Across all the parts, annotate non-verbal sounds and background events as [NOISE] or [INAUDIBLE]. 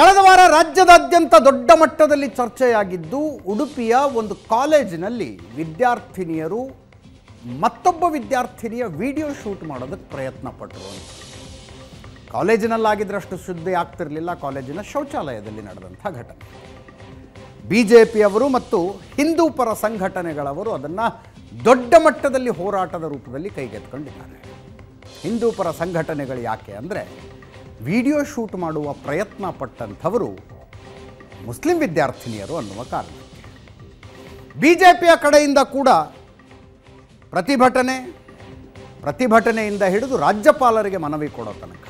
ಕಳೆದ ವಾರ ರಾಜ್ಯದಾದ್ಯಂತ ದೊಡ್ಡ ಮಟ್ಟದಲ್ಲಿ ಚರ್ಚೆಯಾಗಿದ್ದು ಉಡುಪಿಯ ಒಂದು ಕಾಲೇಜಿನಲ್ಲಿ ವಿದ್ಯಾರ್ಥಿನಿಯರು ಮತ್ತೊಬ್ಬ ವಿದ್ಯಾರ್ಥಿನಿಯ ವಿಡಿಯೋ ಶೂಟ್ ಮಾಡೋದಕ್ಕೆ ಪ್ರಯತ್ನ ಪಟ್ಟರು ಕಾಲೇಜಿನಲ್ಲಾಗಿದ್ದರಷ್ಟು ಸುದ್ದಿ ಆಗ್ತಿರಲಿಲ್ಲ ಕಾಲೇಜಿನ ಶೌಚಾಲಯದಲ್ಲಿ ನಡೆದಂಥ ಘಟನೆ ಬಿ ಜೆ ಪಿಯವರು ಮತ್ತು ಹಿಂದೂ ಪರ ಸಂಘಟನೆಗಳವರು ಅದನ್ನು ದೊಡ್ಡ ಮಟ್ಟದಲ್ಲಿ ಹೋರಾಟದ ರೂಪದಲ್ಲಿ ಕೈಗೆತ್ಕೊಂಡಿದ್ದಾರೆ ಹಿಂದೂ ಪರ ಸಂಘಟನೆಗಳು ಯಾಕೆ ಅಂದರೆ ವಿಡಿಯೋ ಶೂಟ್ ಮಾಡುವ ಪ್ರಯತ್ನ ಪಟ್ಟಂಥವರು ಮುಸ್ಲಿಂ ವಿದ್ಯಾರ್ಥಿನಿಯರು ಅನ್ನುವ ಕಾರಣ ಬಿ ಜೆ ಪಿಯ ಕಡೆಯಿಂದ ಕೂಡ ಪ್ರತಿಭಟನೆ ಪ್ರತಿಭಟನೆಯಿಂದ ಹಿಡಿದು ರಾಜ್ಯಪಾಲರಿಗೆ ಮನವಿ ಕೊಡೋ ತನಕ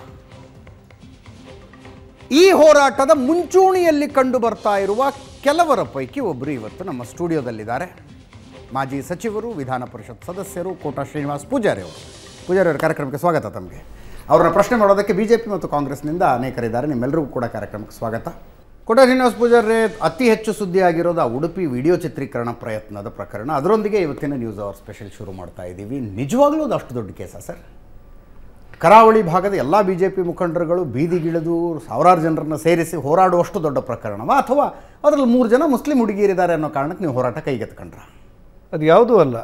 ಈ ಹೋರಾಟದ ಮುಂಚೂಣಿಯಲ್ಲಿ ಕಂಡು ಬರ್ತಾ ಇರುವ ಕೆಲವರ ಪೈಕಿ ಒಬ್ಬರು ಇವತ್ತು ನಮ್ಮ ಸ್ಟುಡಿಯೋದಲ್ಲಿದ್ದಾರೆ ಮಾಜಿ ಸಚಿವರು ವಿಧಾನ ಪರಿಷತ್ ಸದಸ್ಯರು ಕೋಟಾ ಶ್ರೀನಿವಾಸ್ ಪೂಜಾರಿ ಅವರು ಪೂಜಾರಿ ಅವರ ಕಾರ್ಯಕ್ರಮಕ್ಕೆ ಸ್ವಾಗತ ತಮಗೆ ಅವರನ್ನ ಪ್ರಶ್ನೆ ಮಾಡೋದಕ್ಕೆ ಬಿ ಜೆ ಪಿ ಮತ್ತು ಕಾಂಗ್ರೆಸ್ನಿಂದ ಅನೇಕರಿದ್ದಾರೆ ನಿಮ್ಮೆಲ್ಲರಿಗೂ ಕೂಡ ಕಾರ್ಯಕ್ರಮಕ್ಕೆ ಸ್ವಾಗತ ಕೋಟ ಶ್ರೀನಿವಾಸ ಪೂಜಾರಿ ಅತಿ ಹೆಚ್ಚು ಸುದ್ದಿಯಾಗಿರೋದು ಆ ಉಡುಪಿ ವಿಡಿಯೋ ಚಿತ್ರೀಕರಣ ಪ್ರಯತ್ನದ ಪ್ರಕರಣ ಅದರೊಂದಿಗೆ ಇವತ್ತಿನ ನ್ಯೂಸ್ ಅವರ್ ಸ್ಪೆಷಲ್ ಶುರು ಮಾಡ್ತಾ ಇದ್ದೀವಿ ನಿಜವಾಗ್ಲೂ ಅದು ಅಷ್ಟು ದೊಡ್ಡ ಕೇಸಾ ಸರ್ ಕರಾವಳಿ ಭಾಗದ ಎಲ್ಲ ಬಿ ಜೆ ಪಿ ಮುಖಂಡರುಗಳು ಬೀದಿಗಿಳಿದು ಸಾವಿರಾರು ಜನರನ್ನು ಸೇರಿಸಿ ಹೋರಾಡುವಷ್ಟು ದೊಡ್ಡ ಪ್ರಕರಣವ ಅಥವಾ ಅದರಲ್ಲಿ ಮೂರು ಜನ ಮುಸ್ಲಿಂ ಹುಡುಗಿಯರಿದ್ದಾರೆ ಅನ್ನೋ ಕಾರಣಕ್ಕೆ ನೀವು ಹೋರಾಟ ಕೈಗೆತ್ಕೊಂಡ್ರ ಅದು ಯಾವುದೂ ಅಲ್ಲ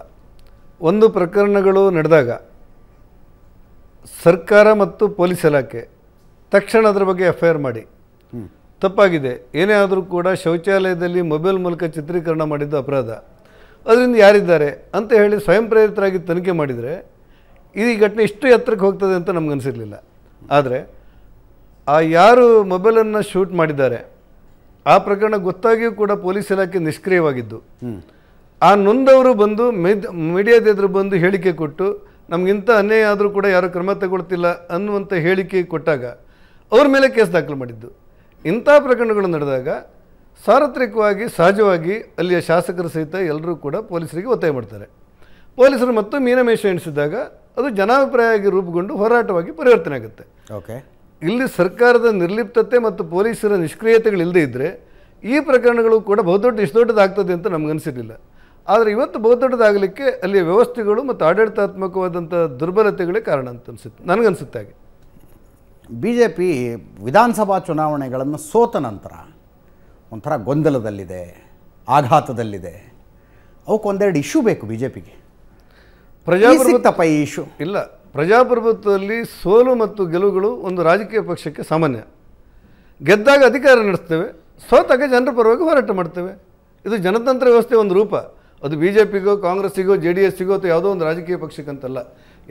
ಒಂದು ಪ್ರಕರಣಗಳು ನಡೆದಾಗ ಸರ್ಕಾರ ಮತ್ತು ಪೊಲೀಸ್ ಇಲಾಖೆ ತಕ್ಷಣ ಅದರ ಬಗ್ಗೆ ಎಫ್ ಐ ಆರ್ ಮಾಡಿ ತಪ್ಪಾಗಿದೆ ಏನೇ ಆದರೂ ಕೂಡ ಶೌಚಾಲಯದಲ್ಲಿ ಮೊಬೈಲ್ ಮೂಲಕ ಚಿತ್ರೀಕರಣ ಮಾಡಿದ್ದು ಅಪರಾಧ ಅದರಿಂದ ಯಾರಿದ್ದಾರೆ ಅಂತ ಹೇಳಿ ಸ್ವಯಂ ಪ್ರೇರಿತರಾಗಿ ತನಿಖೆ ಮಾಡಿದರೆ ಈ ಘಟನೆ ಇಷ್ಟು ಎತ್ತರಕ್ಕೆ ಹೋಗ್ತದೆ ಅಂತ ನಮಗನಿಸಿರಲಿಲ್ಲ ಆದರೆ ಆ ಯಾರು ಮೊಬೈಲನ್ನು ಶೂಟ್ ಮಾಡಿದ್ದಾರೆ ಆ ಪ್ರಕರಣ ಗೊತ್ತಾಗಿಯೂ ಕೂಡ ಪೊಲೀಸ್ ಇಲಾಖೆ ನಿಷ್ಕ್ರಿಯವಾಗಿದ್ದು ಆ ನೊಂದವರು ಬಂದು ಮೀಡಿಯಾದ ಎದುರು ಬಂದು ಹೇಳಿಕೆ ಕೊಟ್ಟು ನಮಗಿಂತ ಅನ್ಯಾಯ ಆದರೂ ಕೂಡ ಯಾರೂ ಕ್ರಮ ತಗೊಳ್ತಿಲ್ಲ ಅನ್ನುವಂಥ ಹೇಳಿಕೆ ಕೊಟ್ಟಾಗ ಅವ್ರ ಮೇಲೆ ಕೇಸ್ ದಾಖಲು ಮಾಡಿದ್ದು ಇಂಥ ಪ್ರಕರಣಗಳು ನಡೆದಾಗ ಸಾರ್ವತ್ರಿಕವಾಗಿ ಸಹಜವಾಗಿ ಅಲ್ಲಿಯ ಶಾಸಕರ ಸಹಿತ ಎಲ್ಲರೂ ಕೂಡ ಪೊಲೀಸರಿಗೆ ಒತ್ತಾಯ ಮಾಡ್ತಾರೆ ಪೊಲೀಸರು ಮತ್ತು ಮೀನಮೇಷ ಎಣಿಸಿದಾಗ ಅದು ಜನಾಭಿಪ್ರಾಯವಾಗಿ ರೂಪುಗೊಂಡು ಹೋರಾಟವಾಗಿ ಪರಿವರ್ತನೆ ಆಗುತ್ತೆ ಓಕೆ ಇಲ್ಲಿ ಸರ್ಕಾರದ ನಿರ್ಲಿಪ್ತತೆ ಮತ್ತು ಪೊಲೀಸರ ನಿಷ್ಕ್ರಿಯತೆಗಳಿಲ್ಲದೇ ಇದ್ದರೆ ಈ ಪ್ರಕರಣಗಳು ಕೂಡ ಬಹುದೊಡ್ಡ ಇಷ್ಟು ದೊಡ್ಡದಾಗ್ತದೆ ಅಂತ ನಮಗನಿಸಿರಲಿಲ್ಲ ಆದರೆ ಇವತ್ತು ಬಹುದೊಡ್ಡದಾಗಲಿಕ್ಕೆ ಅಲ್ಲಿಯ ವ್ಯವಸ್ಥೆಗಳು ಮತ್ತು ಆಡಳಿತಾತ್ಮಕವಾದಂಥ ದುರ್ಬಲತೆಗಳೇ ಕಾರಣ ಅಂತ ಅನಿಸುತ್ತೆ ನನಗನ್ಸುತ್ತೆ ಹಾಗೆ ಬಿ ಜೆ ಪಿ ವಿಧಾನಸಭಾ ಚುನಾವಣೆಗಳನ್ನು ಸೋತ ನಂತರ ಒಂಥರ ಗೊಂದಲದಲ್ಲಿದೆ ಆಘಾತದಲ್ಲಿದೆ ಅವಕ್ಕೊಂದೆರಡು ಇಶ್ಯೂ ಬೇಕು ಬಿ ಜೆ ಪಿಗೆ ಪ್ರಜಾಪ್ರಭುತ್ವ ಈ ಇಶ್ಯೂ ಇಲ್ಲ ಪ್ರಜಾಪ್ರಭುತ್ವದಲ್ಲಿ ಸೋಲು ಮತ್ತು ಗೆಲುವುಗಳು ಒಂದು ರಾಜಕೀಯ ಪಕ್ಷಕ್ಕೆ ಸಾಮಾನ್ಯ ಗೆದ್ದಾಗ ಅಧಿಕಾರ ನಡೆಸ್ತೇವೆ ಸೋತಾಗ ಜನರ ಪರವಾಗಿ ಹೋರಾಟ ಮಾಡ್ತೇವೆ ಇದು ಜನತಂತ್ರ ವ್ಯವಸ್ಥೆ ಒಂದು ರೂಪ ಅದು ಬಿ ಜೆ ಪಿಗೋ ಕಾಂಗ್ರೆಸ್ಸಿಗೋ ಜೆ ಡಿ ಎಸ್ಸಿಗೋ ಅಥವಾ ಯಾವುದೋ ಒಂದು ರಾಜಕೀಯ ಪಕ್ಷಕ್ಕಂತಲ್ಲ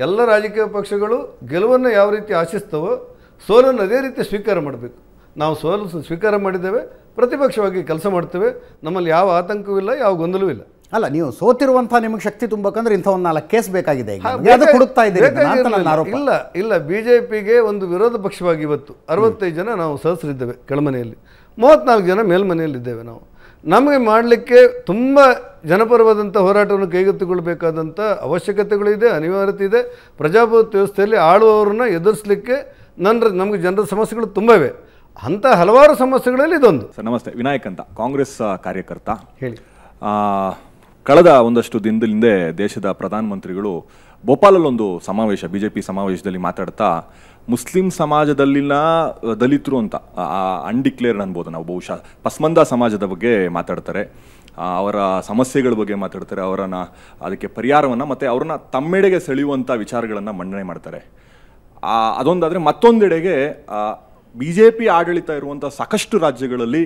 ಎಲ್ಲ ರಾಜಕೀಯ ಪಕ್ಷಗಳು ಗೆಲುವನ್ನು ಯಾವ ರೀತಿ ಆಶಿಸ್ತವೋ ಸೋಲನ್ನು ಅದೇ ರೀತಿ ಸ್ವೀಕಾರ ಮಾಡಬೇಕು ನಾವು ಸೋಲು ಸ್ವೀಕಾರ ಮಾಡಿದ್ದೇವೆ ಪ್ರತಿಪಕ್ಷವಾಗಿ ಕೆಲಸ ಮಾಡ್ತೇವೆ ನಮ್ಮಲ್ಲಿ ಯಾವ ಆತಂಕವೂ ಇಲ್ಲ ಯಾವ ಗೊಂದಲವೂ ಇಲ್ಲ ಅಲ್ಲ ನೀವು ಸೋತಿರುವಂಥ ನಿಮಗೆ ಶಕ್ತಿ ತುಂಬಕಂದ್ರೆ ಇಂಥ ಒಂದು ನಾಲ್ಕು ಕೇಸ್ ಬೇಕಾಗಿದೆ ಇಲ್ಲ ಇಲ್ಲ ಬಿ ಜೆ ಪಿಗೆ ಒಂದು ವಿರೋಧ ಪಕ್ಷವಾಗಿ ಇವತ್ತು ಅರವತ್ತೈದು ಜನ ನಾವು ಸದಸ್ಯರಿದ್ದೇವೆ ಕೆಳಮನೆಯಲ್ಲಿ ಮೂವತ್ತ್ನಾಲ್ಕು ಜನ ಮೇಲ್ಮನೆಯಲ್ಲಿದ್ದೇವೆ ನಾವು ನಮಗೆ ಮಾಡಲಿಕ್ಕೆ ತುಂಬ ಜನಪರವಾದಂಥ ಹೋರಾಟವನ್ನು ಕೈಗೆತ್ತಿಕೊಳ್ಳಬೇಕಾದಂಥ ಅವಶ್ಯಕತೆಗಳಿದೆ ಅನಿವಾರ್ಯತೆ ಇದೆ ಪ್ರಜಾಪ್ರಭುತ್ವ ವ್ಯವಸ್ಥೆಯಲ್ಲಿ ಆಳುವವ್ರನ್ನ ಎದುರಿಸಲಿಕ್ಕೆ ನನ್ನ ನಮಗೆ ಜನರ ಸಮಸ್ಯೆಗಳು ಇವೆ ಅಂಥ ಹಲವಾರು ಸಮಸ್ಯೆಗಳಲ್ಲಿ ಇದೊಂದು ಸರ್ ನಮಸ್ತೆ ವಿನಾಯಕ್ ಅಂತ ಕಾಂಗ್ರೆಸ್ ಕಾರ್ಯಕರ್ತ ಹೇಳಿ ಕಳೆದ ಒಂದಷ್ಟು ದಿನದಿಂದ ದೇಶದ ಪ್ರಧಾನಮಂತ್ರಿಗಳು ಭೋಪಾಲಲ್ಲೊಂದು ಸಮಾವೇಶ ಬಿ ಜೆ ಪಿ ಸಮಾವೇಶದಲ್ಲಿ ಮಾತಾಡ್ತಾ ಮುಸ್ಲಿಂ ಸಮಾಜದಲ್ಲಿನ ದಲಿತರು ಅಂತ ಅನ್ಡಿಕ್ಲೇರ್ಡ್ ಅನ್ಬೋದು ನಾವು ಬಹುಶಃ ಪಸ್ಮಂದ ಸಮಾಜದ ಬಗ್ಗೆ ಮಾತಾಡ್ತಾರೆ ಅವರ ಸಮಸ್ಯೆಗಳ ಬಗ್ಗೆ ಮಾತಾಡ್ತಾರೆ ಅವರನ್ನ ಅದಕ್ಕೆ ಪರಿಹಾರವನ್ನು ಮತ್ತು ಅವ್ರನ್ನ ತಮ್ಮೆಡೆಗೆ ಸೆಳೆಯುವಂಥ ವಿಚಾರಗಳನ್ನು ಮಂಡನೆ ಮಾಡ್ತಾರೆ ಅದೊಂದಾದರೆ ಮತ್ತೊಂದೆಡೆಗೆ ಬಿ ಜೆ ಪಿ ಆಡಳಿತ ಇರುವಂಥ ಸಾಕಷ್ಟು ರಾಜ್ಯಗಳಲ್ಲಿ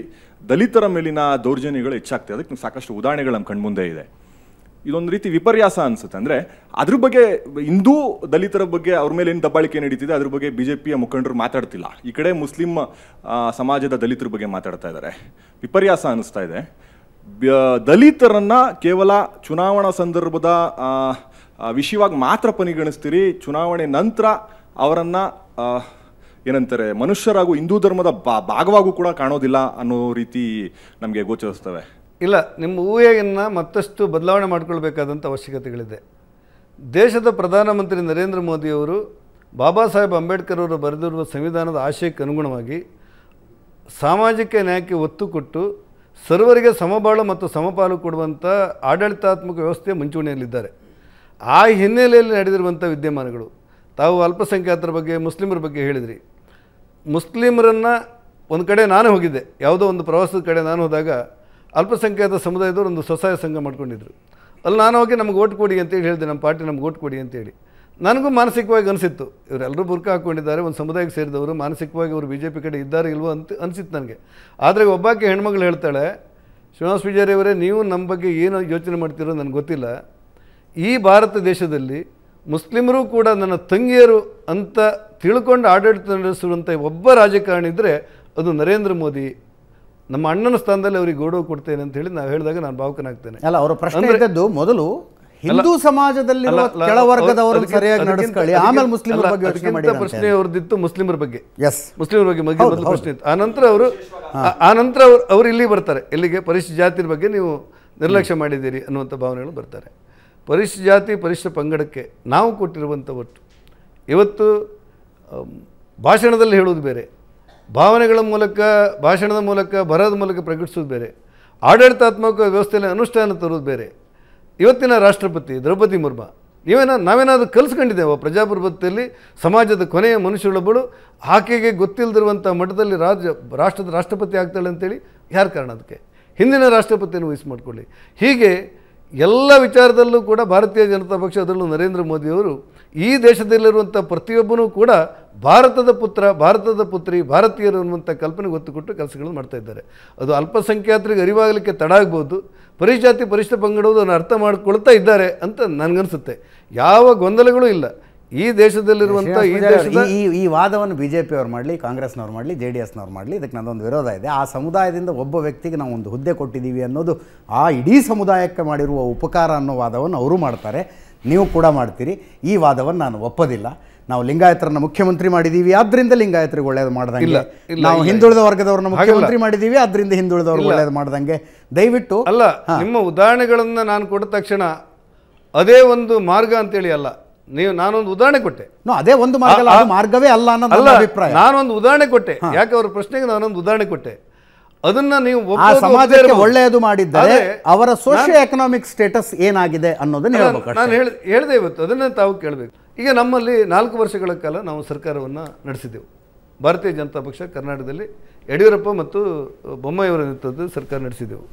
ದಲಿತರ ಮೇಲಿನ ದೌರ್ಜನ್ಯಗಳು ಹೆಚ್ಚಾಗ್ತದೆ ಅದಕ್ಕೆ ಸಾಕಷ್ಟು ಉದಾಹರಣೆಗಳು ನಮ್ಮ ಕಣ್ಮುಂದೆ ಇದೆ ಇದೊಂದು ರೀತಿ ವಿಪರ್ಯಾಸ ಅನ್ಸುತ್ತೆ ಅಂದರೆ ಅದ್ರ ಬಗ್ಗೆ ಹಿಂದೂ ದಲಿತರ ಬಗ್ಗೆ ಅವ್ರ ಮೇಲೆ ಏನು ದಬ್ಬಾಳಿಕೆ ನಡೀತಿದೆ ಅದ್ರ ಬಗ್ಗೆ ಬಿ ಜೆ ಪಿಯ ಮುಖಂಡರು ಮಾತಾಡ್ತಿಲ್ಲ ಈ ಕಡೆ ಮುಸ್ಲಿಂ ಸಮಾಜದ ದಲಿತರ ಬಗ್ಗೆ ಮಾತಾಡ್ತಾ ಇದ್ದಾರೆ ವಿಪರ್ಯಾಸ ಅನ್ನಿಸ್ತಾ ಇದೆ ದಲಿತರನ್ನು ಕೇವಲ ಚುನಾವಣಾ ಸಂದರ್ಭದ ವಿಷಯವಾಗಿ ಮಾತ್ರ ಪರಿಗಣಿಸ್ತೀರಿ ಚುನಾವಣೆ ನಂತರ ಅವರನ್ನು ಏನಂತಾರೆ ಮನುಷ್ಯರಾಗೂ ಹಿಂದೂ ಧರ್ಮದ ಭಾಗವಾಗೂ ಕೂಡ ಕಾಣೋದಿಲ್ಲ ಅನ್ನೋ ರೀತಿ ನಮಗೆ ಗೋಚರಿಸ್ತವೆ ಇಲ್ಲ ನಿಮ್ಮ ಊಹೆಯನ್ನು ಮತ್ತಷ್ಟು ಬದಲಾವಣೆ ಮಾಡಿಕೊಳ್ಬೇಕಾದಂಥ ಅವಶ್ಯಕತೆಗಳಿದೆ ದೇಶದ ಪ್ರಧಾನಮಂತ್ರಿ ನರೇಂದ್ರ ಮೋದಿಯವರು ಬಾಬಾ ಸಾಹೇಬ್ ಅಂಬೇಡ್ಕರ್ ಅವರು ಬರೆದಿರುವ ಸಂವಿಧಾನದ ಆಶಯಕ್ಕೆ ಅನುಗುಣವಾಗಿ ಸಾಮಾಜಿಕ ನ್ಯಾಯಕ್ಕೆ ಒತ್ತು ಕೊಟ್ಟು ಸರ್ವರಿಗೆ ಸಮಬಾಳು ಮತ್ತು ಸಮಪಾಲು ಕೊಡುವಂಥ ಆಡಳಿತಾತ್ಮಕ ವ್ಯವಸ್ಥೆ ಮುಂಚೂಣಿಯಲ್ಲಿದ್ದಾರೆ ಆ ಹಿನ್ನೆಲೆಯಲ್ಲಿ ನಡೆದಿರುವಂಥ ವಿದ್ಯಮಾನಗಳು ತಾವು ಅಲ್ಪಸಂಖ್ಯಾತರ ಬಗ್ಗೆ ಮುಸ್ಲಿಮರ ಬಗ್ಗೆ ಹೇಳಿದ್ರಿ ಮುಸ್ಲಿಮರನ್ನು ಒಂದು ಕಡೆ ನಾನು ಹೋಗಿದ್ದೆ ಯಾವುದೋ ಒಂದು ಪ್ರವಾಸದ ಕಡೆ ನಾನು ಹೋದಾಗ ಅಲ್ಪಸಂಖ್ಯಾತ ಸಮುದಾಯದವರು ಒಂದು ಸ್ವಸಹಾಯ ಸಂಘ ಮಾಡ್ಕೊಂಡಿದ್ರು ಅಲ್ಲಿ ನಾನು ಹೋಗಿ ನಮ್ಗೆ ಓಟ್ ಕೊಡಿ ಅಂತೇಳಿ ಹೇಳಿದೆ ನಮ್ಮ ಪಾರ್ಟಿ ನಮ್ಗೆ ಓಟ್ ಕೊಡಿ ಅಂತೇಳಿ ನನಗೂ ಮಾನಸಿಕವಾಗಿ ಅನಿಸಿತ್ತು ಇವರೆಲ್ಲರೂ ಬುರ್ಕ ಹಾಕ್ಕೊಂಡಿದ್ದಾರೆ ಒಂದು ಸಮುದಾಯಕ್ಕೆ ಸೇರಿದವರು ಮಾನಸಿಕವಾಗಿ ಅವರು ಬಿ ಜೆ ಪಿ ಕಡೆ ಇದ್ದಾರೆ ಇಲ್ವೋ ಅಂತ ಅನಿಸಿತ್ತು ನನಗೆ ಆದರೆ ಒಬ್ಬಾಕೆ ಹೆಣ್ಮಗಳು ಹೇಳ್ತಾಳೆ ಶ್ರೀನಿವಾಸ ಅವರೇ ನೀವು ನಮ್ಮ ಬಗ್ಗೆ ಏನು ಯೋಚನೆ ಮಾಡ್ತಿರೋ ನನಗೆ ಗೊತ್ತಿಲ್ಲ ಈ ಭಾರತ ದೇಶದಲ್ಲಿ ಮುಸ್ಲಿಮರು ಕೂಡ ನನ್ನ ತಂಗಿಯರು ಅಂತ ತಿಳ್ಕೊಂಡು ಆಡಳಿತ ನಡೆಸುವಂಥ ಒಬ್ಬ ರಾಜಕಾರಣಿ ಇದ್ದರೆ ಅದು ನರೇಂದ್ರ ಮೋದಿ ನಮ್ಮ ಅಣ್ಣನ ಸ್ಥಾನದಲ್ಲಿ ಅವ್ರಿಗೆ ಗೌರವ ಕೊಡ್ತೇನೆ ಅಂತ ಹೇಳಿ ನಾವು ಹೇಳಿದಾಗ ನಾನು ಭಾವಕನಾಗ್ತೇನೆ ಅಲ್ಲ ಅವರ ಪ್ರಶ್ನೆ ಇದ್ದದ್ದು ಮೊದಲು ಹಿಂದೂ ಸಮಾಜದಲ್ಲಿ ಕೆಳವರ್ಗದವರು ಸರಿಯಾಗಿ ಆಮೇಲೆ ಮುಸ್ಲಿಮರ ಬಗ್ಗೆ ಯೋಚನೆ ಮಾಡಿ ಪ್ರಶ್ನೆ ಅವ್ರದ್ದಿತ್ತು ಮುಸ್ಲಿಮರ ಬಗ್ಗೆ ಎಸ್ ಮುಸ್ಲಿಮರ ಬಗ್ಗೆ ಬಗ್ಗೆ ಮೊದಲು ಪ್ರಶ್ನೆ ಇತ್ತು ನಂತರ ಅವರು ಆನಂತರ ಅವರು ಅವರು ಇಲ್ಲಿ ಬರ್ತಾರೆ ಇಲ್ಲಿಗೆ ಪರಿಶಿಷ್ಟ ಜಾತಿ ಬಗ್ಗೆ ನೀವು ನಿರ್ಲಕ್ಷ್ಯ ಮಾಡಿದ್ದೀರಿ ಅನ್ನುವಂಥ ಭಾವನೆಗಳು ಬರ್ತಾರೆ ಪರಿಶಿಷ್ಟ ಜಾತಿ ಪರಿಶಿಷ್ಟ ಪಂಗಡಕ್ಕೆ ನಾವು ಕೊಟ್ಟಿರುವಂಥ ಒಟ್ಟು ಇವತ್ತು ಭಾಷಣದಲ್ಲಿ ಹೇಳೋದು ಬೇರೆ ಭಾವನೆಗಳ ಮೂಲಕ ಭಾಷಣದ ಮೂಲಕ ಬರೋದ ಮೂಲಕ ಪ್ರಕಟಿಸೋದು ಬೇರೆ ಆಡಳಿತಾತ್ಮಕ ವ್ಯವಸ್ಥೆಯಲ್ಲಿ ಅನುಷ್ಠಾನ ತರೋದು ಬೇರೆ ಇವತ್ತಿನ ರಾಷ್ಟ್ರಪತಿ ದ್ರೌಪದಿ ಮುರ್ಮ ಇವೇನ ನಾವೇನಾದರೂ ಕಲಿಸ್ಕೊಂಡಿದ್ದೇವೆ ಪ್ರಜಾಪ್ರಭುತ್ವದಲ್ಲಿ ಸಮಾಜದ ಕೊನೆಯ ಮನುಷ್ಯಳೊಬ್ಬಳು ಆಕೆಗೆ ಗೊತ್ತಿಲ್ಲದಿರುವಂಥ ಮಠದಲ್ಲಿ ರಾಜ್ಯ ರಾಷ್ಟ್ರದ ರಾಷ್ಟ್ರಪತಿ ಆಗ್ತಾಳೆ ಅಂತೇಳಿ ಯಾರು ಕಾರಣ ಅದಕ್ಕೆ ಹಿಂದಿನ ರಾಷ್ಟ್ರಪತಿಯನ್ನು ವಹಿಸಿ ಮಾಡಿಕೊಳ್ಳಿ ಹೀಗೆ ಎಲ್ಲ ವಿಚಾರದಲ್ಲೂ ಕೂಡ ಭಾರತೀಯ ಜನತಾ ಪಕ್ಷ ಅದರಲ್ಲೂ ನರೇಂದ್ರ ಮೋದಿಯವರು ಈ ದೇಶದಲ್ಲಿರುವಂಥ ಪ್ರತಿಯೊಬ್ಬನೂ ಕೂಡ ಭಾರತದ ಪುತ್ರ ಭಾರತದ ಪುತ್ರಿ ಭಾರತೀಯರು ಅನ್ನುವಂಥ ಕಲ್ಪನೆಗೆ ಒತ್ತು ಕೊಟ್ಟು ಕೆಲಸಗಳನ್ನು ಮಾಡ್ತಾ ಇದ್ದಾರೆ ಅದು ಅಲ್ಪಸಂಖ್ಯಾತರಿಗೆ ಅರಿವಾಗಲಿಕ್ಕೆ ತಡ ಆಗ್ಬೋದು ಪರಿಜಾತಿ ಪರಿಷ್ಠ ಪಂಗಡವನ್ನು ಅರ್ಥ ಮಾಡಿಕೊಳ್ತಾ ಇದ್ದಾರೆ ಅಂತ ನನಗನ್ಸುತ್ತೆ ಯಾವ ಗೊಂದಲಗಳೂ ಇಲ್ಲ ಈ ದೇಶದಲ್ಲಿರುವಂಥ ಈ ಈ ವಾದವನ್ನು ಬಿಜೆಪಿ ಅವ್ರು ಮಾಡಲಿ ಕಾಂಗ್ರೆಸ್ನವ್ರು ಮಾಡಲಿ ಜೆ ಡಿ ಎಸ್ನವ್ರು ಮಾಡಲಿ ಇದಕ್ಕೆ ನನ್ನೊಂದು ವಿರೋಧ ಇದೆ ಆ ಸಮುದಾಯದಿಂದ ಒಬ್ಬ ವ್ಯಕ್ತಿಗೆ ನಾವು ಒಂದು ಹುದ್ದೆ ಕೊಟ್ಟಿದ್ದೀವಿ ಅನ್ನೋದು ಆ ಇಡೀ ಸಮುದಾಯಕ್ಕೆ ಮಾಡಿರುವ ಉಪಕಾರ ಅನ್ನೋ ವಾದವನ್ನು ಅವರು ಮಾಡ್ತಾರೆ ನೀವು ಕೂಡ ಮಾಡ್ತೀರಿ ಈ ವಾದವನ್ನು ನಾನು ಒಪ್ಪೋದಿಲ್ಲ ನಾವು ಲಿಂಗಾಯತರನ್ನು ಮುಖ್ಯಮಂತ್ರಿ ಮಾಡಿದ್ದೀವಿ ಆದ್ದರಿಂದ ಲಿಂಗಾಯತರಿಗೆ ಒಳ್ಳೇದು ಮಾಡ್ದಂಗೆ ನಾವು ಹಿಂದುಳಿದ ವರ್ಗದವ್ರನ್ನ ಮುಖ್ಯಮಂತ್ರಿ ಮಾಡಿದ್ದೀವಿ ಅದರಿಂದ ಹಿಂದುಳಿದವ್ರಿಗೆ ಒಳ್ಳೇದು ಮಾಡ್ದಂಗೆ ದಯವಿಟ್ಟು ಅಲ್ಲ ನಿಮ್ಮ ಉದಾಹರಣೆಗಳನ್ನು ನಾನು ಕೊಟ್ಟ ತಕ್ಷಣ ಅದೇ ಒಂದು ಮಾರ್ಗ ಅಂತೇಳಿ ಅಲ್ಲ ನೀವು ನಾನೊಂದು ಉದಾಹರಣೆ ಕೊಟ್ಟೆ ಅದೇ ಒಂದು ಮಾರ್ಗ ಮಾರ್ಗವೇ ಅಲ್ಲ ಅನ್ನೋ ಅಭಿಪ್ರಾಯ ನಾನೊಂದು ಉದಾಹರಣೆ ಕೊಟ್ಟೆ ಯಾಕೆ ಅವ್ರ ಪ್ರಶ್ನೆಗೆ ನಾನೊಂದು ಉದಾಹರಣೆ ಕೊಟ್ಟೆ ಅದನ್ನ ನೀವು ಸಮಾಜ ಒಳ್ಳೆಯದು ಮಾಡಿದ್ದಾರೆ ಅವರ ಸೋಷಿಯೋ ಎಕನಾಮಿಕ್ ಸ್ಟೇಟಸ್ ಏನಾಗಿದೆ ಅನ್ನೋದನ್ನ ನಾನು ಹೇಳಿದೆ ಇವತ್ತು ಅದನ್ನ ತಾವು ಕೇಳಬೇಕು ಈಗ ನಮ್ಮಲ್ಲಿ ನಾಲ್ಕು ವರ್ಷಗಳ ಕಾಲ ನಾವು ಸರ್ಕಾರವನ್ನು ನಡೆಸಿದ್ದೆವು ಭಾರತೀಯ ಜನತಾ ಪಕ್ಷ ಕರ್ನಾಟಕದಲ್ಲಿ ಯಡಿಯೂರಪ್ಪ ಮತ್ತು ಬೊಮ್ಮಾಯಿಯವರ ನೇತೃತ್ವದ ಸರ್ಕಾರ ನಡೆಸಿದ್ದೆವು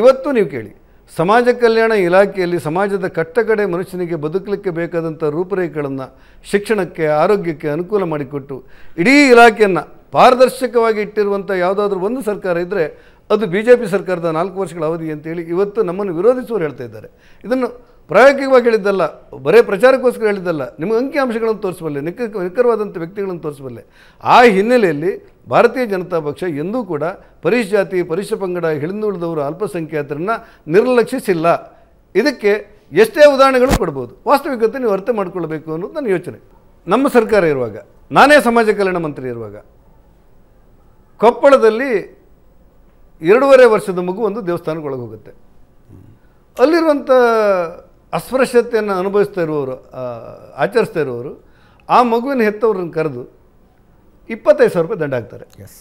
ಇವತ್ತು ನೀವು ಕೇಳಿ ಸಮಾಜ ಕಲ್ಯಾಣ ಇಲಾಖೆಯಲ್ಲಿ ಸಮಾಜದ ಕಟ್ಟಕಡೆ ಮನುಷ್ಯನಿಗೆ ಬದುಕಲಿಕ್ಕೆ ಬೇಕಾದಂಥ ರೂಪರೇಖೆಗಳನ್ನು ಶಿಕ್ಷಣಕ್ಕೆ ಆರೋಗ್ಯಕ್ಕೆ ಅನುಕೂಲ ಮಾಡಿಕೊಟ್ಟು ಇಡೀ ಇಲಾಖೆಯನ್ನು ಪಾರದರ್ಶಕವಾಗಿ ಇಟ್ಟಿರುವಂಥ ಯಾವುದಾದ್ರೂ ಒಂದು ಸರ್ಕಾರ ಇದ್ದರೆ ಅದು ಬಿ ಜೆ ಪಿ ಸರ್ಕಾರದ ನಾಲ್ಕು ವರ್ಷಗಳ ಅವಧಿ ಅಂತೇಳಿ ಇವತ್ತು ನಮ್ಮನ್ನು ವಿರೋಧಿಸುವರು ಹೇಳ್ತಾ ಇದ್ದಾರೆ ಇದನ್ನು ಪ್ರಾಯೋಗಿಕವಾಗಿ ಹೇಳಿದ್ದಲ್ಲ ಬರೇ ಪ್ರಚಾರಕ್ಕೋಸ್ಕರ ಹೇಳಿದ್ದಲ್ಲ ನಿಮಗೆ ಅಂಕಿಅಂಶಗಳನ್ನು ತೋರಿಸಬಲ್ಲೆ ನಿಖ ನಿಖರವಾದಂಥ ವ್ಯಕ್ತಿಗಳನ್ನು ತೋರಿಸಬಲ್ಲೆ ಆ ಹಿನ್ನೆಲೆಯಲ್ಲಿ ಭಾರತೀಯ ಜನತಾ ಪಕ್ಷ ಎಂದೂ ಕೂಡ ಪರಿಶ್ ಜಾತಿ ಪರಿಶ ಪಂಗಡ ಹಿಳಿದುಳಿದವರು ಅಲ್ಪಸಂಖ್ಯಾತರನ್ನು ನಿರ್ಲಕ್ಷಿಸಿಲ್ಲ ಇದಕ್ಕೆ ಎಷ್ಟೇ ಉದಾಹರಣೆಗಳು ಕೊಡ್ಬೋದು ವಾಸ್ತವಿಕತೆ ನೀವು ಅರ್ಥ ಮಾಡಿಕೊಳ್ಬೇಕು ಅನ್ನೋದು ನನ್ನ ಯೋಚನೆ ನಮ್ಮ ಸರ್ಕಾರ ಇರುವಾಗ ನಾನೇ ಸಮಾಜ ಕಲ್ಯಾಣ ಮಂತ್ರಿ ಇರುವಾಗ ಕೊಪ್ಪಳದಲ್ಲಿ ಎರಡೂವರೆ ವರ್ಷದ ಮಗು ಒಂದು ದೇವಸ್ಥಾನಕ್ಕೆ ಒಳಗೆ ಹೋಗುತ್ತೆ ಅಲ್ಲಿರುವಂಥ ಅಸ್ಪೃಶ್ಯತೆಯನ್ನು ಅನುಭವಿಸ್ತಾ ಇರುವವರು ಆಚರಿಸ್ತಾ ಇರುವವರು ಆ ಮಗುವಿನ ಹೆತ್ತವ್ರನ್ನ ಕರೆದು ಇಪ್ಪತ್ತೈದು ಸಾವಿರ ರೂಪಾಯಿ ದಂಡ ಹಾಕ್ತಾರೆ ಎಸ್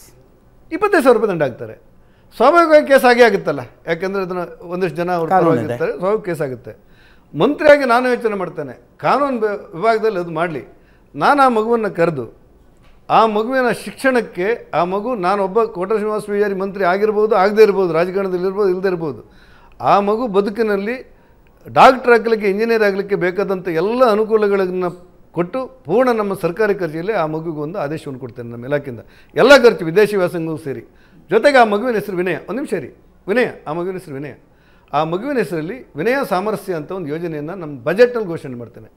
ಇಪ್ಪತ್ತೈದು ಸಾವಿರ ರೂಪಾಯಿ ದಂಡ ಹಾಕ್ತಾರೆ ಸ್ವಾಭಾವಿಕವಾಗಿ ಕೇಸ್ ಆಗೇ ಆಗುತ್ತಲ್ಲ ಯಾಕೆಂದರೆ ಅದನ್ನು ಒಂದಿಷ್ಟು ಜನ ಅವರು ಸ್ವಾಭಾವಿಕ ಕೇಸ್ ಆಗುತ್ತೆ ಮಂತ್ರಿಯಾಗಿ ನಾನು ಯೋಚನೆ ಮಾಡ್ತೇನೆ ಕಾನೂನು ವಿಭಾಗದಲ್ಲಿ ಅದು ಮಾಡಲಿ ನಾನು ಆ ಮಗುವನ್ನು ಕರೆದು ಆ ಮಗುವಿನ ಶಿಕ್ಷಣಕ್ಕೆ ಆ ಮಗು ನಾನೊಬ್ಬ ಕೋಟ ಶ್ರೀನಿವಾಸ ಪೂಜಾರಿ ಮಂತ್ರಿ ಆಗಿರ್ಬೋದು ಆಗದೇ ಇರ್ಬೋದು ರಾಜಕಾರಣದಲ್ಲಿರ್ಬೋದು ಇರ್ಬೋದು ಇಲ್ಲದೇ ಇರ್ಬೋದು ಆ ಮಗು ಬದುಕಿನಲ್ಲಿ ಡಾಕ್ಟರ್ ಆಗಲಿಕ್ಕೆ ಇಂಜಿನಿಯರ್ ಆಗಲಿಕ್ಕೆ ಬೇಕಾದಂಥ ಎಲ್ಲ ಅನುಕೂಲಗಳನ್ನು ಕೊಟ್ಟು ಪೂರ್ಣ ನಮ್ಮ ಸರ್ಕಾರಿ ಖರ್ಚಿಯಲ್ಲಿ ಆ ಮಗುಗೆ ಒಂದು ಆದೇಶವನ್ನು ಕೊಡ್ತೇನೆ ನಮ್ಮ ಇಲಾಖೆಯಿಂದ ಎಲ್ಲ ಖರ್ಚು ವಿದೇಶಿ ವ್ಯಾಸಂಗವೂ ಸೇರಿ ಜೊತೆಗೆ ಆ ಮಗುವಿನ ಹೆಸರು ವಿನಯ ಒಂದು ನಿಮಿಷ ರೀ ವಿನಯ ಆ ಮಗುವಿನ ಹೆಸರು ವಿನಯ ಆ ಮಗುವಿನ ಹೆಸರಲ್ಲಿ ವಿನಯ ಸಾಮರಸ್ಯ ಅಂತ ಒಂದು ಯೋಜನೆಯನ್ನು ನಮ್ಮ ಬಜೆಟ್ನಲ್ಲಿ ಘೋಷಣೆ ಮಾಡ್ತೇನೆ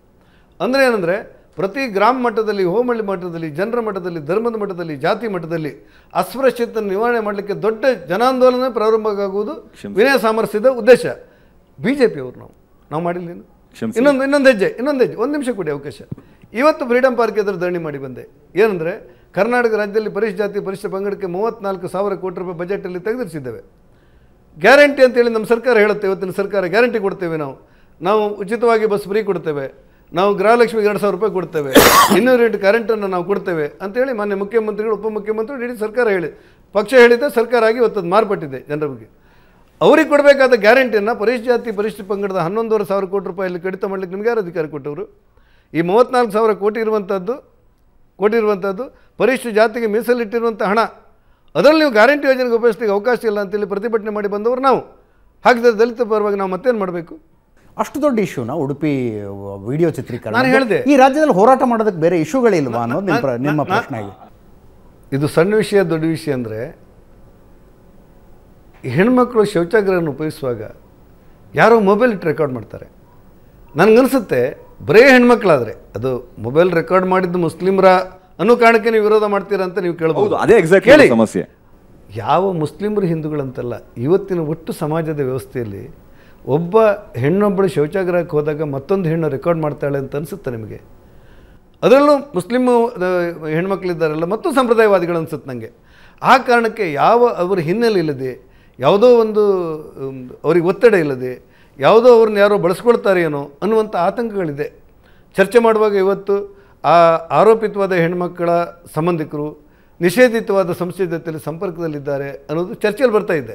ಅಂದರೆ ಏನಂದರೆ ಪ್ರತಿ ಗ್ರಾಮ ಮಟ್ಟದಲ್ಲಿ ಹೋಮಳ್ಳಿ ಮಟ್ಟದಲ್ಲಿ ಜನರ ಮಟ್ಟದಲ್ಲಿ ಧರ್ಮದ ಮಟ್ಟದಲ್ಲಿ ಜಾತಿ ಮಟ್ಟದಲ್ಲಿ ಅಸ್ಪೃಶ್ಯತೆಯನ್ನು ನಿವಾರಣೆ ಮಾಡಲಿಕ್ಕೆ ದೊಡ್ಡ ಜನಾಂದೋಲನ ಪ್ರಾರಂಭವಾಗುವುದು ವಿನಯ ಸಾಮರಸ್ಯದ ಉದ್ದೇಶ ಬಿ ಜೆ ಪಿಯವರು ನಾವು ನಾವು ಮಾಡಿಲ್ಲ ಇನ್ನೊಂದು ಇನ್ನೊಂದು ಹೆಜ್ಜೆ ಇನ್ನೊಂದು ಹೆಜ್ಜೆ ಒಂದು ನಿಮಿಷ ಕೊಡಿ ಅವಕಾಶ ಇವತ್ತು ಫ್ರೀಡಮ್ ಪಾರ್ಕ್ ಎದುರು ಧರಣಿ ಮಾಡಿ ಬಂದೆ ಏನಂದರೆ ಕರ್ನಾಟಕ ರಾಜ್ಯದಲ್ಲಿ ಪರಿಷ್ಠ ಜಾತಿ ಪರಿಷ್ಠ ಪಂಗಡಕ್ಕೆ ಮೂವತ್ತ್ನಾಲ್ಕು ಸಾವಿರ ಕೋಟಿ ರೂಪಾಯಿ ಬಜೆಟಲ್ಲಿ ತೆಗೆದಿರಿಸಿದ್ದೇವೆ ಗ್ಯಾರಂಟಿ ಅಂತೇಳಿ ನಮ್ಮ ಸರ್ಕಾರ ಹೇಳುತ್ತೆ ಇವತ್ತಿನ ಸರ್ಕಾರ ಗ್ಯಾರಂಟಿ ಕೊಡ್ತೇವೆ ನಾವು ನಾವು ಉಚಿತವಾಗಿ ಬಸ್ ಫ್ರೀ ಕೊಡ್ತೇವೆ ನಾವು ಗೃಹಲಕ್ಷ್ಮಿಗೆ ಎರಡು ಸಾವಿರ ರೂಪಾಯಿ ಕೊಡ್ತೇವೆ ಇನ್ನೂರು ಎಂಟು ಕರೆಂಟನ್ನು ನಾವು ಕೊಡ್ತೇವೆ ಅಂತೇಳಿ ಮಾನ್ಯ ಮುಖ್ಯಮಂತ್ರಿಗಳು ಉಪಮುಖ್ಯಮಂತ್ರಿಗಳು ಇಡೀ ಸರ್ಕಾರ ಹೇಳಿ ಪಕ್ಷ ಹೇಳಿದ್ದೆ ಸರ್ಕಾರ ಆಗಿ ಇವತ್ತದು ಮಾರ್ಪಟ್ಟಿದೆ ಜನರ ಬಗ್ಗೆ ಅವ್ರಿಗೆ ಕೊಡಬೇಕಾದ ಗ್ಯಾರಂಟಿಯನ್ನ ಪರಿಶ್ ಜಾತಿ ಪರಿಶಿಷ್ಟ ಪಂಗಡದ ಹನ್ನೊಂದುವರೆ ಸಾವಿರ ಕೋಟಿ ರೂಪಾಯಲ್ಲಿ ಕಡಿತ ಮಾಡಲಿಕ್ಕೆ ನಿಮ್ಗೆ ಯಾರು ಅಧಿಕಾರ ಕೊಟ್ಟವರು ಈ ಮೂವತ್ತ್ನಾಲ್ಕು ಸಾವಿರ ಕೋಟಿ ಇರುವಂಥದ್ದು ಕೋಟಿ ಇರುವಂಥದ್ದು ಪರಿಶಿಷ್ಟ ಜಾತಿಗೆ ಮೀಸಲಿಟ್ಟಿರುವಂಥ ಹಣ ಅದರಲ್ಲಿ ನೀವು ಗ್ಯಾರಂಟಿ ಯೋಜನೆಗೆ ಉಪಯೋಗಿಸ್ಲಿಕ್ಕೆ ಅವಕಾಶ ಇಲ್ಲ ಅಂತೇಳಿ ಪ್ರತಿಭಟನೆ ಮಾಡಿ ಬಂದವರು ನಾವು ಹಾಗಿದ್ರೆ ದಲಿತ ಪರವಾಗಿ ನಾವು ಮತ್ತೇನು ಮಾಡಬೇಕು ಅಷ್ಟು ದೊಡ್ಡ ಇಶ್ಯೂನ ಉಡುಪಿ ವಿಡಿಯೋ ಚಿತ್ರೀಕರಣ ನಾನು ಹೇಳಿದೆ ಈ ರಾಜ್ಯದಲ್ಲಿ ಹೋರಾಟ ಮಾಡೋದಕ್ಕೆ ಬೇರೆ ಇಶ್ಯೂಗಳಿಲ್ವಾ ಅನ್ನೋದು ನಿಮ್ಮ ಪ್ರಶ್ನೆ ಇದು ಸಣ್ಣ ವಿಷಯ ದೊಡ್ಡ ವಿಷಯ ಅಂದರೆ ಹೆಣ್ಮಕ್ಳು ಶೌಚಾಗ್ರಹವನ್ನು ಉಪಯೋಗಿಸುವಾಗ ಯಾರೋ ಮೊಬೈಲ್ ರೆಕಾರ್ಡ್ ಮಾಡ್ತಾರೆ ನನಗನ್ಸುತ್ತೆ ಬರೇ ಹೆಣ್ಮಕ್ಳಾದರೆ ಅದು ಮೊಬೈಲ್ ರೆಕಾರ್ಡ್ ಮಾಡಿದ್ದು ಮುಸ್ಲಿಮರ ಅನ್ನೋ ಕಾರಣಕ್ಕೆ ನೀವು ವಿರೋಧ ಮಾಡ್ತೀರಾ ಅಂತ ನೀವು ಕೇಳಬಹುದು ಅದೇ ಎಕ್ಸಾಕ್ಟ್ ಸಮಸ್ಯೆ ಯಾವ ಮುಸ್ಲಿಮರು ಹಿಂದೂಗಳಂತಲ್ಲ ಇವತ್ತಿನ ಒಟ್ಟು ಸಮಾಜದ ವ್ಯವಸ್ಥೆಯಲ್ಲಿ ಒಬ್ಬ ಹೆಣ್ಣೊಬ್ಬಳು ಶೌಚಾಗ್ರಹಕ್ಕೆ ಹೋದಾಗ ಮತ್ತೊಂದು ಹೆಣ್ಣು ರೆಕಾರ್ಡ್ ಮಾಡ್ತಾಳೆ ಅಂತ ಅನಿಸುತ್ತೆ ನಿಮಗೆ ಅದರಲ್ಲೂ ಮುಸ್ಲಿಮ್ ಹೆಣ್ಮಕ್ಳಿದ್ದಾರಲ್ಲ ಮತ್ತು ಸಂಪ್ರದಾಯವಾದಿಗಳು ಅನಿಸುತ್ತೆ ನನಗೆ ಆ ಕಾರಣಕ್ಕೆ ಯಾವ ಅವರ ಹಿನ್ನೆಲೆ ಇಲ್ಲದೆ ಯಾವುದೋ ಒಂದು ಅವರಿಗೆ ಒತ್ತಡ ಇಲ್ಲದೆ ಯಾವುದೋ ಅವ್ರನ್ನ ಯಾರೋ ಏನೋ ಅನ್ನುವಂಥ ಆತಂಕಗಳಿದೆ ಚರ್ಚೆ ಮಾಡುವಾಗ ಇವತ್ತು ಆ ಆರೋಪಿತವಾದ ಹೆಣ್ಮಕ್ಕಳ ಸಂಬಂಧಿಕರು ನಿಷೇಧಿತವಾದ ಸಂಸ್ಥೆ ಜೊತೆಯಲ್ಲಿ ಸಂಪರ್ಕದಲ್ಲಿದ್ದಾರೆ ಅನ್ನೋದು ಚರ್ಚೆಯಲ್ಲಿ ಬರ್ತಾ ಇದೆ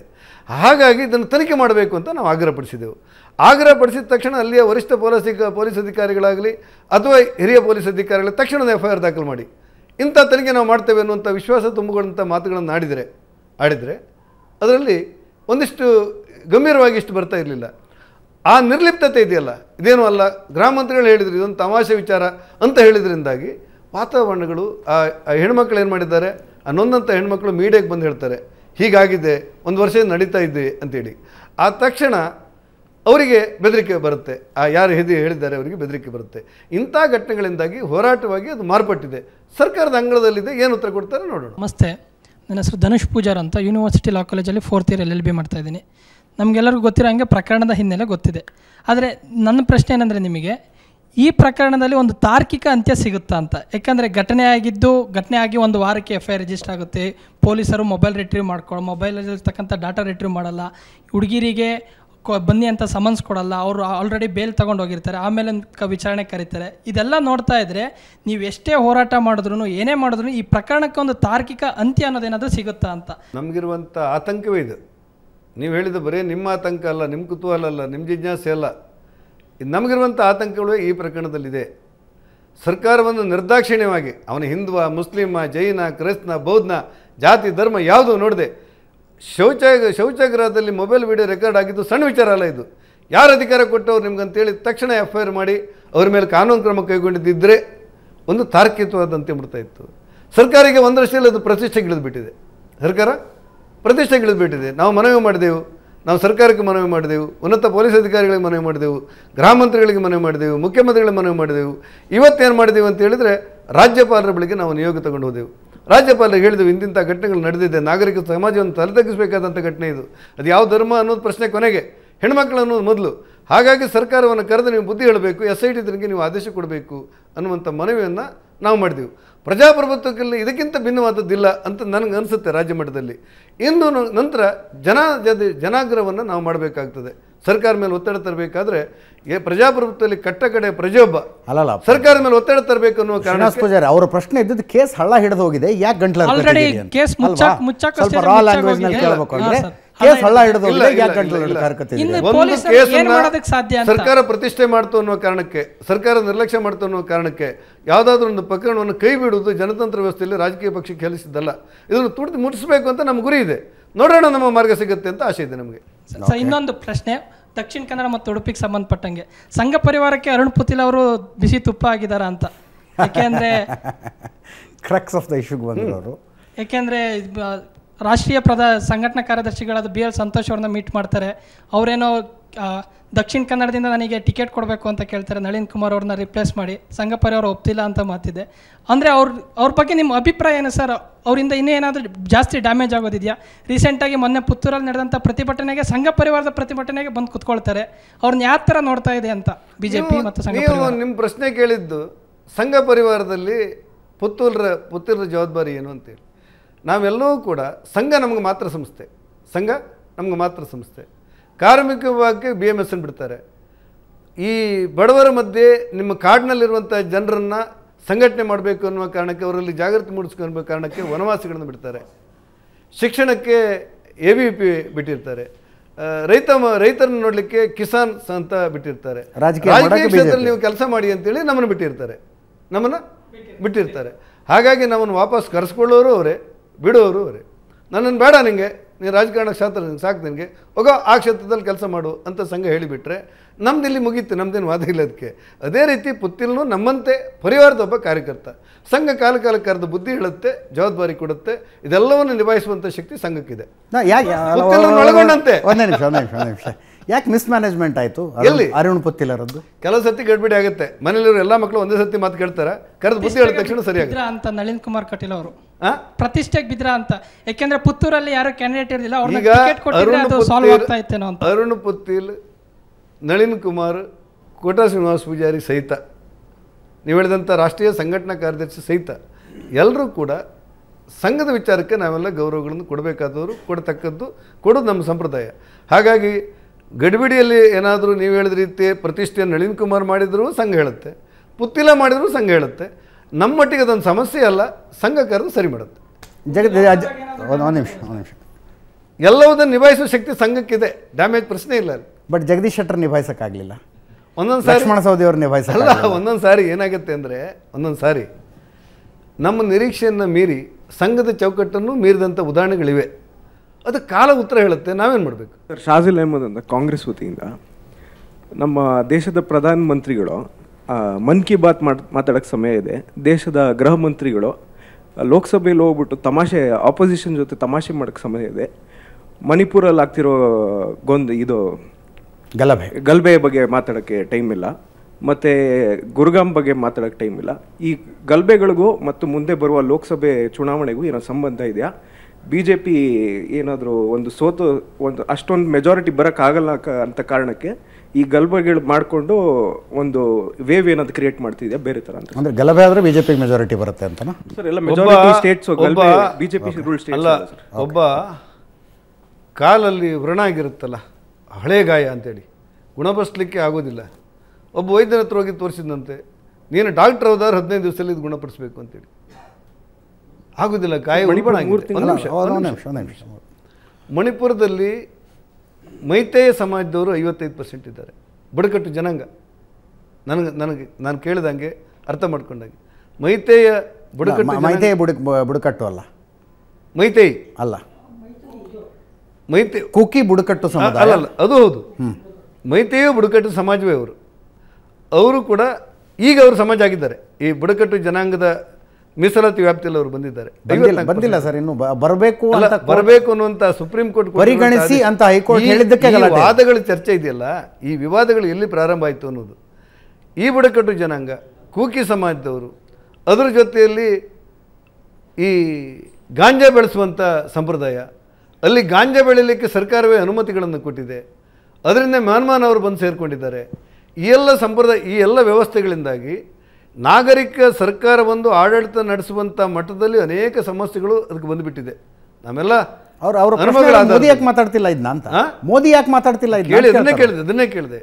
ಹಾಗಾಗಿ ಇದನ್ನು ತನಿಖೆ ಮಾಡಬೇಕು ಅಂತ ನಾವು ಆಗ್ರಹಪಡಿಸಿದೆವು ಆಗ್ರಹಪಡಿಸಿದ ತಕ್ಷಣ ಅಲ್ಲಿಯ ವರಿಷ್ಠ ಪೊಲೀಸ್ ಪೊಲೀಸ್ ಅಧಿಕಾರಿಗಳಾಗಲಿ ಅಥವಾ ಹಿರಿಯ ಪೊಲೀಸ್ ಅಧಿಕಾರಿಗಳ ತಕ್ಷಣ ಎಫ್ ಐ ಆರ್ ದಾಖಲು ಮಾಡಿ ಇಂಥ ತನಿಖೆ ನಾವು ಮಾಡ್ತೇವೆ ಅನ್ನುವಂಥ ವಿಶ್ವಾಸ ತುಂಬುಗಳಂಥ ಮಾತುಗಳನ್ನು ಆಡಿದರೆ ಆಡಿದರೆ ಅದರಲ್ಲಿ ಒಂದಿಷ್ಟು ಗಂಭೀರವಾಗಿ ಇಷ್ಟು ಬರ್ತಾ ಇರಲಿಲ್ಲ ಆ ನಿರ್ಲಿಪ್ತತೆ ಇದೆಯಲ್ಲ ಇದೇನು ಅಲ್ಲ ಗ್ರಾಮಾಂತರಗಳು ಹೇಳಿದ್ರು ಇದೊಂದು ತಮಾಷೆ ವಿಚಾರ ಅಂತ ಹೇಳಿದ್ರಿಂದಾಗಿ ವಾತಾವರಣಗಳು ಆ ಹೆಣ್ಮಕ್ಳು ಏನು ಮಾಡಿದ್ದಾರೆ ಅನ್ನೊಂದಂಥ ಹೆಣ್ಮಕ್ಳು ಮೀಡಿಯಾಗೆ ಬಂದು ಹೇಳ್ತಾರೆ ಹೀಗಾಗಿದೆ ಒಂದು ವರ್ಷ ನಡೀತಾ ಇದೆ ಅಂತೇಳಿ ಆ ತಕ್ಷಣ ಅವರಿಗೆ ಬೆದರಿಕೆ ಬರುತ್ತೆ ಆ ಯಾರು ಹೆದಿ ಹೇಳಿದ್ದಾರೆ ಅವರಿಗೆ ಬೆದರಿಕೆ ಬರುತ್ತೆ ಇಂಥ ಘಟನೆಗಳಿಂದಾಗಿ ಹೋರಾಟವಾಗಿ ಅದು ಮಾರ್ಪಟ್ಟಿದೆ ಸರ್ಕಾರದ ಅಂಗಳದಲ್ಲಿದೆ ಏನು ಉತ್ತರ ಕೊಡ್ತಾರೆ ನೋಡೋಣ ನಮಸ್ತೆ ನನ್ನ ಹೆಸರು ಧನುಷ್ ಪೂಜಾರ್ ಅಂತ ಯೂನಿವರ್ಸಿಟಿ ಲಾ ಕಾಲೇಜಲ್ಲಿ fourth year L L B ಇದ್ದೀನಿ ನಮಗೆಲ್ಲರಿಗೂ ಗೊತ್ತಿರೋ ಹಂಗೆ ಪ್ರಕರಣದ ಹಿನ್ನೆಲೆ ಗೊತ್ತಿದೆ ಆದರೆ ನನ್ನ ಪ್ರಶ್ನೆ ಏನಂದರೆ ನಿಮಗೆ ಈ ಪ್ರಕರಣದಲ್ಲಿ ಒಂದು ತಾರ್ಕಿಕ ಅಂತ್ಯ ಸಿಗುತ್ತಾ ಅಂತ ಯಾಕಂದರೆ ಘಟನೆ ಆಗಿದ್ದು ಘಟನೆ ಆಗಿ ಒಂದು ವಾರಕ್ಕೆ ಎಫ್ ಐ ಆರ್ ರಿಜಿಸ್ಟರ್ ಆಗುತ್ತೆ ಪೊಲೀಸರು ಮೊಬೈಲ್ ರಿಟ್ರೀವ್ ಮಾಡ್ಕೊಳ್ಳೋ ಮೊಬೈಲಲ್ಲಿರ್ತಕ್ಕಂಥ ಡಾಟಾ ರಿಟ್ರೀವ್ ಮಾಡಲ್ಲ ಹುಡುಗಿರಿಗೆ ಬನ್ನಿ ಅಂತ ಸಮನ್ಸ್ ಕೊಡಲ್ಲ ಅವರು ಆಲ್ರೆಡಿ ಬೇಲ್ ಹೋಗಿರ್ತಾರೆ ಆಮೇಲೆ ವಿಚಾರಣೆ ಕರೀತಾರೆ ಇದೆಲ್ಲ ನೋಡ್ತಾ ಇದ್ರೆ ನೀವು ಎಷ್ಟೇ ಹೋರಾಟ ಮಾಡಿದ್ರು ಏನೇ ಮಾಡಿದ್ರು ಈ ಪ್ರಕರಣಕ್ಕೆ ಒಂದು ತಾರ್ಕಿಕ ಅಂತ್ಯ ಅನ್ನೋದೇನಾದರೂ ಸಿಗುತ್ತಾ ಅಂತ ನಮಗಿರುವಂಥ ಆತಂಕವೇ ಇದು ನೀವು ಹೇಳಿದ ಬರೀ ನಿಮ್ಮ ಆತಂಕ ಅಲ್ಲ ನಿಮ್ಮ ಕುತೂಹಲ ಅಲ್ಲ ನಿಮ್ಮ ಜಿಜ್ಞಾಸೆ ಅಲ್ಲ ನಮಗಿರುವಂಥ ಆತಂಕಗಳು ಈ ಪ್ರಕರಣದಲ್ಲಿದೆ ಸರ್ಕಾರವನ್ನು ನಿರ್ದಾಕ್ಷಿಣ್ಯವಾಗಿ ಅವನ ಹಿಂದುವ ಮುಸ್ಲಿಮ ಜೈನ ಕ್ರೈಸ್ತನ ಬೌದ್ಧನ ಜಾತಿ ಧರ್ಮ ಯಾವುದು ನೋಡಿದೆ ಶೌಚ ಶೌಚಗೃಹದಲ್ಲಿ ಮೊಬೈಲ್ ವಿಡಿಯೋ ರೆಕಾರ್ಡ್ ಆಗಿದ್ದು ಸಣ್ಣ ವಿಚಾರ ಅಲ್ಲ ಇದು ಯಾರು ಅಧಿಕಾರ ಕೊಟ್ಟವ್ರು ನಿಮ್ಗೆ ಅಂತೇಳಿ ತಕ್ಷಣ ಎಫ್ ಐ ಆರ್ ಮಾಡಿ ಅವ್ರ ಮೇಲೆ ಕಾನೂನು ಕ್ರಮ ಕೈಗೊಂಡಿದ್ದರೆ ಒಂದು ತಾರ್ಕಿಕವಾದಂತೆ ಬಿಡ್ತಾ ಇತ್ತು ಸರ್ಕಾರಿಗೆ ಒಂದರಷ್ಟಲ್ಲಿ ಅದು ಪ್ರತಿಷ್ಠೆಗಿಳಿದ್ಬಿಟ್ಟಿದೆ ಸರ್ಕಾರ ಪ್ರತಿಷ್ಠೆ ಪ್ರತಿಷ್ಠೆಗಿಳಿದ್ಬಿಟ್ಟಿದೆ ನಾವು ಮನವಿ ಮಾಡಿದೆವು ನಾವು ಸರ್ಕಾರಕ್ಕೆ ಮನವಿ ಮಾಡಿದೆವು ಉನ್ನತ ಪೊಲೀಸ್ ಅಧಿಕಾರಿಗಳಿಗೆ ಮನವಿ ಮಾಡಿದೆವು ಗ್ರಾಮ ಮಂತ್ರಿಗಳಿಗೆ ಮನವಿ ಮಾಡಿದೆವು ಮುಖ್ಯಮಂತ್ರಿಗಳಿಗೆ ಮನವಿ ಮಾಡಿದೆವು ಇವತ್ತೇನು ಮಾಡಿದೆವು ಅಂತ ಹೇಳಿದರೆ ರಾಜ್ಯಪಾಲರ ಬಳಿಗೆ ನಾವು ನಿಯೋಗ ತಗೊಂಡು ಹೋದೆವು ರಾಜ್ಯಪಾಲರು ಹೇಳಿದೆವು ಇಂದಿಂಥ ಘಟನೆಗಳು ನಡೆದಿದೆ ನಾಗರಿಕ ಸಮಾಜವನ್ನು ತಲೆ ತಗ್ಗಿಸಬೇಕಾದಂಥ ಘಟನೆ ಇದು ಅದು ಯಾವ ಧರ್ಮ ಅನ್ನೋದು ಪ್ರಶ್ನೆ ಕೊನೆಗೆ ಹೆಣ್ಮಕ್ಳು ಅನ್ನೋದು ಮೊದಲು ಹಾಗಾಗಿ ಸರ್ಕಾರವನ್ನು ಕರೆದು ನೀವು ಬುದ್ಧಿ ಹೇಳಬೇಕು ಎಸ್ ಐ ಟಿ ನೀವು ಆದೇಶ ಕೊಡಬೇಕು ಅನ್ನುವಂಥ ಮನವಿಯನ್ನು ನಾವು ಮಾಡಿದೆವು ಪ್ರಜಾಪ್ರಭುತ್ವಕ್ಕೆ ಇದಕ್ಕಿಂತ ಭಿನ್ನವಾದದ್ದಿಲ್ಲ ಅಂತ ನನಗೆ ಅನಿಸುತ್ತೆ ರಾಜ್ಯ ಮಟ್ಟದಲ್ಲಿ ಇನ್ನು ನಂತರ ಜನ ಜನಾಗ್ರಹವನ್ನು ನಾವು ಮಾಡಬೇಕಾಗ್ತದೆ ಸರ್ಕಾರ ಮೇಲೆ ಒತ್ತಡ ತರಬೇಕಾದ್ರೆ ಪ್ರಜಾಪ್ರಭುತ್ವದಲ್ಲಿ ಕಟ್ಟಕಡೆ ಪ್ರಜೆಯೊಬ್ಬ ಅಲ್ಲ ಸರ್ಕಾರ ಮೇಲೆ ಒತ್ತಡ ತರಬೇಕು ಅನ್ನೋ ಕಾರಣ ಅವರ ಪ್ರಶ್ನೆ ಇದ್ದಿದ್ದು ಕೇಸ್ ಹಳ್ಳ ಹಿಡಿದು ಹೋಗಿದೆ ಯಾಕೆ ಗಂಟ್ಲ ನಲ್ಲಿ ಹಳ್ಳ ಸರ್ಕಾರ ಪ್ರತಿಷ್ಠೆ ಮಾಡ್ತು ಅನ್ನೋ ಕಾರಣಕ್ಕೆ ಸರ್ಕಾರ ನಿರ್ಲಕ್ಷ್ಯ ಮಾಡ್ತು ಅನ್ನೋ ಕಾರಣಕ್ಕೆ ಯಾವುದಾದ್ರೂ ಒಂದು ಪ್ರಕರಣವನ್ನು ಕೈ ಬಿಡುವುದು ಜನತಂತ್ರ ವ್ಯವಸ್ಥೆಯಲ್ಲಿ ರಾಜಕೀಯ ಪಕ್ಷಕ್ಕೆ ಕೇಳಿಸಿದ್ದಲ್ಲ ಇದನ್ನು ತುಡಿದು ಮುಟ್ಟಿಸಬೇಕು ಅಂತ ನಮ್ಮ ಗುರಿ ಇದೆ ನೋಡೋಣ ನಮ್ಮ ಮಾರ್ಗ ಸಿಗುತ್ತೆ ಅಂತ ಆಸೆ ಇದೆ ನಮಗೆ ಇನ್ನೊಂದು ಪ್ರಶ್ನೆ ದಕ್ಷಿಣ ಕನ್ನಡ ಮತ್ತು ಉಡುಪಿಗೆ ಸಂಬಂಧಪಟ್ಟಂಗೆ ಸಂಘ ಪರಿವಾರಕ್ಕೆ ಅರುಣ್ ಪುತಿಲ್ ಅವರು ಬಿಸಿ ತುಪ್ಪ ಆಗಿದ್ದಾರೆ ಅಂತ ಯಾಕೆಂದ್ರೆ ಕ್ರಕ್ಸ್ ಆಫ್ ದ ಇಶ್ಯೂಗೆ ಬಂದಿರೋರು ಏಕೆಂದರೆ ರಾಷ್ಟ್ರೀಯ ಪ್ರಧಾ ಸಂಘಟನಾ ಕಾರ್ಯದರ್ಶಿಗಳಾದ ಬಿ ಎಲ್ ಸಂತೋಷ್ ಅವ್ರನ್ನ ಮೀಟ್ ಮಾಡ್ತಾರೆ ಅವರೇನೋ ದಕ್ಷಿಣ ಕನ್ನಡದಿಂದ ನನಗೆ ಟಿಕೆಟ್ ಕೊಡಬೇಕು ಅಂತ ಕೇಳ್ತಾರೆ ನಳಿನ್ ಕುಮಾರ್ ಅವ್ರನ್ನ ರಿಪ್ಲೇಸ್ ಮಾಡಿ ಸಂಗಪ್ಪರಿ ಅವರು ಒಪ್ತಿಲ್ಲ ಅಂತ ಮಾತಿದೆ ಅಂದರೆ ಅವ್ರ ಅವ್ರ ಬಗ್ಗೆ ನಿಮ್ಮ ಅಭಿಪ್ರಾಯ ಏನು ಸರ್ ಅವರಿಂದ ಇನ್ನೂ ಏನಾದರೂ ಜಾಸ್ತಿ ಡ್ಯಾಮೇಜ್ ಆಗೋದಿದೆಯಾ ರೀಸೆಂಟಾಗಿ ಮೊನ್ನೆ ಪುತ್ತೂರಲ್ಲಿ ನಡೆದಂಥ ಪ್ರತಿಭಟನೆಗೆ ಸಂಘ ಪರಿವಾರದ ಪ್ರತಿಭಟನೆಗೆ ಬಂದು ಕುತ್ಕೊಳ್ತಾರೆ ಅವ್ರನ್ನ ಯಾವ ಥರ ನೋಡ್ತಾ ಇದೆ ಅಂತ ಬಿ ಜೆ ಪಿ ಮತ್ತು ಸಂಘ ನಿಮ್ಮ ಪ್ರಶ್ನೆ ಕೇಳಿದ್ದು ಸಂಘ ಪರಿವಾರದಲ್ಲಿ ಪುತ್ತೂರ ಪುತ್ತೂರ ಜವಾಬ್ದಾರಿ ಏನು ಅಂತೇಳಿ ನಾವೆಲ್ಲವೂ ಕೂಡ ಸಂಘ ನಮಗೆ ಮಾತ್ರ ಸಂಸ್ಥೆ ಸಂಘ ನಮ್ಗೆ ಮಾತ್ರ ಸಂಸ್ಥೆ ಕಾರ್ಮಿಕವಾಗಿ ಬಿ ಎಮ್ ಅನ್ನು ಬಿಡ್ತಾರೆ ಈ ಬಡವರ ಮಧ್ಯೆ ನಿಮ್ಮ ಕಾಡಿನಲ್ಲಿರುವಂಥ ಜನರನ್ನು ಸಂಘಟನೆ ಮಾಡಬೇಕು ಅನ್ನುವ ಕಾರಣಕ್ಕೆ ಅವರಲ್ಲಿ ಜಾಗೃತಿ ಮೂಡಿಸ್ಕೊನ್ನುವ ಕಾರಣಕ್ಕೆ ವನವಾಸಿಗಳನ್ನು ಬಿಡ್ತಾರೆ ಶಿಕ್ಷಣಕ್ಕೆ ಎ ಬಿ ಪಿ ಬಿಟ್ಟಿರ್ತಾರೆ ರೈತ ರೈತರನ್ನು ನೋಡಲಿಕ್ಕೆ ಕಿಸಾನ್ ಅಂತ ಬಿಟ್ಟಿರ್ತಾರೆ ರಾಜಕೀಯ ನೀವು ಕೆಲಸ ಮಾಡಿ ಅಂತೇಳಿ ನಮ್ಮನ್ನು ಬಿಟ್ಟಿರ್ತಾರೆ ನಮ್ಮನ್ನು ಬಿಟ್ಟಿರ್ತಾರೆ ಹಾಗಾಗಿ ನಮ್ಮನ್ನು ವಾಪಸ್ ಕರೆಸ್ಕೊಳ್ಳೋರು ಅವರೇ ಬಿಡೋರು ಅವರೇ ನನ್ನನ್ನು ಬೇಡ ನಿಮಗೆ ನೀನು ರಾಜಕಾರಣ ಕ್ಷೇತ್ರ ಸಾಕು ನಿನಗೆ ಹೋಗೋ ಆ ಕ್ಷೇತ್ರದಲ್ಲಿ ಕೆಲಸ ಮಾಡು ಅಂತ ಸಂಘ ಹೇಳಿಬಿಟ್ರೆ ನಮ್ದು ಇಲ್ಲಿ ಮುಗೀತು ನಮ್ದೇನು ವಾದ ಇಲ್ಲ ಅದಕ್ಕೆ ಅದೇ ರೀತಿ ಪುತ್ತಿಲ್ನು ನಮ್ಮಂತೆ ಪರಿವಾರದ ಒಬ್ಬ ಕಾರ್ಯಕರ್ತ ಸಂಘ ಕಾಲ ಕಾಲಕ್ಕೆ ಬುದ್ಧಿ ಹೇಳುತ್ತೆ ಜವಾಬ್ದಾರಿ ಕೊಡುತ್ತೆ ಇದೆಲ್ಲವನ್ನು ನಿಭಾಯಿಸುವಂಥ ಶಕ್ತಿ ಸಂಘಕ್ಕಿದೆ ಒಳಗೊಂಡಂತೆ ಒಂದೇ ನಿಮಿಷ ಒಂದೇ ನಿಮಿಷ ಯಾಕೆ ಮಿಸ್ ಮ್ಯಾನೇಜ್ಮೆಂಟ್ ಆಯ್ತು ಎಲ್ಲಿ ಅರುಣ್ ಪುತ್ತಿಲ್ಲರದ್ದು ಕೆಲವು ಸತಿ ಗಡ್ಬಿಡಿ ಆಗುತ್ತೆ ಮನೇಲಿರೋ ಎಲ್ಲ ಮಕ್ಕಳು ಒಂದೇ ಸತಿ ಮಾತು ಕೇಳ್ತಾರೆ ಕರೆದು ಬುದ್ಧಿ ಹೇಳಿದ ತಕ್ಷಣ ಸರಿಯಾಗಿ ಅಂತ ನಳಿನ್ ಕುಮಾರ್ ಕಟೀಲ್ ಅವರು ಪ್ರತಿಷ್ಠೆಗೆ ಬಿದ್ರ ಅಂತ ಯಾಕೆಂದ್ರೆ ಪುತ್ತೂರಲ್ಲಿ ಯಾರು ಕ್ಯಾಂಡಿಡೇಟ್ ಇರಲಿಲ್ಲ ಅವ್ರಿಗೆ ಸಾಲ್ವ್ ಆಗ್ತಾ ಇತ್ತೇನೋ ಅಂತ ಅರುಣ್ ಪುತ್ತಿಲ್ ನಳಿನ್ ಕುಮಾರ್ ಕೋಟ ಶ್ರೀನಿವಾಸ ಪೂಜಾರಿ ಸಹಿತ ನೀವು ಹೇಳಿದಂಥ ರಾಷ್ಟ್ರೀಯ ಸಂಘಟನಾ ಕಾರ್ಯದರ್ಶಿ ಸಹಿತ ಎಲ್ಲರೂ ಕೂಡ ಸಂಘದ ವಿಚಾರಕ್ಕೆ ನಾವೆಲ್ಲ ಗೌರವಗಳನ್ನು ಕೊಡಬೇಕಾದವರು ಕೊಡತಕ್ಕದ್ದು ಕೊಡೋದು ನಮ್ಮ ಸಂಪ್ರದಾಯ ಹಾಗಾಗಿ ಗಡಿಬಿಡಿಯಲ್ಲಿ ಏನಾದರೂ ನೀವು ಹೇಳಿದ ರೀತಿ ಪ್ರತಿಷ್ಠೆಯನ್ನು ನಳಿನ್ ಕುಮಾರ್ ಮಾಡಿದರೂ ಸಂಘ ಹೇಳುತ್ತೆ ಪುತ್ತಿಲ ಮಾಡಿದರೂ ಸಂಘ ಹೇಳುತ್ತೆ ನಮ್ಮ ಮಟ್ಟಿಗೆ ಅದೊಂದು ಸಮಸ್ಯೆ ಅಲ್ಲ ಸಂಘ ಕರೆದು ಸರಿ ಮಾಡುತ್ತೆ ಜಗದೀಶ್ ಒಂದು ನಿಮಿಷ ಎಲ್ಲವುದನ್ನು ನಿಭಾಯಿಸುವ ಶಕ್ತಿ ಸಂಘಕ್ಕಿದೆ ಡ್ಯಾಮೇಜ್ ಪ್ರಶ್ನೆ ಇಲ್ಲ ಬಟ್ ಜಗದೀಶ್ ಶೆಟ್ಟರ್ ನಿಭಾಯಿಸೋಕ್ಕಾಗಲಿಲ್ಲ ಒಂದೊಂದು ಸಾರಿ ಲಕ್ಷ್ಮಣ ಸೌದಿಯವ್ರು ನಿಭಾಯಿಸಲ್ಲ ಒಂದೊಂದು ಸಾರಿ ಏನಾಗುತ್ತೆ ಅಂದರೆ ಒಂದೊಂದು ಸಾರಿ ನಮ್ಮ ನಿರೀಕ್ಷೆಯನ್ನು ಮೀರಿ ಸಂಘದ ಚೌಕಟ್ಟನ್ನು ಮೀರಿದಂಥ ಉದಾಹರಣೆಗಳಿವೆ ಅದಕ್ಕೆ ಕಾಲ ಉತ್ತರ ಹೇಳುತ್ತೆ ನಾವೇನು ಮಾಡಬೇಕು ಸರ್ ಶಾಜಿಲ್ ಅಹಮದ್ ಅಂತ ಕಾಂಗ್ರೆಸ್ ವತಿಯಿಂದ ನಮ್ಮ ದೇಶದ ಪ್ರಧಾನ ಮಂತ್ರಿಗಳು ಮನ್ ಕಿ ಬಾತ್ ಮಾತಾಡೋಕ್ಕೆ ಸಮಯ ಇದೆ ದೇಶದ ಗೃಹ ಮಂತ್ರಿಗಳು ಲೋಕಸಭೆಯಲ್ಲಿ ಹೋಗ್ಬಿಟ್ಟು ತಮಾಷೆ ಆಪೋಸಿಷನ್ ಜೊತೆ ತಮಾಷೆ ಮಾಡೋಕ್ಕೆ ಸಮಯ ಇದೆ ಮಣಿಪುರಲ್ಲಿ ಆಗ್ತಿರೋ ಗೊಂದು ಇದು ಗಲಭೆ ಗಲಭೆ ಬಗ್ಗೆ ಮಾತಾಡೋಕ್ಕೆ ಟೈಮ್ ಇಲ್ಲ ಮತ್ತು ಗುರುಗಾಮ್ ಬಗ್ಗೆ ಮಾತಾಡೋಕ್ಕೆ ಟೈಮ್ ಇಲ್ಲ ಈ ಗಲಭೆಗಳಿಗೂ ಮತ್ತು ಮುಂದೆ ಬರುವ ಲೋಕಸಭೆ ಚುನಾವಣೆಗೂ ಏನೋ ಸಂಬಂಧ ಇದೆಯಾ ಬಿ ಜೆ ಪಿ ಏನಾದರೂ ಒಂದು ಸೋತು ಒಂದು ಅಷ್ಟೊಂದು ಮೆಜಾರಿಟಿ ಬರೋಕ್ಕಾಗಲ್ಲ ಅಂತ ಕಾರಣಕ್ಕೆ ಈ ಗಲಭೆಗಳು ಮಾಡಿಕೊಂಡು ಒಂದು ವೇವ್ ಏನಾದ್ರು ಕ್ರಿಯೇಟ್ ಮಾಡ್ತಿದ್ಯಾ ಬೇರೆ ತರ ಅಂತ ಅಂದರೆ ಗಲಭೆ ಆದರೆ ಬಿಜೆಪಿ ಮೆಜಾರಿಟಿ ಬರುತ್ತೆ ಅಂತ ಸರ್ ಎಲ್ಲ majority states BJP rule state ಒಬ್ಬ ಕಾಲಲ್ಲಿ ವ್ರಣ ಆಗಿರುತ್ತಲ್ಲ ಹಳೆ ಗಾಯ ಅಂತೇಳಿ ಗುಣಪಡಿಸ್ಲಿಕ್ಕೆ ಆಗೋದಿಲ್ಲ ಒಬ್ಬ ವೈದ್ಯರ ಹತ್ರ ಹೋಗಿ ತೋರಿಸಿದಂತೆ ನೀನು ಡಾಕ್ಟರ್ ಹೋದಾರು ಹದಿನೈದು ದಿವಸದಲ್ಲಿ ಇದು ಗುಣಪಡಿಸ್ಬೇಕು ಅಂತೇಳಿ ಆಗುದಿಲ್ಲ ಕಾಯಿ ಮಣಿಪುರದಲ್ಲಿ ಮೈತೇಯ ಸಮಾಜದವರು ಐವತ್ತೈದು ಪರ್ಸೆಂಟ್ ಇದ್ದಾರೆ ಬುಡಕಟ್ಟು ಜನಾಂಗ ನನಗೆ ನನಗೆ ನಾನು ಕೇಳಿದಂಗೆ ಅರ್ಥ ಮಾಡ್ಕೊಂಡಂಗೆ ಮೈತೇಯ ಬುಡಕಟ್ಟು ಮೈತೇಯ ಬುಡಕಟ್ಟು ಅಲ್ಲ ಮೈತೇಯಿ ಅಲ್ಲ ಮೈತೇ ಕುಕ್ಕಿ ಬುಡಕಟ್ಟು ಸಮಾಜ ಅಲ್ಲ ಅಲ್ಲ ಅದು ಹೌದು ಮೈತೇಯೋ ಬುಡಕಟ್ಟು ಸಮಾಜವೇ ಅವರು ಅವರು ಕೂಡ ಈಗ ಅವರು ಸಮಾಜ ಆಗಿದ್ದಾರೆ ಈ ಬುಡಕಟ್ಟು ಜನಾಂಗದ ಮೀಸಲಾತಿ ವ್ಯಾಪ್ತಿಯಲ್ಲಿ ಅವರು ಬಂದಿದ್ದಾರೆ ಬಂದಿಲ್ಲ ಸರ್ ಇನ್ನು ಬರಬೇಕು ಬರಬೇಕು ಅನ್ನುವಂತ ಸುಪ್ರೀಂ ಕೋರ್ಟ್ ಪರಿಗಣಿಸಿ ಅಂತ ಹೈಕೋರ್ಟ್ ಹೇಳಿದ್ದಕ್ಕೆ ವಿವಾದಗಳು ಚರ್ಚೆ ಇದೆಯಲ್ಲ ಈ ವಿವಾದಗಳು ಎಲ್ಲಿ ಪ್ರಾರಂಭ ಆಯಿತು ಅನ್ನೋದು ಈ ಬುಡಕಟ್ಟು ಜನಾಂಗ ಕೂಕಿ ಸಮಾಜದವರು ಅದರ ಜೊತೆಯಲ್ಲಿ ಈ ಗಾಂಜಾ ಬೆಳೆಸುವಂಥ ಸಂಪ್ರದಾಯ ಅಲ್ಲಿ ಗಾಂಜಾ ಬೆಳೀಲಿಕ್ಕೆ ಸರ್ಕಾರವೇ ಅನುಮತಿಗಳನ್ನು ಕೊಟ್ಟಿದೆ ಅದರಿಂದ ಮ್ಯಾನ್ಮಾನ್ ಅವರು ಬಂದು ಸೇರಿಕೊಂಡಿದ್ದಾರೆ ಈ ಎಲ್ಲ ಸಂಪ್ರದಾಯ ಈ ಎಲ್ಲ ವ್ಯವಸ್ಥೆಗಳಿಂದಾಗಿ ನಾಗರಿಕ ಸರ್ಕಾರ ಒಂದು ಆಡಳಿತ ನಡೆಸುವಂಥ ಮಟ್ಟದಲ್ಲಿ ಅನೇಕ ಸಮಸ್ಯೆಗಳು ಅದಕ್ಕೆ ಬಂದುಬಿಟ್ಟಿದೆ ನಾವೆಲ್ಲ ಮೋದಿ ಯಾಕೆ ಮಾತಾಡ್ತಿಲ್ಲ ಇದನ್ನ ಅಂತ ಮೋದಿ ಯಾಕೆ ಮಾತಾಡ್ತಿಲ್ಲ ಕೇಳಿದೆ ಅದನ್ನೇ ಕೇಳಿದೆ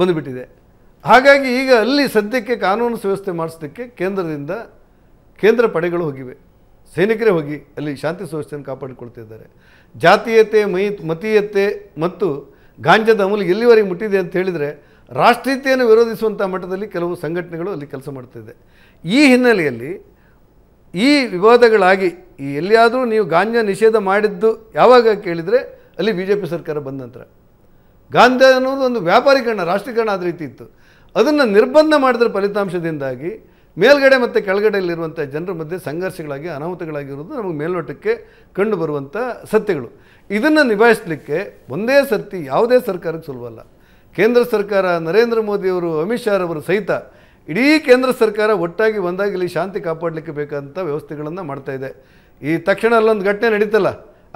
ಬಂದುಬಿಟ್ಟಿದೆ ಹಾಗಾಗಿ ಈಗ ಅಲ್ಲಿ ಸದ್ಯಕ್ಕೆ ಕಾನೂನು ಸುವ್ಯವಸ್ಥೆ ಮಾಡಿಸೋದಕ್ಕೆ ಕೇಂದ್ರದಿಂದ ಕೇಂದ್ರ ಪಡೆಗಳು ಹೋಗಿವೆ ಸೈನಿಕರೇ ಹೋಗಿ ಅಲ್ಲಿ ಶಾಂತಿ ಸುವ್ಯವಸ್ಥೆಯನ್ನು ಕಾಪಾಡಿಕೊಳ್ತಿದ್ದಾರೆ ಜಾತೀಯತೆ ಮೈ ಮತೀಯತೆ ಮತ್ತು ಗಾಂಜದ ಅಮಲು ಎಲ್ಲಿವರೆಗೆ ಮುಟ್ಟಿದೆ ಅಂತ ಹೇಳಿದರೆ ರಾಷ್ಟ್ರೀಯತೆಯನ್ನು ವಿರೋಧಿಸುವಂಥ ಮಟ್ಟದಲ್ಲಿ ಕೆಲವು ಸಂಘಟನೆಗಳು ಅಲ್ಲಿ ಕೆಲಸ ಮಾಡ್ತಿದೆ ಈ ಹಿನ್ನೆಲೆಯಲ್ಲಿ ಈ ವಿವಾದಗಳಾಗಿ ಈ ಎಲ್ಲಿಯಾದರೂ ನೀವು ಗಾಂಜಾ ನಿಷೇಧ ಮಾಡಿದ್ದು ಯಾವಾಗ ಕೇಳಿದರೆ ಅಲ್ಲಿ ಬಿ ಜೆ ಪಿ ಸರ್ಕಾರ ಬಂದ ನಂತರ ಗಾಂಜಾ ಅನ್ನೋದು ಒಂದು ವ್ಯಾಪಾರೀಕರಣ ರಾಷ್ಟ್ರೀಕರಣ ಆದ ರೀತಿ ಇತ್ತು ಅದನ್ನು ನಿರ್ಬಂಧ ಮಾಡಿದ್ರ ಫಲಿತಾಂಶದಿಂದಾಗಿ ಮೇಲ್ಗಡೆ ಮತ್ತು ಕೆಳಗಡೆಯಲ್ಲಿರುವಂಥ ಜನರ ಮಧ್ಯೆ ಸಂಘರ್ಷಗಳಾಗಿ ಅನಾಹುತಗಳಾಗಿರುವುದು ನಮಗೆ ಮೇಲ್ನೋಟಕ್ಕೆ ಕಂಡು ಬರುವಂಥ ಸತ್ಯಗಳು ಇದನ್ನು ನಿಭಾಯಿಸಲಿಕ್ಕೆ ಒಂದೇ ಸರ್ತಿ ಯಾವುದೇ ಸರ್ಕಾರಕ್ಕೆ ಸುಲಭಲ್ಲ ಕೇಂದ್ರ ಸರ್ಕಾರ ನರೇಂದ್ರ ಮೋದಿಯವರು ಅಮಿತ್ ಶಾ ಅವರು ಸಹಿತ ಇಡೀ ಕೇಂದ್ರ ಸರ್ಕಾರ ಒಟ್ಟಾಗಿ ಒಂದಾಗಿ ಇಲ್ಲಿ ಶಾಂತಿ ಕಾಪಾಡಲಿಕ್ಕೆ ಬೇಕಾದಂಥ ವ್ಯವಸ್ಥೆಗಳನ್ನು ಮಾಡ್ತಾ ಇದೆ ಈ ತಕ್ಷಣ ಅಲ್ಲೊಂದು ಘಟನೆ ನಡೀತಲ್ಲ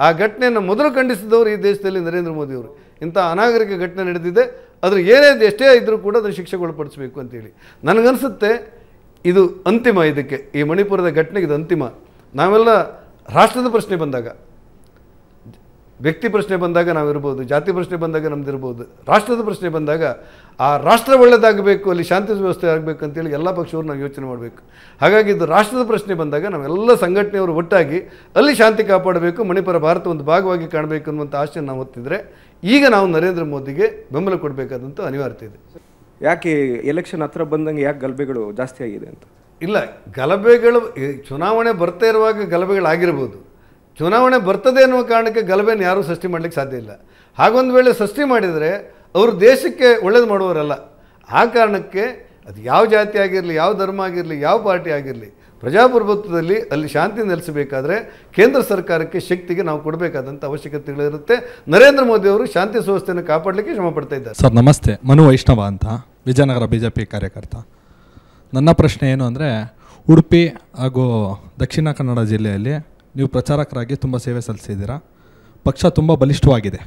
ಆ ಘಟನೆಯನ್ನು ಮೊದಲು ಖಂಡಿಸಿದವರು ಈ ದೇಶದಲ್ಲಿ ನರೇಂದ್ರ ಮೋದಿಯವರು ಇಂಥ ಅನಾಗರಿಕ ಘಟನೆ ನಡೆದಿದೆ ಅದ್ರ ಏನೇ ಎಷ್ಟೇ ಇದ್ದರೂ ಕೂಡ ಅದನ್ನು ಶಿಕ್ಷೆಗೊಳಪಡಿಸಬೇಕು ಅಂತೇಳಿ ನನಗನ್ಸುತ್ತೆ ಇದು ಅಂತಿಮ ಇದಕ್ಕೆ ಈ ಮಣಿಪುರದ ಘಟನೆಗೆ ಇದು ಅಂತಿಮ ನಾವೆಲ್ಲ ರಾಷ್ಟ್ರದ ಪ್ರಶ್ನೆ ಬಂದಾಗ ವ್ಯಕ್ತಿ ಪ್ರಶ್ನೆ ಬಂದಾಗ ನಾವಿರ್ಬೋದು ಜಾತಿ ಪ್ರಶ್ನೆ ಬಂದಾಗ ಇರ್ಬೋದು ರಾಷ್ಟ್ರದ ಪ್ರಶ್ನೆ ಬಂದಾಗ ಆ ರಾಷ್ಟ್ರ ಒಳ್ಳೇದಾಗಬೇಕು ಅಲ್ಲಿ ಶಾಂತಿ ವ್ಯವಸ್ಥೆ ಆಗಬೇಕು ಅಂತೇಳಿ ಎಲ್ಲ ಪಕ್ಷವರು ನಾವು ಯೋಚನೆ ಮಾಡಬೇಕು ಹಾಗಾಗಿ ಇದು ರಾಷ್ಟ್ರದ ಪ್ರಶ್ನೆ ಬಂದಾಗ ನಾವೆಲ್ಲ ಸಂಘಟನೆಯವರು ಒಟ್ಟಾಗಿ ಅಲ್ಲಿ ಶಾಂತಿ ಕಾಪಾಡಬೇಕು ಮಣಿಪುರ ಭಾರತ ಒಂದು ಭಾಗವಾಗಿ ಕಾಣಬೇಕು ಅನ್ನುವಂಥ ಆಶೆ ನಾವು ಹೊತ್ತಿದ್ರೆ ಈಗ ನಾವು ನರೇಂದ್ರ ಮೋದಿಗೆ ಬೆಂಬಲ ಕೊಡಬೇಕಾದಂಥ ಅನಿವಾರ್ಯತೆ ಇದೆ ಯಾಕೆ ಎಲೆಕ್ಷನ್ ಹತ್ರ ಬಂದಂಗೆ ಯಾಕೆ ಗಲಭೆಗಳು ಜಾಸ್ತಿ ಆಗಿದೆ ಅಂತ ಇಲ್ಲ ಗಲಭೆಗಳು ಚುನಾವಣೆ ಬರ್ತಾ ಇರುವಾಗ ಗಲಭೆಗಳಾಗಿರ್ಬೋದು ಚುನಾವಣೆ ಬರ್ತದೆ ಅನ್ನುವ ಕಾರಣಕ್ಕೆ ಗಲಭೆನ ಯಾರೂ ಸೃಷ್ಟಿ ಮಾಡಲಿಕ್ಕೆ ಸಾಧ್ಯ ಇಲ್ಲ ಹಾಗೊಂದು ವೇಳೆ ಸೃಷ್ಟಿ ಮಾಡಿದರೆ ಅವರು ದೇಶಕ್ಕೆ ಒಳ್ಳೇದು ಮಾಡುವವರಲ್ಲ ಆ ಕಾರಣಕ್ಕೆ ಅದು ಯಾವ ಜಾತಿ ಆಗಿರಲಿ ಯಾವ ಧರ್ಮ ಆಗಿರಲಿ ಯಾವ ಪಾರ್ಟಿ ಆಗಿರಲಿ ಪ್ರಜಾಪ್ರಭುತ್ವದಲ್ಲಿ ಅಲ್ಲಿ ಶಾಂತಿ ನೆಲೆಸಬೇಕಾದ್ರೆ ಕೇಂದ್ರ ಸರ್ಕಾರಕ್ಕೆ ಶಕ್ತಿಗೆ ನಾವು ಕೊಡಬೇಕಾದಂಥ ಅವಶ್ಯಕತೆಗಳಿರುತ್ತೆ ನರೇಂದ್ರ ಮೋದಿ ಅವರು ಶಾಂತಿ ಸುವ್ಯವಸ್ಥೆಯನ್ನು ಕಾಪಾಡಲಿಕ್ಕೆ ಶ್ರಮ ಪಡ್ತಾ ಇದ್ದಾರೆ ಸರ್ ನಮಸ್ತೆ ಮನು ವೈಷ್ಣವ ಅಂತ ವಿಜಯನಗರ ಬಿ ಜೆ ಪಿ ಕಾರ್ಯಕರ್ತ ನನ್ನ ಪ್ರಶ್ನೆ ಏನು ಅಂದರೆ ಉಡುಪಿ ಹಾಗೂ ದಕ್ಷಿಣ ಕನ್ನಡ ಜಿಲ್ಲೆಯಲ್ಲಿ ನೀವು ಪ್ರಚಾರಕರಾಗಿ ತುಂಬ ಸೇವೆ ಸಲ್ಲಿಸಿದ್ದೀರಾ ಪಕ್ಷ ತುಂಬ ಬಲಿಷ್ಠವಾಗಿದೆ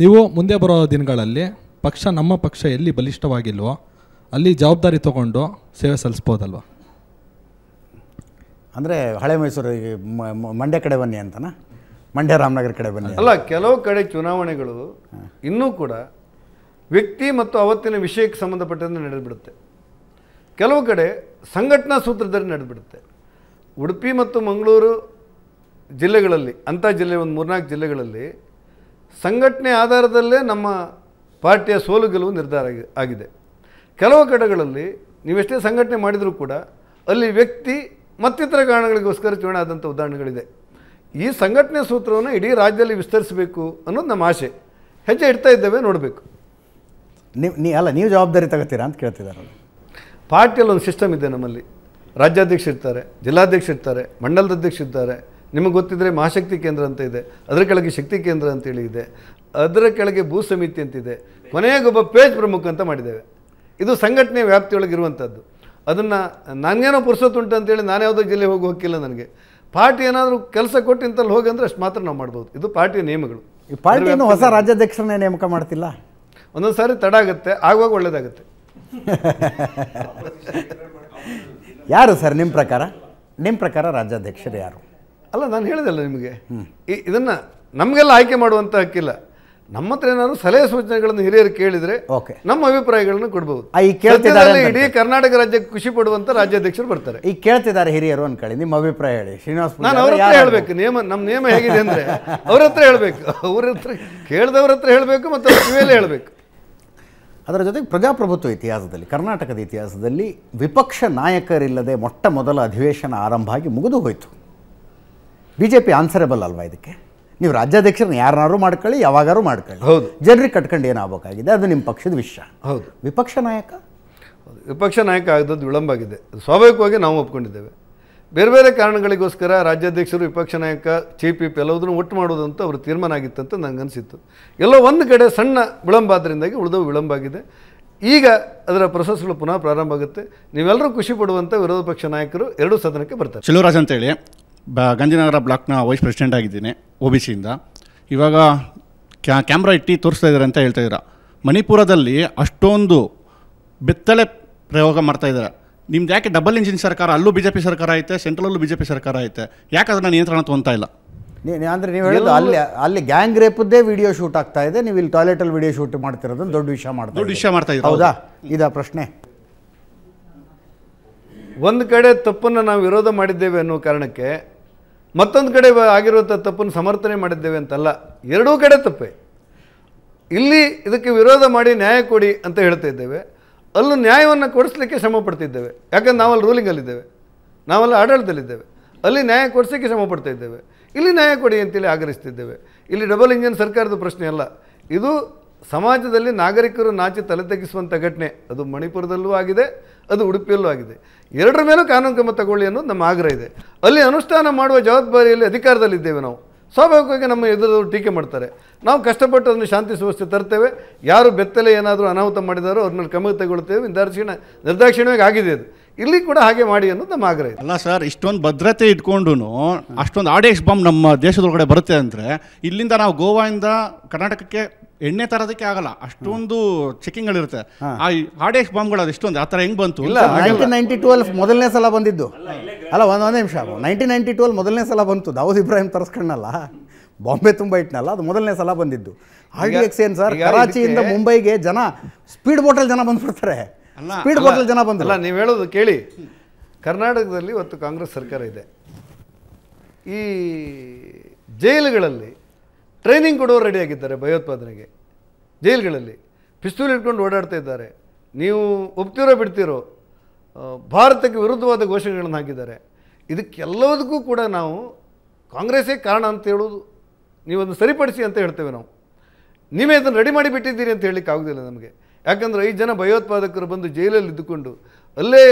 ನೀವು ಮುಂದೆ ಬರೋ ದಿನಗಳಲ್ಲಿ ಪಕ್ಷ ನಮ್ಮ ಪಕ್ಷ ಎಲ್ಲಿ ಬಲಿಷ್ಠವಾಗಿಲ್ವೋ ಅಲ್ಲಿ ಜವಾಬ್ದಾರಿ ತಗೊಂಡು ಸೇವೆ ಸಲ್ಲಿಸ್ಬೋದಲ್ವ ಅಂದರೆ ಹಳೆ ಮೈಸೂರು ಮಂಡ್ಯ ಕಡೆ ಬನ್ನಿ ಅಂತನಾ ಮಂಡ್ಯ ರಾಮನಗರ ಕಡೆ ಬನ್ನಿ ಅಲ್ಲ ಕೆಲವು ಕಡೆ ಚುನಾವಣೆಗಳು ಇನ್ನೂ ಕೂಡ ವ್ಯಕ್ತಿ ಮತ್ತು ಅವತ್ತಿನ ವಿಷಯಕ್ಕೆ ಸಂಬಂಧಪಟ್ಟಂತೆ ನಡೆದುಬಿಡುತ್ತೆ ಕೆಲವು ಕಡೆ ಸಂಘಟನಾ ಸೂತ್ರದಲ್ಲಿ ನಡೆದುಬಿಡುತ್ತೆ ಉಡುಪಿ ಮತ್ತು ಮಂಗಳೂರು ಜಿಲ್ಲೆಗಳಲ್ಲಿ ಅಂಥ ಜಿಲ್ಲೆ ಒಂದು ಮೂರ್ನಾಲ್ಕು ಜಿಲ್ಲೆಗಳಲ್ಲಿ ಸಂಘಟನೆ ಆಧಾರದಲ್ಲೇ ನಮ್ಮ ಪಾರ್ಟಿಯ ಸೋಲು ಗೆಲುವು ನಿರ್ಧಾರ ಆಗಿದೆ ಕೆಲವು ಕಡೆಗಳಲ್ಲಿ ನೀವೆಷ್ಟೇ ಸಂಘಟನೆ ಮಾಡಿದರೂ ಕೂಡ ಅಲ್ಲಿ ವ್ಯಕ್ತಿ ಮತ್ತಿತರ ಕಾರಣಗಳಿಗೋಸ್ಕರ ಚುನಾವಣೆ ಆದಂಥ ಉದಾಹರಣೆಗಳಿದೆ ಈ ಸಂಘಟನೆ ಸೂತ್ರವನ್ನು ಇಡೀ ರಾಜ್ಯದಲ್ಲಿ ವಿಸ್ತರಿಸಬೇಕು ಅನ್ನೋದು ನಮ್ಮ ಆಸೆ ಹೆಜ್ಜೆ ಇಡ್ತಾ ಇದ್ದೇವೆ ನೋಡಬೇಕು ನೀವು ನೀ ಅಲ್ಲ ನೀವು ಜವಾಬ್ದಾರಿ ತಗೋತೀರಾ ಅಂತ ಕೇಳ್ತಿದ್ದಾರೆ ಪಾರ್ಟಿಯಲ್ಲಿ ಒಂದು ಸಿಸ್ಟಮ್ ಇದೆ ನಮ್ಮಲ್ಲಿ ರಾಜ್ಯಾಧ್ಯಕ್ಷ ಇರ್ತಾರೆ ಜಿಲ್ಲಾಧ್ಯಕ್ಷ ಇರ್ತಾರೆ ಮಂಡಲದ ಅಧ್ಯಕ್ಷ ಇರ್ತಾರೆ ನಿಮಗೆ ಗೊತ್ತಿದ್ದರೆ ಮಹಾಶಕ್ತಿ ಕೇಂದ್ರ ಅಂತ ಇದೆ ಅದರ ಕೆಳಗೆ ಶಕ್ತಿ ಕೇಂದ್ರ ಅಂತೇಳಿ ಇದೆ ಅದರ ಕೆಳಗೆ ಭೂ ಸಮಿತಿ ಅಂತಿದೆ ಒಬ್ಬ ಪೇಜ್ ಪ್ರಮುಖ ಅಂತ ಮಾಡಿದ್ದೇವೆ ಇದು ಸಂಘಟನೆ ವ್ಯಾಪ್ತಿಯೊಳಗಿರುವಂಥದ್ದು ಅದನ್ನು ನನಗೇನೋ ಉಂಟು ಅಂತೇಳಿ ನಾನು ಯಾವುದೋ ಜಿಲ್ಲೆ ಹೋಗಿ ಹೋಗಿಲ್ಲ ನನಗೆ ಪಾರ್ಟಿ ಏನಾದರೂ ಕೆಲಸ ಕೊಟ್ಟು ಇಂತಲ್ಲಿ ಹೋಗಿ ಅಂದರೆ ಅಷ್ಟು ಮಾತ್ರ ನಾವು ಮಾಡ್ಬೋದು ಇದು ಪಾರ್ಟಿಯ ನಿಯಮಗಳು ಈ ಪಾರ್ಟಿಯನ್ನು ಹೊಸ ರಾಜ್ಯಾಧ್ಯಕ್ಷರನ್ನೇ ನೇಮಕ ಮಾಡ್ತಿಲ್ಲ ಒಂದೊಂದು ಸಾರಿ ತಡ ಆಗುತ್ತೆ ಆಗುವಾಗ ಒಳ್ಳೆಯದಾಗುತ್ತೆ [LAUGHS] ಯಾರು ಸರ್ ನಿಮ್ಮ ಪ್ರಕಾರ ನಿಮ್ಮ ಪ್ರಕಾರ ರಾಜ್ಯಾಧ್ಯಕ್ಷರು ಯಾರು ಅಲ್ಲ ನಾನು ಹೇಳಿದೆಲ್ಲ ನಿಮಗೆ ಇದನ್ನು ನಮಗೆಲ್ಲ ಆಯ್ಕೆ ಮಾಡುವಂಥ ಹಕ್ಕಿಲ್ಲ ನಮ್ಮ ಹತ್ರ ಏನಾದ್ರು ಸಲಹೆ ಸೂಚನೆಗಳನ್ನು ಹಿರಿಯರು ಕೇಳಿದರೆ ನಮ್ಮ ಅಭಿಪ್ರಾಯಗಳನ್ನು ಕೊಡಬಹುದು ಇಡೀ ಕರ್ನಾಟಕ ರಾಜ್ಯಕ್ಕೆ ಖುಷಿ ಪಡುವಂತ ರಾಜ್ಯಾಧ್ಯಕ್ಷರು ಬರ್ತಾರೆ ಈ ಕೇಳ್ತಿದ್ದಾರೆ ಹಿರಿಯರು ಅನ್ಕೊಳ್ಳಿ ನಿಮ್ಮ ಅಭಿಪ್ರಾಯ ಹೇಳಿ ಶ್ರೀನಿವಾಸ್ ನಾನು ಅವ್ರ ಹತ್ರ ಹೇಳ್ಬೇಕು ನಿಯಮ ನಮ್ಮ ನಿಯಮ ಹೇಗಿದೆ ಅಂದ್ರೆ ಅವ್ರ ಹತ್ರ ಹೇಳ್ಬೇಕು ಅವ್ರ ಹತ್ರ ಕೇಳಿದವ್ರ ಹತ್ರ ಹೇಳಬೇಕು ಮತ್ತು ಮೇಲೆ ಹೇಳಬೇಕು ಅದರ ಜೊತೆಗೆ ಪ್ರಜಾಪ್ರಭುತ್ವ ಇತಿಹಾಸದಲ್ಲಿ ಕರ್ನಾಟಕದ ಇತಿಹಾಸದಲ್ಲಿ ವಿಪಕ್ಷ ನಾಯಕರಿಲ್ಲದೆ ಮೊಟ್ಟ ಮೊದಲ ಅಧಿವೇಶನ ಆರಂಭ ಆಗಿ ಮುಗಿದು ಹೋಯಿತು ಬಿ ಜೆ ಪಿ ಆನ್ಸರಬಲ್ ಅಲ್ವಾ ಇದಕ್ಕೆ ನೀವು ರಾಜ್ಯಾಧ್ಯಕ್ಷರನ್ನ ಯಾರನ್ನಾರು ಮಾಡ್ಕೊಳ್ಳಿ ಯಾವಾಗಾರು ಮಾಡ್ಕೊಳ್ಳಿ ಹೌದು ಜನರಿಗೆ ಕಟ್ಕೊಂಡು ಏನಾಗಬೇಕಾಗಿದೆ ಅದು ನಿಮ್ಮ ಪಕ್ಷದ ವಿಷಯ ಹೌದು ವಿಪಕ್ಷ ನಾಯಕ ಹೌದು ವಿಪಕ್ಷ ನಾಯಕ ಆಗಿದ್ದು ವಿಳಂಬ ಆಗಿದೆ ಸ್ವಾಭಾವಿಕವಾಗಿ ನಾವು ಒಪ್ಕೊಂಡಿದ್ದೇವೆ ಬೇರೆ ಬೇರೆ ಕಾರಣಗಳಿಗೋಸ್ಕರ ರಾಜ್ಯಾಧ್ಯಕ್ಷರು ವಿಪಕ್ಷ ನಾಯಕ ಪಿ ಪಿ ಎಲ್ಲವುದನ್ನು ಒಟ್ಟು ಮಾಡೋದು ಅಂತ ಅವರು ತೀರ್ಮಾನ ಆಗಿತ್ತಂತ ಅನಿಸಿತ್ತು ಎಲ್ಲೋ ಒಂದು ಕಡೆ ಸಣ್ಣ ವಿಳಂಬ ಆದ್ದರಿಂದಾಗಿ ಉಳಿದವು ವಿಳಂಬ ಆಗಿದೆ ಈಗ ಅದರ ಪ್ರೊಸೆಸ್ಗಳು ಪುನಃ ಪ್ರಾರಂಭ ಆಗುತ್ತೆ ನೀವೆಲ್ಲರೂ ಖುಷಿ ಪಡುವಂಥ ವಿರೋಧ ಪಕ್ಷ ನಾಯಕರು ಎರಡೂ ಸದನಕ್ಕೆ ಬರ್ತಾರೆ ಅಂತ ಅಂತೇಳಿ ಬ ಗಾಂಧಿನಗರ ಬ್ಲಾಕ್ನ ವೈಸ್ ಪ್ರೆಸಿಡೆಂಟ್ ಆಗಿದ್ದೀನಿ ಒ ಬಿ ಸಿಯಿಂದ ಇವಾಗ ಕ್ಯಾ ಕ್ಯಾಮ್ರಾ ಇಟ್ಟು ತೋರಿಸ್ತಾ ಇದ್ದಾರೆ ಅಂತ ಹೇಳ್ತಾ ಇದ್ದೀರಾ ಮಣಿಪುರದಲ್ಲಿ ಅಷ್ಟೊಂದು ಬೆತ್ತಲೆ ಪ್ರಯೋಗ ಮಾಡ್ತಾ ಇದ್ದಾರೆ ನಿಮ್ದು ಯಾಕೆ ಡಬಲ್ ಇಂಜಿನ್ ಸರ್ಕಾರ ಅಲ್ಲೂ ಬಿ ಜೆ ಪಿ ಸರ್ಕಾರ ಐತೆ ಸೆಂಟ್ರಲಲ್ಲೂ ಬಿ ಜೆ ಪಿ ಸರ್ಕಾರ ಐತೆ ಯಾಕೆ ಅದನ್ನು ನಿಯಂತ್ರಣ ತೊಗೊತಾ ಇಲ್ಲ ಅಂದರೆ ನೀವು ಹೇಳೋದು ಅಲ್ಲಿ ಅಲ್ಲಿ ಗ್ಯಾಂಗ್ ರೇಪದ್ದೇ ವಿಡಿಯೋ ಶೂಟ್ ಆಗ್ತಾ ಇದೆ ನೀವು ಇಲ್ಲಿ ಟಾಯ್ಲೆಟಲ್ಲಿ ವಿಡಿಯೋ ಶೂಟ್ ಮಾಡ್ತಿರೋದನ್ನು ದೊಡ್ಡ ವಿಷಯ ಮಾಡ್ತಾ ದೊಡ್ಡ ವಿಷಯ ಮಾಡ್ತಾ ಇದ್ದೀರಾ ಹೌದಾ ಇದಾ ಪ್ರಶ್ನೆ ಒಂದು ಕಡೆ ತಪ್ಪನ್ನು ನಾವು ವಿರೋಧ ಮಾಡಿದ್ದೇವೆ ಅನ್ನೋ ಕಾರಣಕ್ಕೆ ಮತ್ತೊಂದು ಕಡೆ ಆಗಿರುವಂಥ ತಪ್ಪನ್ನು ಸಮರ್ಥನೆ ಮಾಡಿದ್ದೇವೆ ಅಂತಲ್ಲ ಎರಡೂ ಕಡೆ ತಪ್ಪೆ ಇಲ್ಲಿ ಇದಕ್ಕೆ ವಿರೋಧ ಮಾಡಿ ನ್ಯಾಯ ಕೊಡಿ ಅಂತ ಹೇಳ್ತಾ ಇದ್ದೇವೆ ಅಲ್ಲೂ ನ್ಯಾಯವನ್ನು ಕೊಡಿಸ್ಲಿಕ್ಕೆ ಶ್ರಮ ಪಡ್ತಿದ್ದೇವೆ ಯಾಕಂದ್ರೆ ನಾವಲ್ಲಿ ರೂಲಿಂಗಲ್ಲಿದ್ದೇವೆ ನಾವೆಲ್ಲ ಆಡಳಿತದಲ್ಲಿದ್ದೇವೆ ಅಲ್ಲಿ ನ್ಯಾಯ ಕೊಡಿಸಲಿಕ್ಕೆ ಶ್ರಮ ಪಡ್ತಾ ಇದ್ದೇವೆ ಇಲ್ಲಿ ನ್ಯಾಯ ಕೊಡಿ ಅಂತೇಳಿ ಆಗ್ರಹಿಸ್ತಿದ್ದೇವೆ ಇಲ್ಲಿ ಡಬಲ್ ಇಂಜಿನ್ ಸರ್ಕಾರದ ಪ್ರಶ್ನೆ ಅಲ್ಲ ಇದು ಸಮಾಜದಲ್ಲಿ ನಾಗರಿಕರು ನಾಚಿ ತಲೆ ತಗ್ಗಿಸುವಂಥ ಘಟನೆ ಅದು ಮಣಿಪುರದಲ್ಲೂ ಆಗಿದೆ ಅದು ಉಡುಪಿಯಲ್ಲೂ ಆಗಿದೆ ಎರಡರ ಮೇಲೂ ಕಾನೂನು ಕ್ರಮ ತಗೊಳ್ಳಿ ಅನ್ನೋದು ನಮ್ಮ ಆಗ್ರಹ ಇದೆ ಅಲ್ಲಿ ಅನುಷ್ಠಾನ ಮಾಡುವ ಜವಾಬ್ದಾರಿಯಲ್ಲಿ ಅಧಿಕಾರದಲ್ಲಿದ್ದೇವೆ ನಾವು ಸ್ವಾಭಾವಿಕವಾಗಿ ನಮ್ಮ ಎದುರು ಟೀಕೆ ಮಾಡ್ತಾರೆ ನಾವು ಕಷ್ಟಪಟ್ಟು ಅದನ್ನು ಶಾಂತಿ ಸುವ್ಯವಸ್ಥೆ ತರ್ತೇವೆ ಯಾರು ಬೆತ್ತಲೆ ಏನಾದರೂ ಅನಾಹುತ ಮಾಡಿದಾರೋ ಅವ್ರ ಮೇಲೆ ಕ್ರಮ ತಗೊಳ್ತೇವೆ ನಿರ್ದಾಕ್ಷಿಣ ನಿರ್ದಾಕ್ಷಿಣವಾಗಿ ಆಗಿದೆ ಅದು ಇಲ್ಲಿ ಕೂಡ ಹಾಗೆ ಮಾಡಿ ಅನ್ನೋದು ನಮ್ಮ ಆಗ್ರಹ ಇದೆ ಅಲ್ಲ ಸರ್ ಇಷ್ಟೊಂದು ಭದ್ರತೆ ಇಟ್ಕೊಂಡು ಅಷ್ಟೊಂದು ಆರ್ ಬಾಂಬ್ ನಮ್ಮ ದೇಶದೊಳಗಡೆ ಬರುತ್ತೆ ಅಂದರೆ ಇಲ್ಲಿಂದ ನಾವು ಗೋವಾಯಿಂದ ಕರ್ನಾಟಕಕ್ಕೆ ಎಣ್ಣೆ ತರೋದಕ್ಕೆ ಆಗಲ್ಲ ಅಷ್ಟೊಂದು ಚೆಕಿಂಗ್ಗಳಿರುತ್ತೆ ಆ ಹಾಡೇಕ್ ಬಾಂಬ್ಗಳು ಅದು ಎಷ್ಟೊಂದು ಆ ಥರ ಹೆಂಗೆ ಬಂತು ಇಲ್ಲ ನೈನ್ಟೀನ್ ಮೊದಲನೇ ಸಲ ಬಂದಿದ್ದು ಅಲ್ಲ ಒಂದು ಒಂದೇ ನಿಮಿಷ ನೈನ್ಟೀನ್ ನೈಂಟಿ ಟ್ವೆಲ್ ಮೊದಲನೇ ಸಲ ಬಂತು ದಾವೂದ್ ಇಬ್ರಾಹಿಂ ತರಿಸ್ಕೊಂಡಲ್ಲ ಬಾಂಬೆ ತುಂಬ ಇಟ್ನಲ್ಲ ಅದು ಮೊದಲನೇ ಸಲ ಬಂದಿದ್ದು ಆರ್ ಡಿ ಎಕ್ಸ್ ಏನು ಸರ್ ಕರಾಚಿಯಿಂದ ಮುಂಬೈಗೆ ಜನ ಸ್ಪೀಡ್ ಬೋಟಲ್ ಜನ ಬಂದ್ಬಿಡ್ತಾರೆ ಸ್ಪೀಡ್ ಬೋಟಲ್ ಜನ ಬಂದಲ್ಲ ನೀವು ಹೇಳೋದು ಕೇಳಿ ಕರ್ನಾಟಕದಲ್ಲಿ ಇವತ್ತು ಕಾಂಗ್ರೆಸ್ ಸರ್ಕಾರ ಇದೆ ಈ ಜೈಲುಗಳಲ್ಲಿ ಟ್ರೈನಿಂಗ್ ಕೊಡೋರು ರೆಡಿಯಾಗಿದ್ದಾರೆ ಭಯೋತ್ಪಾದನೆಗೆ ಜೈಲುಗಳಲ್ಲಿ ಪಿಸ್ತೂಲ್ ಇಟ್ಕೊಂಡು ಓಡಾಡ್ತಾ ಇದ್ದಾರೆ ನೀವು ಒಪ್ತಿರೋ ಬಿಡ್ತಿರೋ ಭಾರತಕ್ಕೆ ವಿರುದ್ಧವಾದ ಘೋಷಣೆಗಳನ್ನು ಹಾಕಿದ್ದಾರೆ ಇದಕ್ಕೆಲ್ಲದಕ್ಕೂ ಕೂಡ ನಾವು ಕಾಂಗ್ರೆಸ್ಸೇ ಕಾರಣ ಅಂತ ಹೇಳೋದು ಅದನ್ನು ಸರಿಪಡಿಸಿ ಅಂತ ಹೇಳ್ತೇವೆ ನಾವು ನೀವೇ ಅದನ್ನು ರೆಡಿ ಮಾಡಿ ಬಿಟ್ಟಿದ್ದೀರಿ ಅಂತ ಹೇಳಲಿಕ್ಕೆ ಆಗೋದಿಲ್ಲ ನಮಗೆ ಯಾಕಂದರೆ ಐದು ಜನ ಭಯೋತ್ಪಾದಕರು ಬಂದು ಜೈಲಲ್ಲಿ ಇದ್ದುಕೊಂಡು ಅಲ್ಲೇ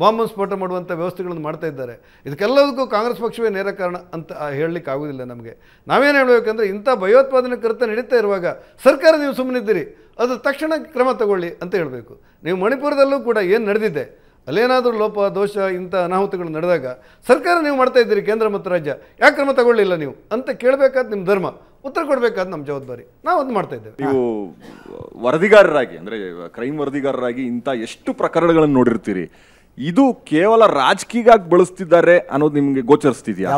ಬಾಂಬ್ ಸ್ಫೋಟ ಮಾಡುವಂಥ ವ್ಯವಸ್ಥೆಗಳನ್ನು ಮಾಡ್ತಾ ಇದ್ದಾರೆ ಇದಕ್ಕೆಲ್ಲದಕ್ಕೂ ಕಾಂಗ್ರೆಸ್ ಪಕ್ಷವೇ ನೇರ ಕಾರಣ ಅಂತ ಹೇಳಲಿಕ್ಕೆ ಆಗೋದಿಲ್ಲ ನಮಗೆ ನಾವೇನು ಹೇಳಬೇಕಂದ್ರೆ ಇಂಥ ಭಯೋತ್ಪಾದನೆ ಕೃತ್ಯ ನಡೀತಾ ಇರುವಾಗ ಸರ್ಕಾರ ನೀವು ಸುಮ್ಮನಿದ್ದೀರಿ ಅದು ತಕ್ಷಣ ಕ್ರಮ ತಗೊಳ್ಳಿ ಅಂತ ಹೇಳಬೇಕು ನೀವು ಮಣಿಪುರದಲ್ಲೂ ಕೂಡ ಏನು ನಡೆದಿದೆ ಅಲ್ಲೇನಾದರೂ ಲೋಪ ದೋಷ ಇಂಥ ಅನಾಹುತಗಳು ನಡೆದಾಗ ಸರ್ಕಾರ ನೀವು ಮಾಡ್ತಾ ಇದ್ದೀರಿ ಕೇಂದ್ರ ಮತ್ತು ರಾಜ್ಯ ಯಾಕೆ ಕ್ರಮ ತಗೊಳ್ಳಿಲ್ಲ ನೀವು ಅಂತ ಕೇಳಬೇಕಾದ ನಿಮ್ಮ ಧರ್ಮ ಉತ್ತರ ಕೊಡಬೇಕಾದ ನಮ್ಮ ಜವಾಬ್ದಾರಿ ನಾವು ಅದು ಮಾಡ್ತಾ ಇದ್ದೇವೆ ನೀವು ವರದಿಗಾರರಾಗಿ ಅಂದ್ರೆ ಕ್ರೈಮ್ ವರದಿಗಾರರಾಗಿ ಇಂಥ ಎಷ್ಟು ಪ್ರಕರಣಗಳನ್ನು ನೋಡಿರ್ತೀರಿ ಇದು ಕೇವಲ ರಾಜಕೀಯಾಗಿ ಬಳಸ್ತಿದ್ದಾರೆ ಅನ್ನೋದು ನಿಮ್ಗೆ ಗೋಚರಿಸ್ತಿದ್ಯಾ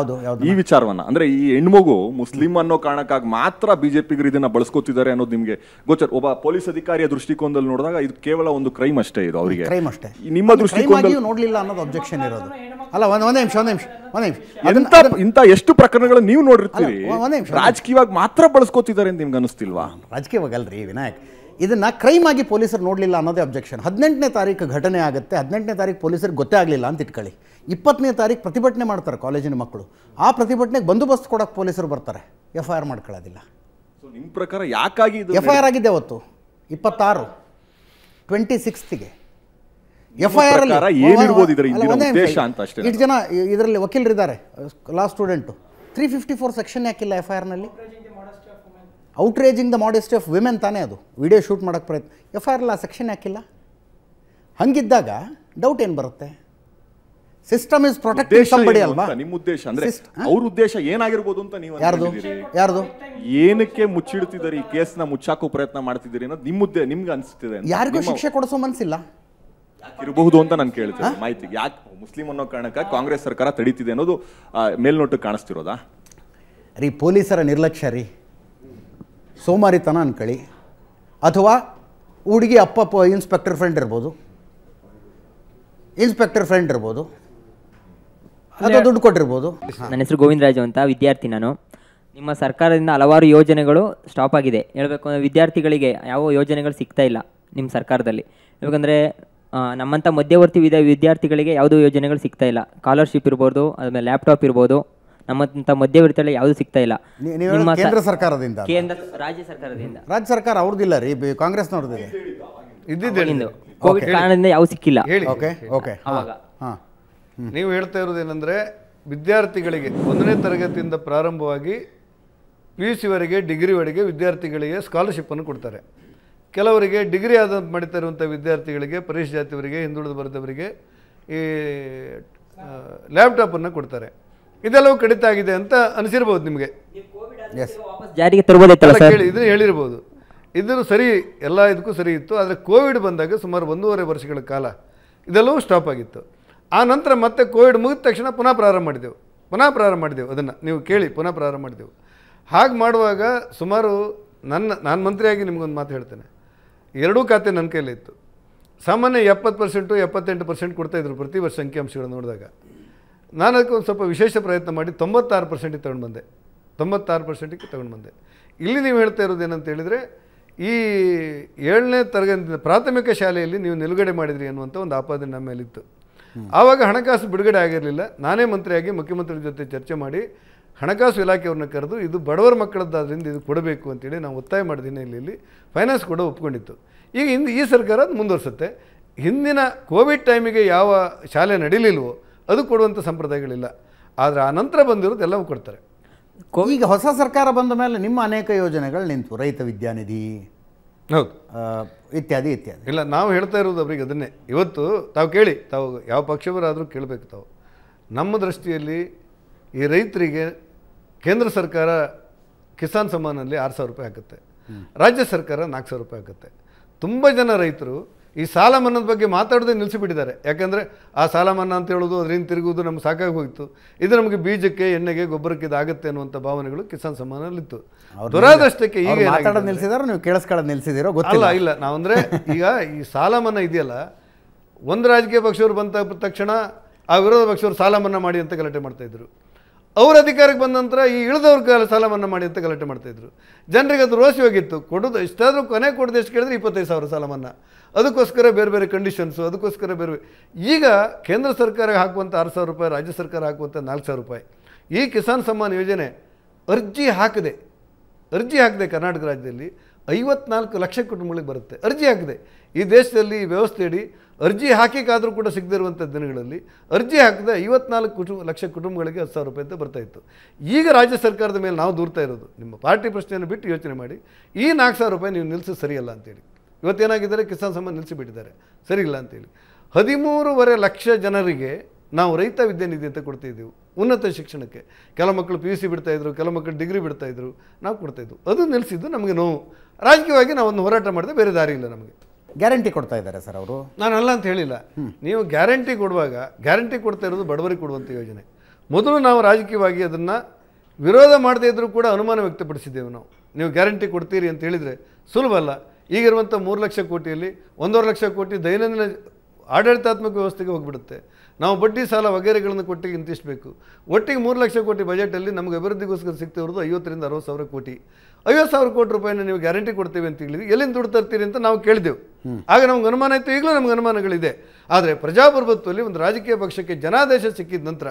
ಈ ವಿಚಾರವನ್ನ ಅಂದ್ರೆ ಈ ಹೆಣ್ಮಗು ಮುಸ್ಲಿಂ ಅನ್ನೋ ಕಾರಣಕ್ಕಾಗಿ ಮಾತ್ರ ಬಿಜೆಪಿಗರು ಇದನ್ನ ಬಳಸ್ಕೋತಿದ್ದಾರೆ ಅನ್ನೋದು ನಿಮ್ಗೆ ಗೋಚರ ಒಬ್ಬ ಪೊಲೀಸ್ ಅಧಿಕಾರಿಯ ದೃಷ್ಟಿಕೋನದಲ್ಲಿ ನೋಡಿದಾಗ ಇದು ಕೇವಲ ಒಂದು ಕ್ರೈಮ್ ಅಷ್ಟೇ ಇದು ಅವರಿಗೆ ಕ್ರೈಮ್ ಅಷ್ಟೇ ನಿಮ್ಮ ದೃಷ್ಟಿಕೋನದಲ್ಲಿ ಅನ್ನೋದು ಅಬ್ಜೆಕ್ಷನ್ ಇರೋದು ಅಲ್ಲ ಒಂದ್ ಒಂದ್ ನಿಮಿಷ ಒಂದ್ ನಿಮಿಷ ನಿಮಿಷ ಇಂತ ಎಷ್ಟು ಪ್ರಕರಣಗಳು ನೀವು ನೋಡಿರ್ತೀರಿ ರಾಜಕೀಯವಾಗಿ ಮಾತ್ರ ಬಳಸ್ಕೋತಿದ್ದಾರೆ ಅಂತ ನಿಮ್ಗೆ ಅನಿಸ್ತಿಲ್ವಾ ರಾಜಕೀಯವಾಗಲ್ರಿ ವಿನಾಯಕ್ ಇದನ್ನು ಕ್ರೈಮ್ ಆಗಿ ಪೊಲೀಸರು ನೋಡಲಿಲ್ಲ ಅನ್ನೋದೇ ಅಬ್ಜೆಕ್ಷನ್ ಹದಿನೆಂಟನೇ ತಾರೀಕು ಘಟನೆ ಆಗುತ್ತೆ ಹದಿನೆಂಟನೇ ತಾರೀಕು ಪೊಲೀಸರಿಗೆ ಗೊತ್ತೇ ಆಗಲಿಲ್ಲ ಅಂತ ಇಟ್ಕೊಳ್ಳಿ ಇಪ್ಪತ್ತನೇ ತಾರೀಕು ಪ್ರತಿಭಟನೆ ಮಾಡ್ತಾರೆ ಕಾಲೇಜಿನ ಮಕ್ಕಳು ಆ ಪ್ರತಿಭಟನೆಗೆ ಬಂದೋಬಸ್ತ್ ಕೊಡೋಕ್ಕೆ ಪೊಲೀಸರು ಬರ್ತಾರೆ ಎಫ್ ಐ ಆರ್ ಮಾಡ್ಕೊಳ್ಳೋದಿಲ್ಲ ನಿಮ್ಮ ಪ್ರಕಾರ ಯಾಕಾಗಿ ಎಫ್ ಐ ಆರ್ ಆಗಿದೆ ಅವತ್ತು ಇಪ್ಪತ್ತಾರು ಟ್ವೆಂಟಿ ಸಿಕ್ಸ್ತಿಗೆ ಎಫ್ ಐ ಆರ್ ಇಷ್ಟು ಜನ ಇದರಲ್ಲಿ ವಕೀಲರಿದ್ದಾರೆ law student three fifty four section ಯಾಕಿಲ್ಲ ಎಫ್ ಐ ಆರ್ನಲ್ಲಿ outraging the modesty of women ತಾನೇ ಅದು ವಿಡಿಯೋ ಶೂಟ್ ಮಾಡೋಕ್ಕೆ ಪ್ರಯತ್ನ ಎಫ್ ಐ ಎಲ್ಲ ಸೆಕ್ಷನ್ ಯಾಕಿಲ್ಲ ಹಂಗಿದ್ದಾಗ ಡೌಟ್ ಏನು ಬರುತ್ತೆ ಸಿಸ್ಟಮ್ ಇಸ್ ಪ್ರೊಟೆಕ್ಟಿಂಗ್ ಸಂಬಡಿ ಅಲ್ವಾ ನಿಮ್ಮ ಉದ್ದೇಶ ಅಂದ್ರೆ ಅವ್ರ ಉದ್ದೇಶ ಏನಾಗಿರ್ಬೋದು ಅಂತ ನೀವು ಯಾರ್ದು ಯಾರ್ದು ಏನಕ್ಕೆ ಮುಚ್ಚಿಡ್ತಿದ್ದಾರೆ ಈ ಕೇಸ್ನ ಮುಚ್ಚಾಕೋ ಪ್ರಯತ್ನ ಮಾಡ್ತಿದ್ದೀರಿ ಅನ್ನೋದು ನಿಮ್ಮ ಉದ್ದೇ ನಿಮ್ಗೆ ಅನಿಸ್ತಿದೆ ಯಾರಿಗೂ ಶಿಕ್ಷೆ ಕೊಡಿಸೋ ಮನಸ್ಸಿಲ್ಲ ಇರಬಹುದು ಅಂತ ನಾನು ಕೇಳ್ತೀನಿ ಮಾಹಿತಿ ಯಾಕೆ ಮುಸ್ಲಿಂ ಅನ್ನೋ ಕಾರಣಕ್ಕೆ ಕಾಂಗ್ರೆಸ್ ಸರ್ಕಾರ ತಡೀತಿದೆ ಅನ್ನೋದು ಮೇಲ್ನೋಟಕ್ಕೆ ಕಾಣಿಸ್ತಿರೋದಾ ರೀ ಪೊಲೀಸರ ನಿರ್ಲಕ್ಷ್ಯ ರೀ ಸೋಮಾರಿತನ ಅಂದ್ಕೊಳ್ಳಿ ಅಥವಾ ಹುಡುಗಿ ಅಪ್ಪ ಇನ್ಸ್ಪೆಕ್ಟರ್ ಫ್ರೆಂಡ್ ಇರ್ಬೋದು ಇನ್ಸ್ಪೆಕ್ಟರ್ ಫ್ರೆಂಡ್ ಇರ್ಬೋದು ಅಥವಾ ದುಡ್ಡು ಕೊಟ್ಟಿರ್ಬೋದು ನನ್ನ ಹೆಸರು ಗೋವಿಂದರಾಜು ಅಂತ ವಿದ್ಯಾರ್ಥಿ ನಾನು ನಿಮ್ಮ ಸರ್ಕಾರದಿಂದ ಹಲವಾರು ಯೋಜನೆಗಳು ಸ್ಟಾಪ್ ಆಗಿದೆ ಹೇಳಬೇಕು ಅಂದರೆ ವಿದ್ಯಾರ್ಥಿಗಳಿಗೆ ಯಾವ ಯೋಜನೆಗಳು ಸಿಗ್ತಾ ಇಲ್ಲ ನಿಮ್ಮ ಸರ್ಕಾರದಲ್ಲಿ ಯಾಕಂದರೆ ನಮ್ಮಂಥ ಮಧ್ಯವರ್ತಿ ವಿದ್ಯಾರ್ಥಿಗಳಿಗೆ ಯಾವುದೋ ಯೋಜನೆಗಳು ಸಿಗ್ತಾ ಇಲ್ಲ ಸ್ಕಾಲರ್ಶಿಪ್ ಇರ್ಬೋದು ಆಮೇಲೆ ಲ್ಯಾಪ್ಟಾಪ್ ಇರ್ಬೋದು ನಮ್ಮಂತ ಮಧ್ಯವರ್ತಿಗಳು ಯಾವುದು ಸಿಗ್ತಾ ಇಲ್ಲ ನಿಮ್ಮ ಕೇಂದ್ರ ಸರ್ಕಾರದಿಂದ ಕೇಂದ್ರ ರಾಜ್ಯ ಸರ್ಕಾರದಿಂದ ರಾಜ್ಯ ಸರ್ಕಾರ ಅವ್ರದ್ದಿಲ್ಲ ರೀ ಕಾಂಗ್ರೆಸ್ನವ್ರದ್ದು ಇದ್ದಿದ್ದು ಕೋವಿಡ್ ಕಾರಣದಿಂದ ಯಾವ ಸಿಕ್ಕಿಲ್ಲ ಓಕೆ ಓಕೆ ಅವಾಗ ನೀವು ಹೇಳ್ತಾ ಇರೋದು ಏನಂದ್ರೆ ವಿದ್ಯಾರ್ಥಿಗಳಿಗೆ ಒಂದನೇ ತರಗತಿಯಿಂದ ಪ್ರಾರಂಭವಾಗಿ ಪಿ ಯು ಸಿವರೆಗೆ ಡಿಗ್ರಿವರೆಗೆ ವಿದ್ಯಾರ್ಥಿಗಳಿಗೆ ಸ್ಕಾಲರ್ಶಿಪ್ ಅನ್ನು ಕೊಡ್ತಾರೆ ಕೆಲವರಿಗೆ ಡಿಗ್ರಿ ಆದ ಮಾಡ್ತಾ ಇರುವಂಥ ವಿದ್ಯಾರ್ಥಿಗಳಿಗೆ ಪರೀಕ್ಷೆ ಜಾತಿಯವರಿಗೆ ಹಿಂದುಳಿದ ಬರೆದವರಿಗೆ ಈ ಲ್ಯಾಪ್ಟಾಪನ್ನು ಕೊಡ್ತಾರೆ ಇದೆಲ್ಲವೂ ಕಡಿತ ಆಗಿದೆ ಅಂತ ಅನಿಸಿರ್ಬೋದು ನಿಮಗೆ ಜಾರಿಗೆ ಕೇಳಿ ಇದನ್ನು ಹೇಳಿರ್ಬೋದು ಇದನ್ನು ಸರಿ ಎಲ್ಲ ಇದಕ್ಕೂ ಸರಿ ಇತ್ತು ಆದರೆ ಕೋವಿಡ್ ಬಂದಾಗ ಸುಮಾರು ಒಂದೂವರೆ ವರ್ಷಗಳ ಕಾಲ ಇದೆಲ್ಲವೂ ಸ್ಟಾಪ್ ಆಗಿತ್ತು ಆ ನಂತರ ಮತ್ತೆ ಕೋವಿಡ್ ಮುಗಿದ ತಕ್ಷಣ ಪುನಃ ಪ್ರಾರಂಭ ಮಾಡಿದೆವು ಪುನಃ ಪ್ರಾರಂಭ ಮಾಡಿದೆವು ಅದನ್ನು ನೀವು ಕೇಳಿ ಪುನಃ ಪ್ರಾರಂಭ ಮಾಡಿದೆವು ಹಾಗೆ ಮಾಡುವಾಗ ಸುಮಾರು ನನ್ನ ನಾನು ಮಂತ್ರಿಯಾಗಿ ನಿಮಗೊಂದು ಮಾತು ಹೇಳ್ತೇನೆ ಎರಡೂ ಖಾತೆ ನನ್ನ ಕೈಯಲ್ಲಿ ಇತ್ತು ಸಾಮಾನ್ಯ ಎಪ್ಪತ್ತು ಪರ್ಸೆಂಟು ಎಪ್ಪತ್ತೆಂಟು ಪರ್ಸೆಂಟ್ ಕೊಡ್ತಾಯಿದ್ರು ಪ್ರತಿ ವರ್ಷ ಅಂಕಿಅಂಶಗಳು ನೋಡಿದಾಗ ನಾನು ಅದಕ್ಕೆ ಒಂದು ಸ್ವಲ್ಪ ವಿಶೇಷ ಪ್ರಯತ್ನ ಮಾಡಿ ತೊಂಬತ್ತಾರು ಪರ್ಸೆಂಟಿಗೆ ತೊಗೊಂಡು ಬಂದೆ ತೊಂಬತ್ತಾರು ಪರ್ಸೆಂಟಿಗೆ ತೊಗೊಂಡು ಬಂದೆ ಇಲ್ಲಿ ನೀವು ಹೇಳ್ತಾ ಇರೋದು ಏನಂತ ಹೇಳಿದರೆ ಈ ಏಳನೇ ತರಗತಿಯಿಂದ ಪ್ರಾಥಮಿಕ ಶಾಲೆಯಲ್ಲಿ ನೀವು ನಿಲುಗಡೆ ಮಾಡಿದ್ರಿ ಅನ್ನುವಂಥ ಒಂದು ಆಪಾದನೆ ನಮ್ಮ ಮೇಲಿತ್ತು ಆವಾಗ ಹಣಕಾಸು ಬಿಡುಗಡೆ ಆಗಿರಲಿಲ್ಲ ನಾನೇ ಮಂತ್ರಿಯಾಗಿ ಮುಖ್ಯಮಂತ್ರಿ ಜೊತೆ ಚರ್ಚೆ ಮಾಡಿ ಹಣಕಾಸು ಇಲಾಖೆಯವ್ರನ್ನ ಕರೆದು ಇದು ಬಡವರ ಮಕ್ಕಳದ್ದಾದ್ರಿಂದ ಇದು ಕೊಡಬೇಕು ಅಂತೇಳಿ ನಾವು ಒತ್ತಾಯ ಮಾಡಿದ್ದೀನಿ ಇಲ್ಲಿ ಫೈನಾನ್ಸ್ ಕೂಡ ಒಪ್ಕೊಂಡಿತ್ತು ಈಗ ಹಿಂದೆ ಈ ಸರ್ಕಾರ ಅದು ಮುಂದುವರಿಸುತ್ತೆ ಹಿಂದಿನ ಕೋವಿಡ್ ಟೈಮಿಗೆ ಯಾವ ಶಾಲೆ ನಡೀಲಿಲ್ವೋ ಅದು ಕೊಡುವಂಥ ಸಂಪ್ರದಾಯಗಳಿಲ್ಲ ಆದರೆ ಆ ನಂತರ ಬಂದಿರೋದು ಎಲ್ಲವೂ ಕೊಡ್ತಾರೆ ಈಗ ಹೊಸ ಸರ್ಕಾರ ಬಂದ ಮೇಲೆ ನಿಮ್ಮ ಅನೇಕ ಯೋಜನೆಗಳು ನಿಂತು ರೈತ ವಿದ್ಯಾನಿಧಿ ಹೌದು ಇತ್ಯಾದಿ ಇತ್ಯಾದಿ ಇಲ್ಲ ನಾವು ಹೇಳ್ತಾ ಇರೋದು ಅವರಿಗೆ ಅದನ್ನೇ ಇವತ್ತು ತಾವು ಕೇಳಿ ತಾವು ಯಾವ ಪಕ್ಷವರಾದರೂ ಕೇಳಬೇಕು ತಾವು ನಮ್ಮ ದೃಷ್ಟಿಯಲ್ಲಿ ಈ ರೈತರಿಗೆ ಕೇಂದ್ರ ಸರ್ಕಾರ ಕಿಸಾನ್ ಸಮ್ಮಾನಲ್ಲಿ ಆರು ಸಾವಿರ ರೂಪಾಯಿ ಹಾಕುತ್ತೆ ರಾಜ್ಯ ಸರ್ಕಾರ ನಾಲ್ಕು ಸಾವಿರ ರೂಪಾಯಿ ಹಾಕುತ್ತೆ ತುಂಬ ಜನ ರೈತರು ಈ ಸಾಲ ಮನ್ನದ ಬಗ್ಗೆ ಮಾತಾಡದೆ ನಿಲ್ಲಿಸಿಬಿಟ್ಟಿದ್ದಾರೆ ಯಾಕಂದ್ರೆ ಆ ಸಾಲ ಮನ್ನಾ ಅಂತ ಹೇಳೋದು ಅದರಿಂದ ತಿರುಗುವುದು ನಮ್ಗೆ ಸಾಕಾಗಿ ಹೋಗಿತ್ತು ಇದು ನಮಗೆ ಬೀಜಕ್ಕೆ ಎಣ್ಣೆಗೆ ಗೊಬ್ಬರಕ್ಕೆ ಇದಾಗುತ್ತೆ ಅನ್ನುವಂಥ ಭಾವನೆಗಳು ಕಿಸಾನ್ ಸಮ್ಮಾನಲ್ಲಿತ್ತು ದುರಾದಷ್ಟಕ್ಕೆ ಈಗ ಮಾತಾಡೋದು ನಿಲ್ಲಿಸಿದಾರೋ ನೀವು ಕೇಳಿಸ್ಕೊಳ್ಳೋದು ನಿಲ್ಲಿಸಿದಿರೋ ಗೊತ್ತಿಲ್ಲ ಇಲ್ಲ ಅಂದ್ರೆ ಈಗ ಈ ಸಾಲ ಮನ್ನಾ ಇದೆಯಲ್ಲ ಒಂದು ರಾಜಕೀಯ ಪಕ್ಷವರು ಬಂದ ತಕ್ಷಣ ಆ ವಿರೋಧ ಪಕ್ಷವರು ಸಾಲ ಮನ್ನಾ ಮಾಡಿ ಅಂತ ಗಲಾಟೆ ಮಾಡ್ತಾಯಿದ್ರು ಅವ್ರ ಅಧಿಕಾರಕ್ಕೆ ಬಂದ ನಂತರ ಈ ಇಳಿದವ್ರ ಕಾಲ ಸಾಲ ಮನ್ನಾ ಮಾಡಿ ಅಂತ ಗಲಾಟೆ ಮಾಡ್ತಾಯಿದ್ರು ಜನರಿಗೆ ಅದು ರೋಷಿ ಹೋಗಿತ್ತು ಕೊಡೋದು ಇಷ್ಟಾದರೂ ಕೊನೆ ಕೊಡೋದು ಎಷ್ಟು ಕೇಳಿದ್ರೆ ಇಪ್ಪತ್ತೈದು ಸಾವಿರ ಸಾಲ ಮನ್ನಾ ಅದಕ್ಕೋಸ್ಕರ ಬೇರೆ ಬೇರೆ ಕಂಡೀಷನ್ಸು ಅದಕ್ಕೋಸ್ಕರ ಬೇರೆ ಈಗ ಕೇಂದ್ರ ಸರ್ಕಾರ ಹಾಕುವಂಥ ಆರು ಸಾವಿರ ರೂಪಾಯಿ ರಾಜ್ಯ ಸರ್ಕಾರ ಹಾಕುವಂಥ ನಾಲ್ಕು ಸಾವಿರ ರೂಪಾಯಿ ಈ ಕಿಸಾನ್ ಸಮ್ಮಾನ್ ಯೋಜನೆ ಅರ್ಜಿ ಹಾಕಿದೆ ಅರ್ಜಿ ಹಾಕಿದೆ ಕರ್ನಾಟಕ ರಾಜ್ಯದಲ್ಲಿ ಐವತ್ನಾಲ್ಕು ಲಕ್ಷ ಕುಟುಂಬಗಳಿಗೆ ಬರುತ್ತೆ ಅರ್ಜಿ ಹಾಕಿದೆ ಈ ದೇಶದಲ್ಲಿ ಈ ವ್ಯವಸ್ಥೆಯಡಿ ಅರ್ಜಿ ಹಾಕಿಕ್ಕಾದರೂ ಕೂಡ ಸಿಗದಿರುವಂಥ ದಿನಗಳಲ್ಲಿ ಅರ್ಜಿ ಹಾಕಿದೆ ಐವತ್ನಾಲ್ಕು ಕುಟುಂಬ ಲಕ್ಷ ಕುಟುಂಬಗಳಿಗೆ ಹತ್ತು ಸಾವಿರ ರೂಪಾಯಿ ಅಂತ ಬರ್ತಾ ಇತ್ತು ಈಗ ರಾಜ್ಯ ಸರ್ಕಾರದ ಮೇಲೆ ನಾವು ದೂರ್ತಾ ಇರೋದು ನಿಮ್ಮ ಪಾರ್ಟಿ ಪ್ರಶ್ನೆಯನ್ನು ಬಿಟ್ಟು ಯೋಚನೆ ಮಾಡಿ ಈ ನಾಲ್ಕು ಸಾವಿರ ರೂಪಾಯಿ ನೀವು ನಿಲ್ಲಿಸೋದು ಸರಿಯಲ್ಲ ಅಂತೇಳಿ ಇವತ್ತೇನಾಗಿದ್ದಾರೆ ಕಿಸಾನ್ ಸಮ್ಮಾನ್ ನಿಲ್ಲಿಸಿಬಿಟ್ಟಿದ್ದಾರೆ ಸರಿ ಇಲ್ಲ ಅಂತೇಳಿ ಹದಿಮೂರುವರೆ ಲಕ್ಷ ಜನರಿಗೆ ನಾವು ರೈತ ವಿದ್ಯಾನಿಧಿ ಅಂತ ಕೊಡ್ತಾಯಿದ್ದೆವು ಉನ್ನತ ಶಿಕ್ಷಣಕ್ಕೆ ಕೆಲವು ಮಕ್ಕಳು ಪಿ ಯು ಸಿ ಬಿಡ್ತಾಯಿದ್ರು ಕೆಲವು ಮಕ್ಕಳು ಡಿಗ್ರಿ ಬಿಡ್ತಾಯಿದ್ರು ನಾವು ಕೊಡ್ತಾಯಿದ್ವು ಅದು ನಿಲ್ಲಿಸಿದ್ದು ನಮಗೆ ನೋವು ರಾಜಕೀಯವಾಗಿ ನಾವು ಒಂದು ಹೋರಾಟ ಮಾಡಿದ್ರೆ ಬೇರೆ ದಾರಿ ಇಲ್ಲ ನಮಗೆ ಗ್ಯಾರಂಟಿ ಕೊಡ್ತಾ ಇದ್ದಾರೆ ಸರ್ ಅವರು ನಾನು ಅಲ್ಲ ಅಂತ ಹೇಳಿಲ್ಲ ನೀವು ಗ್ಯಾರಂಟಿ ಕೊಡುವಾಗ ಗ್ಯಾರಂಟಿ ಕೊಡ್ತಾ ಇರೋದು ಬಡವರಿಗೆ ಕೊಡುವಂಥ ಯೋಜನೆ ಮೊದಲು ನಾವು ರಾಜಕೀಯವಾಗಿ ಅದನ್ನು ವಿರೋಧ ಮಾಡದೇ ಇದ್ದರೂ ಕೂಡ ಅನುಮಾನ ವ್ಯಕ್ತಪಡಿಸಿದ್ದೇವೆ ನಾವು ನೀವು ಗ್ಯಾರಂಟಿ ಕೊಡ್ತೀರಿ ಅಂತ ಹೇಳಿದರೆ ಸುಲಭ ಅಲ್ಲ ಈಗಿರುವಂಥ ಮೂರು ಲಕ್ಷ ಕೋಟಿಯಲ್ಲಿ ಒಂದೂವರೆ ಲಕ್ಷ ಕೋಟಿ ದೈನಂದಿನ ಆಡಳಿತಾತ್ಮಕ ವ್ಯವಸ್ಥೆಗೆ ಹೋಗಿಬಿಡುತ್ತೆ ನಾವು ಬಡ್ಡಿ ಸಾಲ ವಗೇರೆಗಳನ್ನು ಕೊಟ್ಟಿಗೆ ಇಂತಿಷ್ಟಬೇಕು ಒಟ್ಟಿಗೆ ಮೂರು ಲಕ್ಷ ಕೋಟಿ ಬಜೆಟಲ್ಲಿ ನಮಗೆ ಅಭಿವೃದ್ಧಿಗೋಸ್ಕರ ಸಿಗ್ತಿರೋದು ಐವತ್ತರಿಂದ ಅರವತ್ತು ಸಾವಿರ ಕೋಟಿ ಐವತ್ತು ಸಾವಿರ ಕೋಟಿ ರೂಪಾಯಿನ ನೀವು ಗ್ಯಾರಂಟಿ ಕೊಡ್ತೀವಿ ಅಂತ ಹೇಳಿದ್ವಿ ಎಲ್ಲಿಂದ ದುಡ್ಡು ತರ್ತೀರಿ ಅಂತ ನಾವು ಕೇಳಿದೆವು ಆಗ ನಮ್ಗೆ ಅನುಮಾನ ಇತ್ತು ಈಗಲೂ ನಮ್ಗೆ ಅನುಮಾನಗಳಿದೆ ಆದರೆ ಪ್ರಜಾಪ್ರಭುತ್ವದಲ್ಲಿ ಒಂದು ರಾಜಕೀಯ ಪಕ್ಷಕ್ಕೆ ಜನಾದೇಶ ಸಿಕ್ಕಿದ ನಂತರ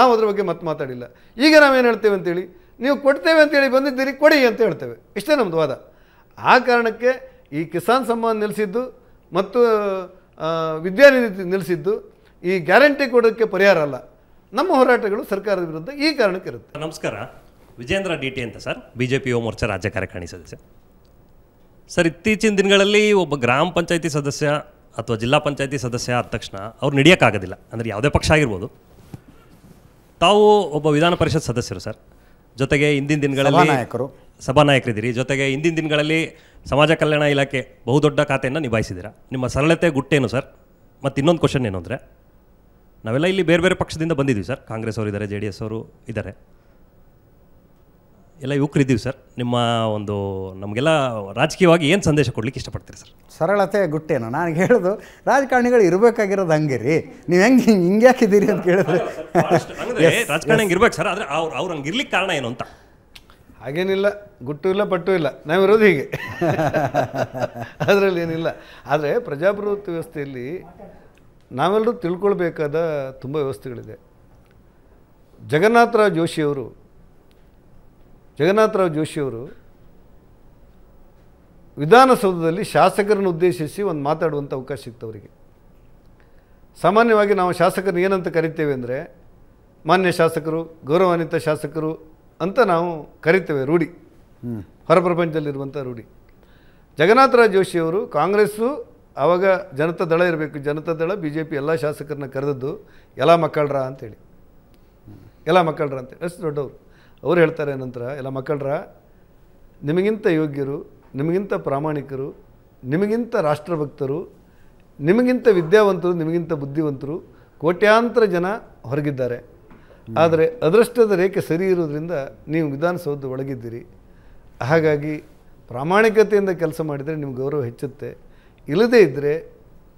ನಾವು ಅದ್ರ ಬಗ್ಗೆ ಮತ್ತೆ ಮಾತಾಡಿಲ್ಲ ಈಗ ನಾವೇನು ಹೇಳ್ತೇವೆ ಅಂತೇಳಿ ನೀವು ಕೊಡ್ತೇವೆ ಅಂತೇಳಿ ಬಂದಿದ್ದೀರಿ ಕೊಡಿ ಅಂತ ಹೇಳ್ತೇವೆ ಇಷ್ಟೇ ನಮ್ಮದು ವಾದ ಆ ಕಾರಣಕ್ಕೆ ಈ ಕಿಸಾನ್ ಸಮ್ಮಾನ್ ನಿಲ್ಲಿಸಿದ್ದು ಮತ್ತು ವಿದ್ಯಾನಿಧಿ ನಿಲ್ಲಿಸಿದ್ದು ಈ ಗ್ಯಾರಂಟಿ ಕೊಡೋಕ್ಕೆ ಪರಿಹಾರ ಅಲ್ಲ ನಮ್ಮ ಹೋರಾಟಗಳು ಸರ್ಕಾರದ ವಿರುದ್ಧ ಈ ಕಾರಣಕ್ಕೆ ಇರುತ್ತೆ ನಮಸ್ಕಾರ ವಿಜೇಂದ್ರ ಡಿ ಟಿ ಅಂತ sir B J P Yuva Morcha ರಾಜ್ಯ ಕಾರ್ಯಕಾರಿಣಿ ಸದಸ್ಯ ಸರ್ ಇತ್ತೀಚಿನ ದಿನಗಳಲ್ಲಿ ಒಬ್ಬ ಗ್ರಾಮ ಪಂಚಾಯತಿ ಸದಸ್ಯ ಅಥವಾ ಜಿಲ್ಲಾ ಪಂಚಾಯತಿ ಸದಸ್ಯ ಆದ ತಕ್ಷಣ ಅವ್ರು ನಡೆಯೋಕ್ಕಾಗೋದಿಲ್ಲ ಅಂದರೆ ಯಾವುದೇ ಪಕ್ಷ ಆಗಿರ್ಬೋದು ತಾವು ಒಬ್ಬ ವಿಧಾನ ಪರಿಷತ್ ಸದಸ್ಯರು ಸರ್ ಜೊತೆಗೆ ಇಂದಿನ ದಿನಗಳಲ್ಲಿ ನಾಯಕರು ಸಭಾನಾಯಕರಿದ್ದೀರಿ ಜೊತೆಗೆ ಇಂದಿನ ದಿನಗಳಲ್ಲಿ ಸಮಾಜ ಕಲ್ಯಾಣ ಇಲಾಖೆ ಬಹುದೊಡ್ಡ ಖಾತೆಯನ್ನು ನಿಭಾಯಿಸಿದ್ದೀರಾ ನಿಮ್ಮ ಸರಳತೆ ಗುಟ್ಟೇನು ಸರ್ ಮತ್ತು ಇನ್ನೊಂದು ಕ್ವಶನ್ ಏನು ಅಂದರೆ ನಾವೆಲ್ಲ ಇಲ್ಲಿ ಬೇರೆ ಬೇರೆ ಪಕ್ಷದಿಂದ ಬಂದಿದ್ವಿ ಸರ್ ಕಾಂಗ್ರೆಸ್ ಅವರು ಇದ್ದಾರೆ ಜೆ ಡಿ ಎಸ್ ಅವರು ಇದ್ದಾರೆ ಎಲ್ಲ ಯುವಕರಿದ್ದೀವಿ ಸರ್ ನಿಮ್ಮ ಒಂದು ನಮಗೆಲ್ಲ ರಾಜಕೀಯವಾಗಿ ಏನು ಸಂದೇಶ ಕೊಡ್ಲಿಕ್ಕೆ ಇಷ್ಟಪಡ್ತೀರಿ ಸರ್ ಸರಳತೆ ಗುಟ್ಟೇನು ನಾನು ಹೇಳೋದು ರಾಜಕಾರಣಿಗಳು ಇರಬೇಕಾಗಿರೋದು ಹಂಗೆ ರೀ ನೀವು ಹೆಂಗೆ ಹಿಂಗೆ ಯಾಕಿದ್ದೀರಿ ಅಂತ ಕೇಳಿದ್ರೆ ರಾಜಕಾರಣಿ ಹಂಗೆ ಇರ್ಬೇಕು ಸರ್ ಆದರೆ ಅವ್ರು ಅವ್ರು ಹಂಗೆ ಇರ್ಲಿಕ್ಕೆ ಕಾರಣ ಏನು ಅಂತ ಹಾಗೇನಿಲ್ಲ ಗುಟ್ಟು ಇಲ್ಲ ಪಟ್ಟು ಇಲ್ಲ ನಾವಿರೋದು ಹೀಗೆ [LAUGHS] ಅದರಲ್ಲಿ ಏನಿಲ್ಲ ಆದರೆ ಪ್ರಜಾಪ್ರಭುತ್ವ ವ್ಯವಸ್ಥೆಯಲ್ಲಿ ನಾವೆಲ್ಲರೂ ತಿಳ್ಕೊಳ್ಬೇಕಾದ ತುಂಬ ವ್ಯವಸ್ಥೆಗಳಿದೆ ಜಗನ್ನಾಥರಾವ್ ಜೋಶಿಯವರು ಜಗನ್ನಾಥರಾವ್ ಜೋಶಿಯವರು ವಿಧಾನಸೌಧದಲ್ಲಿ ಶಾಸಕರನ್ನು ಉದ್ದೇಶಿಸಿ ಒಂದು ಮಾತಾಡುವಂಥ ಅವಕಾಶ ಅವರಿಗೆ ಸಾಮಾನ್ಯವಾಗಿ ನಾವು ಶಾಸಕರನ್ನ ಏನಂತ ಕರಿತೇವೆ ಅಂದರೆ ಮಾನ್ಯ ಶಾಸಕರು ಗೌರವಾನ್ವಿತ ಶಾಸಕರು ಅಂತ ನಾವು ಕರಿತೇವೆ ರೂಢಿ ಹೊರಪ್ರಪಂಚದಲ್ಲಿರುವಂಥ ರೂಢಿ ಜಗನ್ನಾಥರಾಜ್ ಜೋಶಿಯವರು ಕಾಂಗ್ರೆಸ್ಸು ಆವಾಗ ಜನತಾ ದಳ ಇರಬೇಕು ಜನತಾ ದಳ ಬಿ ಜೆ ಪಿ ಎಲ್ಲ ಶಾಸಕರನ್ನ ಕರೆದದ್ದು ಎಲ್ಲ ಮಕ್ಕಳ್ರ ಅಂತೇಳಿ ಎಲ್ಲ ಮಕ್ಕಳ್ರ ಅಂತೇಳಿ ಅಷ್ಟು ದೊಡ್ಡವರು ಅವ್ರು ಹೇಳ್ತಾರೆ ನಂತರ ಎಲ್ಲ ಮಕ್ಕಳ್ರ ನಿಮಗಿಂತ ಯೋಗ್ಯರು ನಿಮಗಿಂತ ಪ್ರಾಮಾಣಿಕರು ನಿಮಗಿಂತ ರಾಷ್ಟ್ರಭಕ್ತರು ನಿಮಗಿಂತ ವಿದ್ಯಾವಂತರು ನಿಮಗಿಂತ ಬುದ್ಧಿವಂತರು ಕೋಟ್ಯಾಂತರ ಜನ ಹೊರಗಿದ್ದಾರೆ ಆದರೆ ಅದೃಷ್ಟದ ರೇಖೆ ಸರಿ ಇರೋದ್ರಿಂದ ನೀವು ವಿಧಾನಸೌಧ ಒಳಗಿದ್ದೀರಿ ಹಾಗಾಗಿ ಪ್ರಾಮಾಣಿಕತೆಯಿಂದ ಕೆಲಸ ಮಾಡಿದರೆ ನಿಮ್ಮ ಗೌರವ ಹೆಚ್ಚುತ್ತೆ ಇಲ್ಲದೇ ಇದ್ದರೆ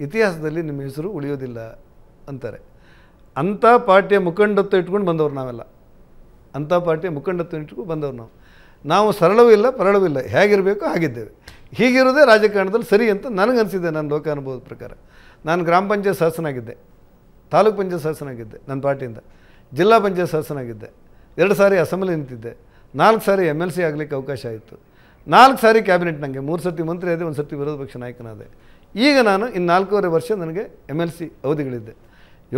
ಇತಿಹಾಸದಲ್ಲಿ ನಿಮ್ಮ ಹೆಸರು ಉಳಿಯೋದಿಲ್ಲ ಅಂತಾರೆ ಅಂಥ ಪಾರ್ಟಿಯ ಮುಖಂಡತ್ವ ಇಟ್ಕೊಂಡು ಬಂದವರು ನಾವೆಲ್ಲ ಅಂಥ ಪಾರ್ಟಿಯ ಮುಖಂಡತ್ವ ಇಟ್ಕೊಂಡು ಬಂದವರು ನಾವು ನಾವು ಸರಳವೂ ಇಲ್ಲ ಪರಳವೂ ಇಲ್ಲ ಹೇಗಿರಬೇಕು ಹಾಗಿದ್ದೇವೆ ಹೀಗಿರೋದೇ ರಾಜಕಾರಣದಲ್ಲಿ ಸರಿ ಅಂತ ನನಗನ್ಸಿದೆ ನನ್ನ ಲೋಕ ಅನುಭವದ ಪ್ರಕಾರ ನಾನು ಗ್ರಾಮ ಪಂಚಾಯತ್ ಶಾಸನಾಗಿದ್ದೆ ತಾಲೂಕು ಪಂಚಾಯತ್ ಶಾಸನಾಗಿದ್ದೆ ನನ್ನ ಪಾರ್ಟಿಯಿಂದ ಜಿಲ್ಲಾ ಪಂಚಾಯತ್ ಸದಸ್ಯನಾಗಿದ್ದೆ ಎರಡು ಸಾರಿ ಅಸೆಂಬ್ಲಿ ನಿಂತಿದ್ದೆ ನಾಲ್ಕು ಸಾರಿ ಎಮ್ ಎಲ್ ಸಿ ಆಗಲಿಕ್ಕೆ ಅವಕಾಶ ಆಯಿತು ನಾಲ್ಕು ಸಾರಿ ಕ್ಯಾಬಿನೆಟ್ ನನಗೆ ಮೂರು ಸರ್ತಿ ಮಂತ್ರಿ ಆದರೆ ಒಂದು ಸರ್ತಿ ವಿರೋಧ ಪಕ್ಷ ನಾಯಕನಾದೆ ಈಗ ನಾನು ಇನ್ನು ನಾಲ್ಕೂವರೆ ವರ್ಷ ನನಗೆ ಎಮ್ ಎಲ್ ಸಿ ಅವಧಿಗಳಿದ್ದೆ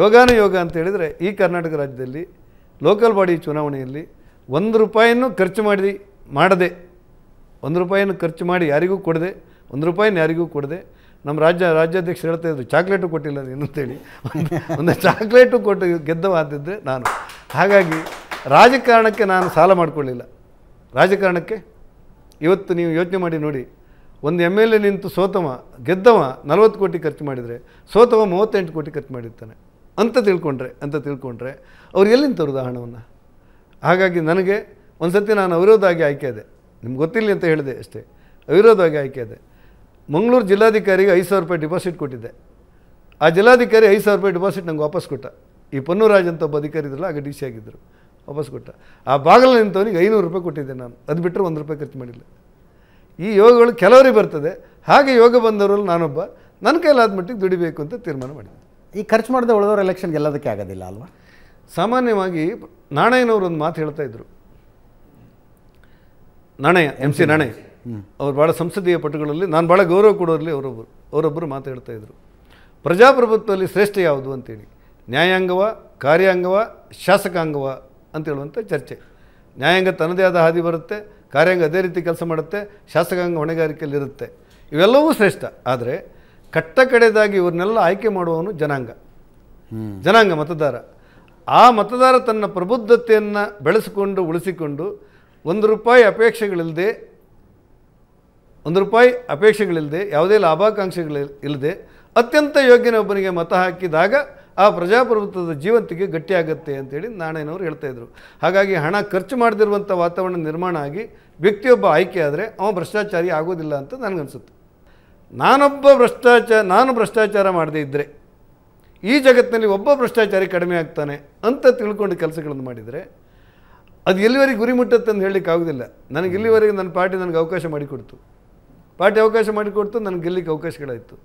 ಯೋಗಾನು ಯೋಗ ಅಂತ ಹೇಳಿದರೆ ಈ ಕರ್ನಾಟಕ ರಾಜ್ಯದಲ್ಲಿ ಲೋಕಲ್ ಬಾಡಿ ಚುನಾವಣೆಯಲ್ಲಿ ಒಂದು ರೂಪಾಯಿಯನ್ನು ಖರ್ಚು ಮಾಡಿ ಮಾಡದೆ ಒಂದು ರೂಪಾಯಿಯನ್ನು ಖರ್ಚು ಮಾಡಿ ಯಾರಿಗೂ ಕೊಡದೆ ಒಂದು ರೂಪಾಯಿನ ಯಾರಿಗೂ ಕೊಡದೆ ನಮ್ಮ ರಾಜ್ಯ ರಾಜ್ಯಾಧ್ಯಕ್ಷರು ಹೇಳ್ತಾ ಇದ್ದರು ಚಾಕ್ಲೇಟು ಕೊಟ್ಟಿಲ್ಲ ನೀನು ಅಂತೇಳಿ ಒಂದು ಚಾಕ್ಲೇಟು ಕೊಟ್ಟು ಗೆದ್ದವಾದಿದ್ದರೆ ನಾನು ಹಾಗಾಗಿ ರಾಜಕಾರಣಕ್ಕೆ ನಾನು ಸಾಲ ಮಾಡಿಕೊಳ್ಳಿಲ್ಲ ರಾಜಕಾರಣಕ್ಕೆ ಇವತ್ತು ನೀವು ಯೋಚನೆ ಮಾಡಿ ನೋಡಿ ಒಂದು ಎಮ್ ಎಲ್ ಎ ನಿಂತು ಸೋತವ ಗೆದ್ದವ ನಲವತ್ತು ಕೋಟಿ ಖರ್ಚು ಮಾಡಿದರೆ ಸೋತವ ಮೂವತ್ತೆಂಟು ಕೋಟಿ ಖರ್ಚು ಮಾಡಿರ್ತಾನೆ ಅಂತ ತಿಳ್ಕೊಂಡ್ರೆ ಅಂತ ತಿಳ್ಕೊಂಡ್ರೆ ಅವ್ರು ಎಲ್ಲಿಂದ ತರೋದು ಹಣವನ್ನು ಹಾಗಾಗಿ ನನಗೆ ಒಂದು ಸತಿ ನಾನು ಅವಿರೋಧವಾಗಿ ಆಯ್ಕೆ ಇದೆ ನಿಮ್ಗೆ ಗೊತ್ತಿಲ್ಲ ಅಂತ ಹೇಳಿದೆ ಅಷ್ಟೇ ಅವಿರೋಧವಾಗಿ ಆಯ್ಕೆ ಇದೆ ಮಂಗಳೂರು ಜಿಲ್ಲಾಧಿಕಾರಿಗೆ ಐದು ಸಾವಿರ ರೂಪಾಯಿ ಡಿಪಾಸಿಟ್ ಕೊಟ್ಟಿದ್ದೆ ಆ ಜಿಲ್ಲಾಧಿಕಾರಿ ಐದು ಸಾವಿರ ರೂಪಾಯಿ ಡಿಪಾಸಿಟ್ ನಂಗೆ ವಾಪಸ್ ಕೊಟ್ಟ ಈ ಪೊನ್ನುರಾಜ್ ಅಂತ ಒಬ್ಬ ಅಧಿಕಾರಿ ಇದ್ರಲ್ಲ ಆಗ ಡಿ ಸಿ ಆಗಿದ್ದರು ವಾಪಸ್ ಕೊಟ್ಟ ಆ ಬಾಗಲ ನಿಂತವನಿಗೆ ಐನೂರು ರೂಪಾಯಿ ಕೊಟ್ಟಿದ್ದೆ ನಾನು ಅದು ಬಿಟ್ಟರೆ ಒಂದು ರೂಪಾಯಿ ಖರ್ಚು ಮಾಡಿಲ್ಲ ಈ ಯೋಗಗಳು ಕೆಲವರಿಗೆ ಬರ್ತದೆ ಹಾಗೆ ಯೋಗ ಬಂದವರಲ್ಲಿ ನಾನೊಬ್ಬ ನನ್ನ ಕೈಲಾದ ಮಟ್ಟಿಗೆ ದುಡಿಬೇಕು ಅಂತ ತೀರ್ಮಾನ ಮಾಡಿದೆ ಈ ಖರ್ಚು ಮಾಡಿದ ಉಳಿದವರು ಎಲೆಕ್ಷನ್ ಗೆಲ್ಲೋದಕ್ಕೆ ಆಗೋದಿಲ್ಲ ಅಲ್ವಾ ಸಾಮಾನ್ಯವಾಗಿ ನಾಣಯ್ಯನವರು ಒಂದು ಮಾತು ಹೇಳ್ತಾ ಇದ್ರು ನಾಣಯ್ಯ ಎಮ್ ಸಿ ನಾಣಯ್ಯ ಅವ್ರು ಭಾಳ ಸಂಸದೀಯ ಪಟುಗಳಲ್ಲಿ ನಾನು ಭಾಳ ಗೌರವ ಕೊಡೋರಲ್ಲಿ ಅವರೊಬ್ಬರು ಅವರೊಬ್ಬರು ಮಾತಾಡ್ತಾ ಇದ್ದರು ಪ್ರಜಾಪ್ರಭುತ್ವದಲ್ಲಿ ಶ್ರೇಷ್ಠ ಯಾವುದು ಅಂತೇಳಿ ನ್ಯಾಯಾಂಗವ ಕಾರ್ಯಾಂಗವ ಶಾಸಕಾಂಗವ ಅಂತ ಚರ್ಚೆ ನ್ಯಾಯಾಂಗ ತನ್ನದೇ ಆದ ಹಾದಿ ಬರುತ್ತೆ ಕಾರ್ಯಾಂಗ ಅದೇ ರೀತಿ ಕೆಲಸ ಮಾಡುತ್ತೆ ಶಾಸಕಾಂಗ ಹೊಣೆಗಾರಿಕೆಯಲ್ಲಿರುತ್ತೆ ಇವೆಲ್ಲವೂ ಶ್ರೇಷ್ಠ ಆದರೆ ಕಟ್ಟ ಕಡೆದಾಗಿ ಇವ್ರನ್ನೆಲ್ಲ ಆಯ್ಕೆ ಮಾಡುವವನು ಜನಾಂಗ ಜನಾಂಗ ಮತದಾರ ಆ ಮತದಾರ ತನ್ನ ಪ್ರಬುದ್ಧತೆಯನ್ನು ಬೆಳೆಸಿಕೊಂಡು ಉಳಿಸಿಕೊಂಡು ಒಂದು ರೂಪಾಯಿ ಅಪೇಕ್ಷೆಗಳಿಲ್ಲದೆ ಒಂದು ರೂಪಾಯಿ ಅಪೇಕ್ಷೆಗಳಿಲ್ಲದೆ ಯಾವುದೇ ಲಾಭಾಕಾಂಕ್ಷೆಗಳ ಇಲ್ಲದೆ ಅತ್ಯಂತ ಯೋಗ್ಯನೊಬ್ಬನಿಗೆ ಮತ ಹಾಕಿದಾಗ ಆ ಪ್ರಜಾಪ್ರಭುತ್ವದ ಜೀವಂತಿಗೆ ಗಟ್ಟಿಯಾಗುತ್ತೆ ಅಂತೇಳಿ ಹೇಳ್ತಾ ಹೇಳ್ತಾಯಿದ್ರು ಹಾಗಾಗಿ ಹಣ ಖರ್ಚು ಮಾಡದಿರುವಂಥ ವಾತಾವರಣ ನಿರ್ಮಾಣ ಆಗಿ ವ್ಯಕ್ತಿಯೊಬ್ಬ ಆಯ್ಕೆ ಆದರೆ ಅವನು ಭ್ರಷ್ಟಾಚಾರಿ ಆಗೋದಿಲ್ಲ ಅಂತ ನನಗನ್ಸುತ್ತೆ ನಾನೊಬ್ಬ ಭ್ರಷ್ಟಾಚಾರ ನಾನು ಭ್ರಷ್ಟಾಚಾರ ಮಾಡದೇ ಇದ್ದರೆ ಈ ಜಗತ್ತಿನಲ್ಲಿ ಒಬ್ಬ ಭ್ರಷ್ಟಾಚಾರಿ ಕಡಿಮೆ ಆಗ್ತಾನೆ ಅಂತ ತಿಳ್ಕೊಂಡು ಕೆಲಸಗಳನ್ನು ಮಾಡಿದರೆ ಅದು ಎಲ್ಲಿವರೆಗೆ ಗುರಿ ಮುಟ್ಟತ್ತೆ ಅಂತ ಹೇಳಲಿಕ್ಕೆ ಆಗೋದಿಲ್ಲ ನನಗೆ ಇಲ್ಲಿವರೆಗೆ ನನ್ನ ಪಾರ್ಟಿ ನನಗೆ ಅವಕಾಶ ಮಾಡಿಕೊಡ್ತು ಪಾರ್ಟಿ ಅವಕಾಶ ಮಾಡಿಕೊಡ್ತು ನನಗೆ ಗೆಲ್ಲಕ್ಕೆ ಅವಕಾಶಗಳಾಯಿತು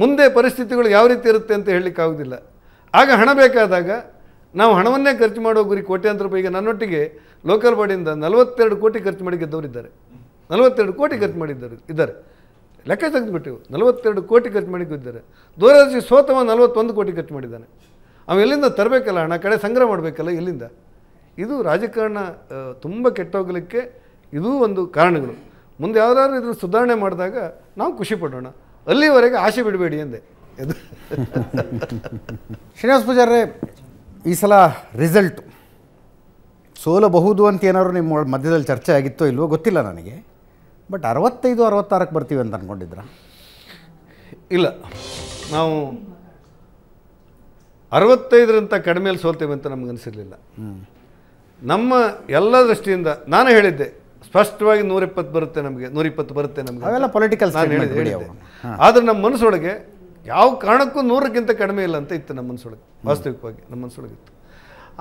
ಮುಂದೆ ಪರಿಸ್ಥಿತಿಗಳು ಯಾವ ರೀತಿ ಇರುತ್ತೆ ಅಂತ ಹೇಳಲಿಕ್ಕಾಗೋದಿಲ್ಲ ಆಗ ಹಣ ಬೇಕಾದಾಗ ನಾವು ಹಣವನ್ನೇ ಖರ್ಚು ಮಾಡುವ ಗುರಿ ಕೋಟ್ಯಾಂತರ ರೂಪಾಯಿಗೆ ನನ್ನೊಟ್ಟಿಗೆ ಲೋಕಲ್ ಬಾಡಿಯಿಂದ ನಲವತ್ತೆರಡು ಕೋಟಿ ಖರ್ಚು ಮಾಡಿ ಗೆದ್ದವರಿದ್ದಾರೆ ನಲವತ್ತೆರಡು ಕೋಟಿ ಖರ್ಚು ಮಾಡಿದ್ದಾರೆ ಇದ್ದಾರೆ ಲೆಕ್ಕ ತೆಗೆದುಬಿಟ್ಟೆವು ನಲವತ್ತೆರಡು ಕೋಟಿ ಖರ್ಚು ಮಾಡಿ ಗೆದ್ದಿದ್ದಾರೆ ದೂರದರ್ಶಿ ಸೋತವ ನಲವತ್ತೊಂದು ಕೋಟಿ ಖರ್ಚು ಮಾಡಿದ್ದಾನೆ ಅವ ಎಲ್ಲಿಂದ ತರಬೇಕಲ್ಲ ಹಣ ಕಡೆ ಸಂಗ್ರಹ ಮಾಡಬೇಕಲ್ಲ ಎಲ್ಲಿಂದ ಇದು ರಾಜಕಾರಣ ತುಂಬ ಕೆಟ್ಟೋಗಲಿಕ್ಕೆ ಇದೂ ಒಂದು ಕಾರಣಗಳು ಮುಂದೆ ಯಾವ್ದಾದ್ರು ಇದ್ರ ಸುಧಾರಣೆ ಮಾಡಿದಾಗ ನಾವು ಖುಷಿ ಪಡೋಣ ಅಲ್ಲಿವರೆಗೆ ಆಸೆ ಬಿಡಬೇಡಿ ಎಂದೆ ಶ್ರೀನಿವಾಸ ಪೂಜಾರ್ರೆ ಈ ಸಲ ರಿಸಲ್ಟು ಸೋಲಬಹುದು ಅಂತ ಏನಾದ್ರು ನಿಮ್ಮ ಮಧ್ಯದಲ್ಲಿ ಚರ್ಚೆ ಆಗಿತ್ತೋ ಇಲ್ವೋ ಗೊತ್ತಿಲ್ಲ ನನಗೆ ಬಟ್ ಅರವತ್ತೈದು ಅರವತ್ತಾರಕ್ಕೆ ಬರ್ತೀವಿ ಅಂತ ಅಂದ್ಕೊಂಡಿದ್ರ ಇಲ್ಲ ನಾವು ಅರವತ್ತೈದರಂತ ಕಡಿಮೆಯಲ್ಲಿ ಸೋಲ್ತೇವೆ ಅಂತ ಅನಿಸಿರಲಿಲ್ಲ ನಮ್ಮ ಎಲ್ಲ ದೃಷ್ಟಿಯಿಂದ ನಾನು ಹೇಳಿದ್ದೆ ಸ್ಪಷ್ಟವಾಗಿ ನೂರ ಇಪ್ಪತ್ತು ಬರುತ್ತೆ ನಮಗೆ ನೂರಿಪ್ಪತ್ತು ಬರುತ್ತೆ ನಮಗೆ ಅವೆಲ್ಲ ಪೊಲಿಟಿಕಲ್ ಆದ್ರೆ ನಮ್ಮ ಮನಸ್ಸೊಳಗೆ ಯಾವ ಕಾರಣಕ್ಕೂ ನೂರಕ್ಕಿಂತ ಕಡಿಮೆ ಇಲ್ಲ ಅಂತ ಇತ್ತು ನಮ್ಮ ಮನಸ್ಸೊಳಗೆ ವಾಸ್ತವಿಕವಾಗಿ ನಮ್ಮ ಮನಸ್ಸೊಳಗಿತ್ತು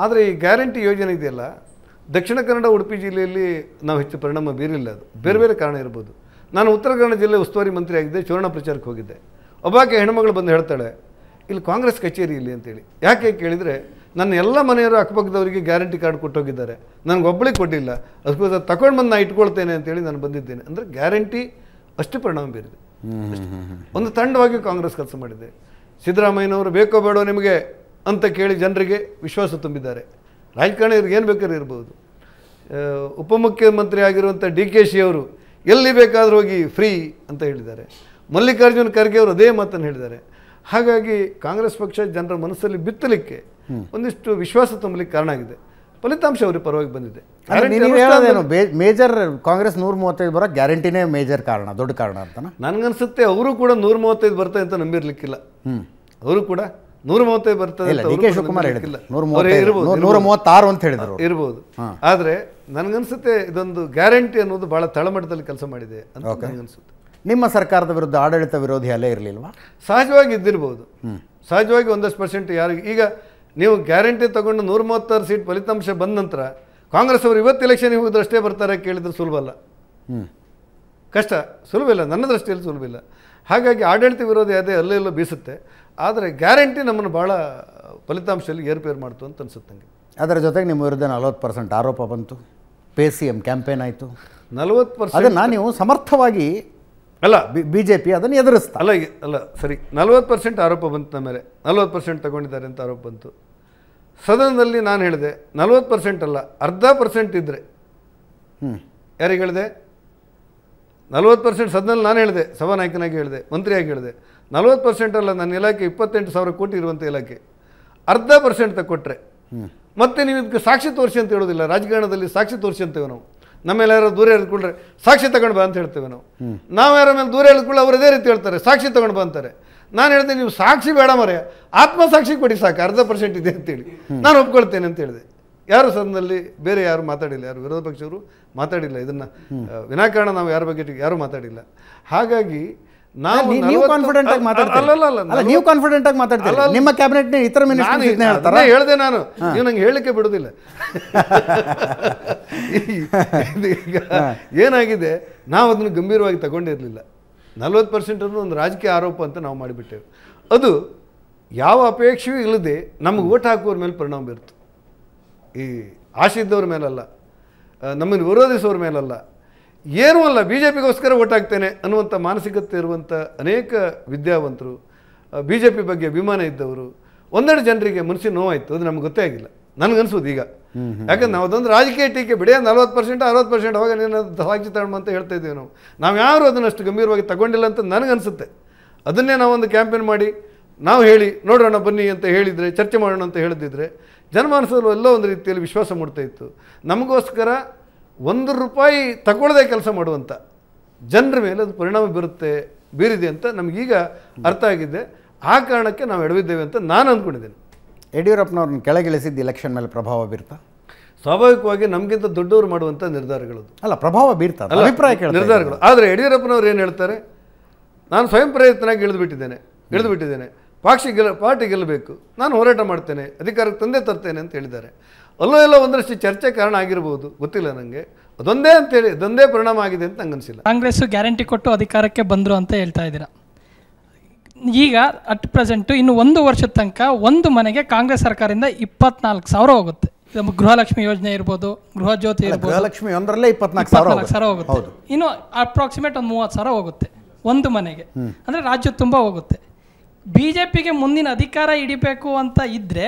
ಆದರೆ ಈ ಗ್ಯಾರಂಟಿ ಯೋಜನೆ ಇದೆಯಲ್ಲ ದಕ್ಷಿಣ ಕನ್ನಡ ಉಡುಪಿ ಜಿಲ್ಲೆಯಲ್ಲಿ ನಾವು ಹೆಚ್ಚು ಪರಿಣಾಮ ಬೀರಿಲ್ಲ ಅದು ಬೇರೆ ಬೇರೆ ಕಾರಣ ಇರ್ಬೋದು ನಾನು ಉತ್ತರ ಕನ್ನಡ ಜಿಲ್ಲೆ ಉಸ್ತುವಾರಿ ಮಂತ್ರಿ ಆಗಿದ್ದೆ ಚುನಾವಣಾ ಪ್ರಚಾರಕ್ಕೆ ಹೋಗಿದ್ದೆ ಒಬ್ಬಾಕೆ ಹೆಣ್ಮಗಳು ಬಂದು ಹೇಳ್ತಾಳೆ ಇಲ್ಲಿ ಕಾಂಗ್ರೆಸ್ ಕಚೇರಿ ಇಲ್ಲಿ ಅಂತೇಳಿ ಯಾಕೆ ಕೇಳಿದರೆ ನನ್ನ ಎಲ್ಲ ಮನೆಯವರು ಅಕ್ಕಪಕ್ಕದವರಿಗೆ ಗ್ಯಾರಂಟಿ ಕಾರ್ಡ್ ಕೊಟ್ಟೋಗಿದ್ದಾರೆ ಒಬ್ಬಳಿಗೆ ಕೊಟ್ಟಿಲ್ಲ ಅದಕ್ಕೋಸ್ಕರ ತಗೊಂಡು ಬಂದು ನಾನು ಇಟ್ಕೊಳ್ತೇನೆ ಅಂತೇಳಿ ನಾನು ಬಂದಿದ್ದೇನೆ ಅಂದರೆ ಗ್ಯಾರಂಟಿ ಅಷ್ಟು ಪರಿಣಾಮ ಬೀರಿದೆ ಒಂದು ತಂಡವಾಗಿ ಕಾಂಗ್ರೆಸ್ ಕೆಲಸ ಮಾಡಿದೆ ಸಿದ್ದರಾಮಯ್ಯನವರು ಬೇಕೋ ಬೇಡೋ ನಿಮಗೆ ಅಂತ ಕೇಳಿ ಜನರಿಗೆ ವಿಶ್ವಾಸ ತುಂಬಿದ್ದಾರೆ ಅವರಿಗೆ ಏನು ಬೇಕಾದ್ರೂ ಇರ್ಬೋದು ಉಪಮುಖ್ಯಮಂತ್ರಿ ಆಗಿರುವಂಥ ಡಿ ಕೆ ಶಿ ಅವರು ಎಲ್ಲಿ ಬೇಕಾದರೂ ಹೋಗಿ ಫ್ರೀ ಅಂತ ಹೇಳಿದ್ದಾರೆ ಮಲ್ಲಿಕಾರ್ಜುನ ಖರ್ಗೆ ಅವರು ಅದೇ ಮಾತನ್ನು ಹೇಳಿದ್ದಾರೆ ಹಾಗಾಗಿ ಕಾಂಗ್ರೆಸ್ ಪಕ್ಷ ಜನರ ಮನಸ್ಸಲ್ಲಿ ಬಿತ್ತಲಿಕ್ಕೆ ಒಂದಿಷ್ಟು ವಿಶ್ವಾಸ ತುಂಬಲಿಕ್ಕೆ ಕಾರಣ ಆಗಿದೆ ಫಲಿತಾಂಶ ಅವ್ರಿಗೆ ಪರವಾಗಿ ಬಂದಿದೆ ಮೇಜರ್ ಕಾಂಗ್ರೆಸ್ ನೂರ ಮೂವತ್ತೈದು ಬರೋ ಗ್ಯಾರಂಟಿನೇ ಮೇಜರ್ ಕಾರಣ ದೊಡ್ಡ ಕಾರಣ ಅಂತ ನನಗನ್ಸುತ್ತೆ ಅವರು ಕೂಡ ನೂರ ಮೂವತ್ತೈದು ಬರ್ತದೆ ಅಂತ ನಂಬಿರ್ಲಿಕ್ಕಿಲ್ಲ ಅವರು ಕೂಡ ನೂರ ಮೂವತ್ತೈದು ಬರ್ತದೆ ಡಿ ನೂರ ಮೂವತ್ತಾರು ಅಂತ ಹೇಳಿದ್ರು ಇರ್ಬೋದು ಆದರೆ ನನಗನ್ಸುತ್ತೆ ಇದೊಂದು ಗ್ಯಾರಂಟಿ ಅನ್ನೋದು ಬಹಳ ತಳಮಟ್ಟದಲ್ಲಿ ಕೆಲಸ ಮಾಡಿದೆ ಅಂತ ನನಗನ್ಸುತ್ತೆ ನಿಮ್ಮ ಸರ್ಕಾರದ ವಿರುದ್ಧ ಆಡಳಿತ ವಿರೋಧಿ ಅಲೆ ಇರಲಿಲ್ವಾ ಸಹಜವಾಗಿ ಇದ್ದಿರ್ಬೋದು ಸಹಜವಾಗಿ ಒಂದಷ್ಟು ಪರ್ಸೆಂಟ್ ಯಾರಿಗೆ ಈಗ ನೀವು ಗ್ಯಾರಂಟಿ ತೊಗೊಂಡು ನೂರ ಮೂವತ್ತಾರು ಸೀಟ್ ಫಲಿತಾಂಶ ಬಂದ ನಂತರ ಕಾಂಗ್ರೆಸ್ ಅವರು ಇವತ್ತು ಎಲೆಕ್ಷನ್ ಹೋಗಿದ್ರೆ ಅಷ್ಟೇ ಬರ್ತಾರೆ ಅಲ್ಲ ಹ್ಞೂ ಕಷ್ಟ ಸುಲಭ ಇಲ್ಲ ನನ್ನ ದೃಷ್ಟಿಯಲ್ಲಿ ಸುಲಭ ಇಲ್ಲ ಹಾಗಾಗಿ ಆಡಳಿತ ವಿರೋಧಿ ಅದೇ ಅಲ್ಲೆಲ್ಲೋ ಬೀಸುತ್ತೆ ಆದರೆ ಗ್ಯಾರಂಟಿ ನಮ್ಮನ್ನು ಭಾಳ ಫಲಿತಾಂಶದಲ್ಲಿ ಏರ್ಪೇರು ಮಾಡ್ತು ಅಂತ ಅನಿಸುತ್ತೆ ನನಗೆ ಅದರ ಜೊತೆಗೆ ನಿಮ್ಮ ವಿರುದ್ಧ ನಲ್ವತ್ತು ಪರ್ಸೆಂಟ್ ಆರೋಪ ಬಂತು ಪೇ ಸಿ ಎಮ್ ಕ್ಯಾಂಪೇನ್ ಆಯಿತು ನಲವತ್ತು ಪರ್ಸೆಂಟ್ ಅದನ್ನು ನೀವು ಸಮರ್ಥವಾಗಿ ಅಲ್ಲ ಬಿ ಜೆ ಪಿ ಅದನ್ನು ಎದುರಿಸ್ತಾ ಅಲ್ಲ ಅಲ್ಲ ಸರಿ ನಲವತ್ತು ಪರ್ಸೆಂಟ್ ಆರೋಪ ಬಂತು ನಮ್ಮ ಮೇಲೆ ನಲ್ವತ್ತು ಪರ್ಸೆಂಟ್ ತಗೊಂಡಿದ್ದಾರೆ ಅಂತ ಆರೋಪ ಬಂತು ಸದನದಲ್ಲಿ ನಾನು ಹೇಳಿದೆ ನಲ್ವತ್ತು ಪರ್ಸೆಂಟ್ ಅಲ್ಲ ಅರ್ಧ ಪರ್ಸೆಂಟ್ ಇದ್ದರೆ ಯಾರಿಗೆ ಹೇಳಿದೆ ನಲವತ್ತು ಪರ್ಸೆಂಟ್ ಸದನಲ್ಲಿ ನಾನು ಹೇಳಿದೆ ಸಭಾನಾಯಕನಾಗಿ ಹೇಳಿದೆ ಮಂತ್ರಿಯಾಗಿ ಹೇಳಿದೆ ನಲವತ್ತು ಪರ್ಸೆಂಟ್ ಅಲ್ಲ ನನ್ನ ಇಲಾಖೆ ಇಪ್ಪತ್ತೆಂಟು ಸಾವಿರ ಕೋಟಿ ಇರುವಂಥ ಇಲಾಖೆ ಅರ್ಧ ಪರ್ಸೆಂಟ್ ತಗೊಟ್ರೆ ಮತ್ತೆ ನೀವು ಇದಕ್ಕೆ ಸಾಕ್ಷಿ ತೋರಿಸಿ ಅಂತ ಹೇಳೋದಿಲ್ಲ ರಾಜಕಾರಣದಲ್ಲಿ ಸಾಕ್ಷಿ ತೋರಿಸಿ ಅಂತೇವೆ ನಾವು ನಮ್ಮೆಲ್ಲ ಯಾರು ದೂರ ಎಳ್ದುಕೊಂಡ್ರೆ ಸಾಕ್ಷಿ ತಗೊಂಡು ಬಾ ಅಂತ ಹೇಳ್ತೇವೆ ನಾವು ನಾವು ಯಾರ ಮೇಲೆ ದೂರ ಎಳ್ದುಕೊಳ್ಳೋ ಅವ್ರು ಅದೇ ರೀತಿ ಹೇಳ್ತಾರೆ ಸಾಕ್ಷಿ ತಗೊಂಡು ಬಾ ಅಂತಾರೆ ನಾನು ಹೇಳ್ತೇನೆ ನೀವು ಸಾಕ್ಷಿ ಬೇಡ ಆತ್ಮ ಸಾಕ್ಷಿ ಕೊಡಿ ಸಾಕು ಅರ್ಧ ಪರ್ಸೆಂಟ್ ಇದೆ ಅಂತೇಳಿ ನಾನು ಒಪ್ಕೊಳ್ತೇನೆ ಅಂತ ಹೇಳಿದೆ ಯಾರು ಸದನದಲ್ಲಿ ಬೇರೆ ಯಾರು ಮಾತಾಡಿಲ್ಲ ಯಾರು ವಿರೋಧ ಪಕ್ಷವರು ಮಾತಾಡಿಲ್ಲ ಇದನ್ನ ವಿನಾಕಾರಣ ನಾವು ಯಾರ ಬಗ್ಗೆ ಯಾರು ಮಾತಾಡಿಲ್ಲ ಹಾಗಾಗಿ ನಾನು ನೀವು ಕಾನ್ಫಿಡೆಂಟ್ ಆಗಿ ಕಾನ್ಫಿಡೆಂಟ್ ಆಗಿ ನಿಮ್ಮ ಇತರ ನಾನು ನೀವು ನಂಗೆ ಹೇಳಿಕೆ ಬಿಡೋದಿಲ್ಲ [LAUGHS] ಏನಾಗಿದೆ ನಾವು ಅದನ್ನು ಗಂಭೀರವಾಗಿ ತಗೊಂಡಿರ್ಲಿಲ್ಲ ನಲ್ವತ್ತು ಪರ್ಸೆಂಟ್ ಅನ್ನೋ ಒಂದು ರಾಜಕೀಯ ಆರೋಪ ಅಂತ ನಾವು ಮಾಡಿಬಿಟ್ಟೆವು ಅದು ಯಾವ ಅಪೇಕ್ಷೆಯೂ ಇಲ್ಲದೆ ನಮಗೆ ಓಟ್ ಹಾಕುವವ್ರ ಮೇಲೆ ಪರಿಣಾಮ ಬೀರ್ತು ಈ ಆಶೆ ಇದ್ದವ್ರ ಮೇಲಲ್ಲ ನಮ್ಮನ್ನು ವಿರೋಧಿಸೋರ ಮೇಲಲ್ಲ ಏನೂ ಅಲ್ಲ ಬಿ ಜೆ ಪಿಗೋಸ್ಕರ ಓಟ್ ಹಾಕ್ತೇನೆ ಅನ್ನುವಂಥ ಮಾನಸಿಕತೆ ಇರುವಂಥ ಅನೇಕ ವಿದ್ಯಾವಂತರು ಬಿ ಜೆ ಪಿ ಬಗ್ಗೆ ಅಭಿಮಾನ ಇದ್ದವರು ಒಂದೆರಡು ಜನರಿಗೆ ಮನಸ್ಸಿನ ನೋವಾಯಿತು ಅದು ನಮ್ಗೆ ಗೊತ್ತೇ ಆಗಿಲ್ಲ ನನಗನ್ಸೋದು ಈಗ ಯಾಕಂದ್ರೆ ನಾವು ಅದೊಂದು ರಾಜಕೀಯ ಟೀಕೆ ಬಿಡಿ ನಲ್ವತ್ತು ಪರ್ಸೆಂಟ್ ಅರವತ್ತು ಪರ್ಸೆಂಟ್ ಅವಾಗ ನೀನು ಸಾಕ್ಷಿ ತಗೊಂಡು ಅಂತ ಹೇಳ್ತಾ ಇದ್ದೀವಿ ನಾವು ನಾವು ಯಾರು ಅದನ್ನು ಅಷ್ಟು ಗಂಭೀರವಾಗಿ ತಗೊಂಡಿಲ್ಲ ಅಂತ ನನಗನ್ಸುತ್ತೆ ಅದನ್ನೇ ನಾವೊಂದು ಕ್ಯಾಂಪೇನ್ ಮಾಡಿ ನಾವು ಹೇಳಿ ನೋಡೋಣ ಬನ್ನಿ ಅಂತ ಹೇಳಿದರೆ ಚರ್ಚೆ ಮಾಡೋಣ ಅಂತ ಹೇಳಿದ್ರೆ ಜನಮಾನಸದಲ್ಲೂ ಎಲ್ಲೋ ಒಂದು ರೀತಿಯಲ್ಲಿ ವಿಶ್ವಾಸ ಮೂಡ್ತಾ ಇತ್ತು ನಮಗೋಸ್ಕರ ಒಂದು ರೂಪಾಯಿ ತಗೊಳ್ಳದೆ ಕೆಲಸ ಮಾಡುವಂಥ ಜನರ ಮೇಲೆ ಅದು ಪರಿಣಾಮ ಬೀರುತ್ತೆ ಬೀರಿದೆ ಅಂತ ನಮಗೀಗ ಅರ್ಥ ಆಗಿದೆ ಆ ಕಾರಣಕ್ಕೆ ನಾವು ಎಡವಿದ್ದೇವೆ ಅಂತ ನಾನು ಅಂದ್ಕೊಂಡಿದ್ದೇನೆ ಯಡಿಯೂರಪ್ಪನವ್ರನ್ನ ಕೆಳಗಿಳಿಸಿದ್ದು ಇಲೆಕ್ಷನ್ ಮೇಲೆ ಪ್ರಭಾವ ಬೀರ್ತಾ ಸ್ವಾಭಾವಿಕವಾಗಿ ನಮಗಿಂತ ದೊಡ್ಡವರು ಮಾಡುವಂಥ ನಿರ್ಧಾರಗಳು ಅಲ್ಲ ಪ್ರಭಾವ ಬೀರ್ತದೆ ಅಭಿಪ್ರಾಯ ನಿರ್ಧಾರಗಳು ಆದರೆ ಯಡಿಯೂರಪ್ಪನವ್ರು ಏನು ಹೇಳ್ತಾರೆ ನಾನು ಸ್ವಯಂ ಪ್ರಯತ್ನಾಗಿ ಇಳಿದುಬಿಟ್ಟಿದ್ದೇನೆ ಇಳಿದುಬಿಟ್ಟಿದ್ದೇನೆ ಪಕ್ಷ ಗೆಲ್ಲ ಪಾರ್ಟಿ ಗೆಲ್ಲಬೇಕು ನಾನು ಹೋರಾಟ ಮಾಡ್ತೇನೆ ಅಧಿಕಾರಕ್ಕೆ ತಂದೆ ತರ್ತೇನೆ ಅಂತ ಹೇಳಿದ್ದಾರೆ ಅಲ್ಲೋ ಎಲ್ಲ ಒಂದರಷ್ಟು ಚರ್ಚೆ ಕಾರಣ ಆಗಿರ್ಬೋದು ಗೊತ್ತಿಲ್ಲ ನನಗೆ ಅದೊಂದೇ ಅಂತೇಳಿ ಅದೊಂದೇ ಪರಿಣಾಮ ಆಗಿದೆ ಅಂತ ನಂಗೆ ಅನಿಸಿಲ್ಲ ಕಾಂಗ್ರೆಸ್ ಗ್ಯಾರಂಟಿ ಕೊಟ್ಟು ಅಧಿಕಾರಕ್ಕೆ ಬಂದರು ಅಂತ ಹೇಳ್ತಾ ಇದ್ದೀರಾ ಈಗ ಅಟ್ ಪ್ರೆಸೆಂಟು ಇನ್ನು ಒಂದು ವರ್ಷದ ತನಕ ಒಂದು ಮನೆಗೆ ಕಾಂಗ್ರೆಸ್ ಸರ್ಕಾರದಿಂದ ಇಪ್ಪತ್ನಾಲ್ಕು ಸಾವಿರ ಹೋಗುತ್ತೆ ಗೃಹಲಕ್ಷ್ಮಿ ಯೋಜನೆ ಇರ್ಬೋದು ಗೃಹ ಜ್ಯೋತಿ ಗೃಹಲಕ್ಷ್ಮಿ ಒಂದರಲ್ಲೇ ಇಪ್ಪತ್ನಾಲ್ಕು ಸಾವಿರ ಹೋಗುತ್ತೆ ಇನ್ನು ಅಪ್ರಾಕ್ಸಿಮೇಟ್ ಒಂದು ಮೂವತ್ತು ಸಾವಿರ ಹೋಗುತ್ತೆ ಒಂದು ಮನೆಗೆ ಅಂದರೆ ರಾಜ್ಯ ತುಂಬ ಹೋಗುತ್ತೆ ಬಿ ಜೆ ಪಿಗೆ ಮುಂದಿನ ಅಧಿಕಾರ ಹಿಡಿಬೇಕು ಅಂತ ಇದ್ದರೆ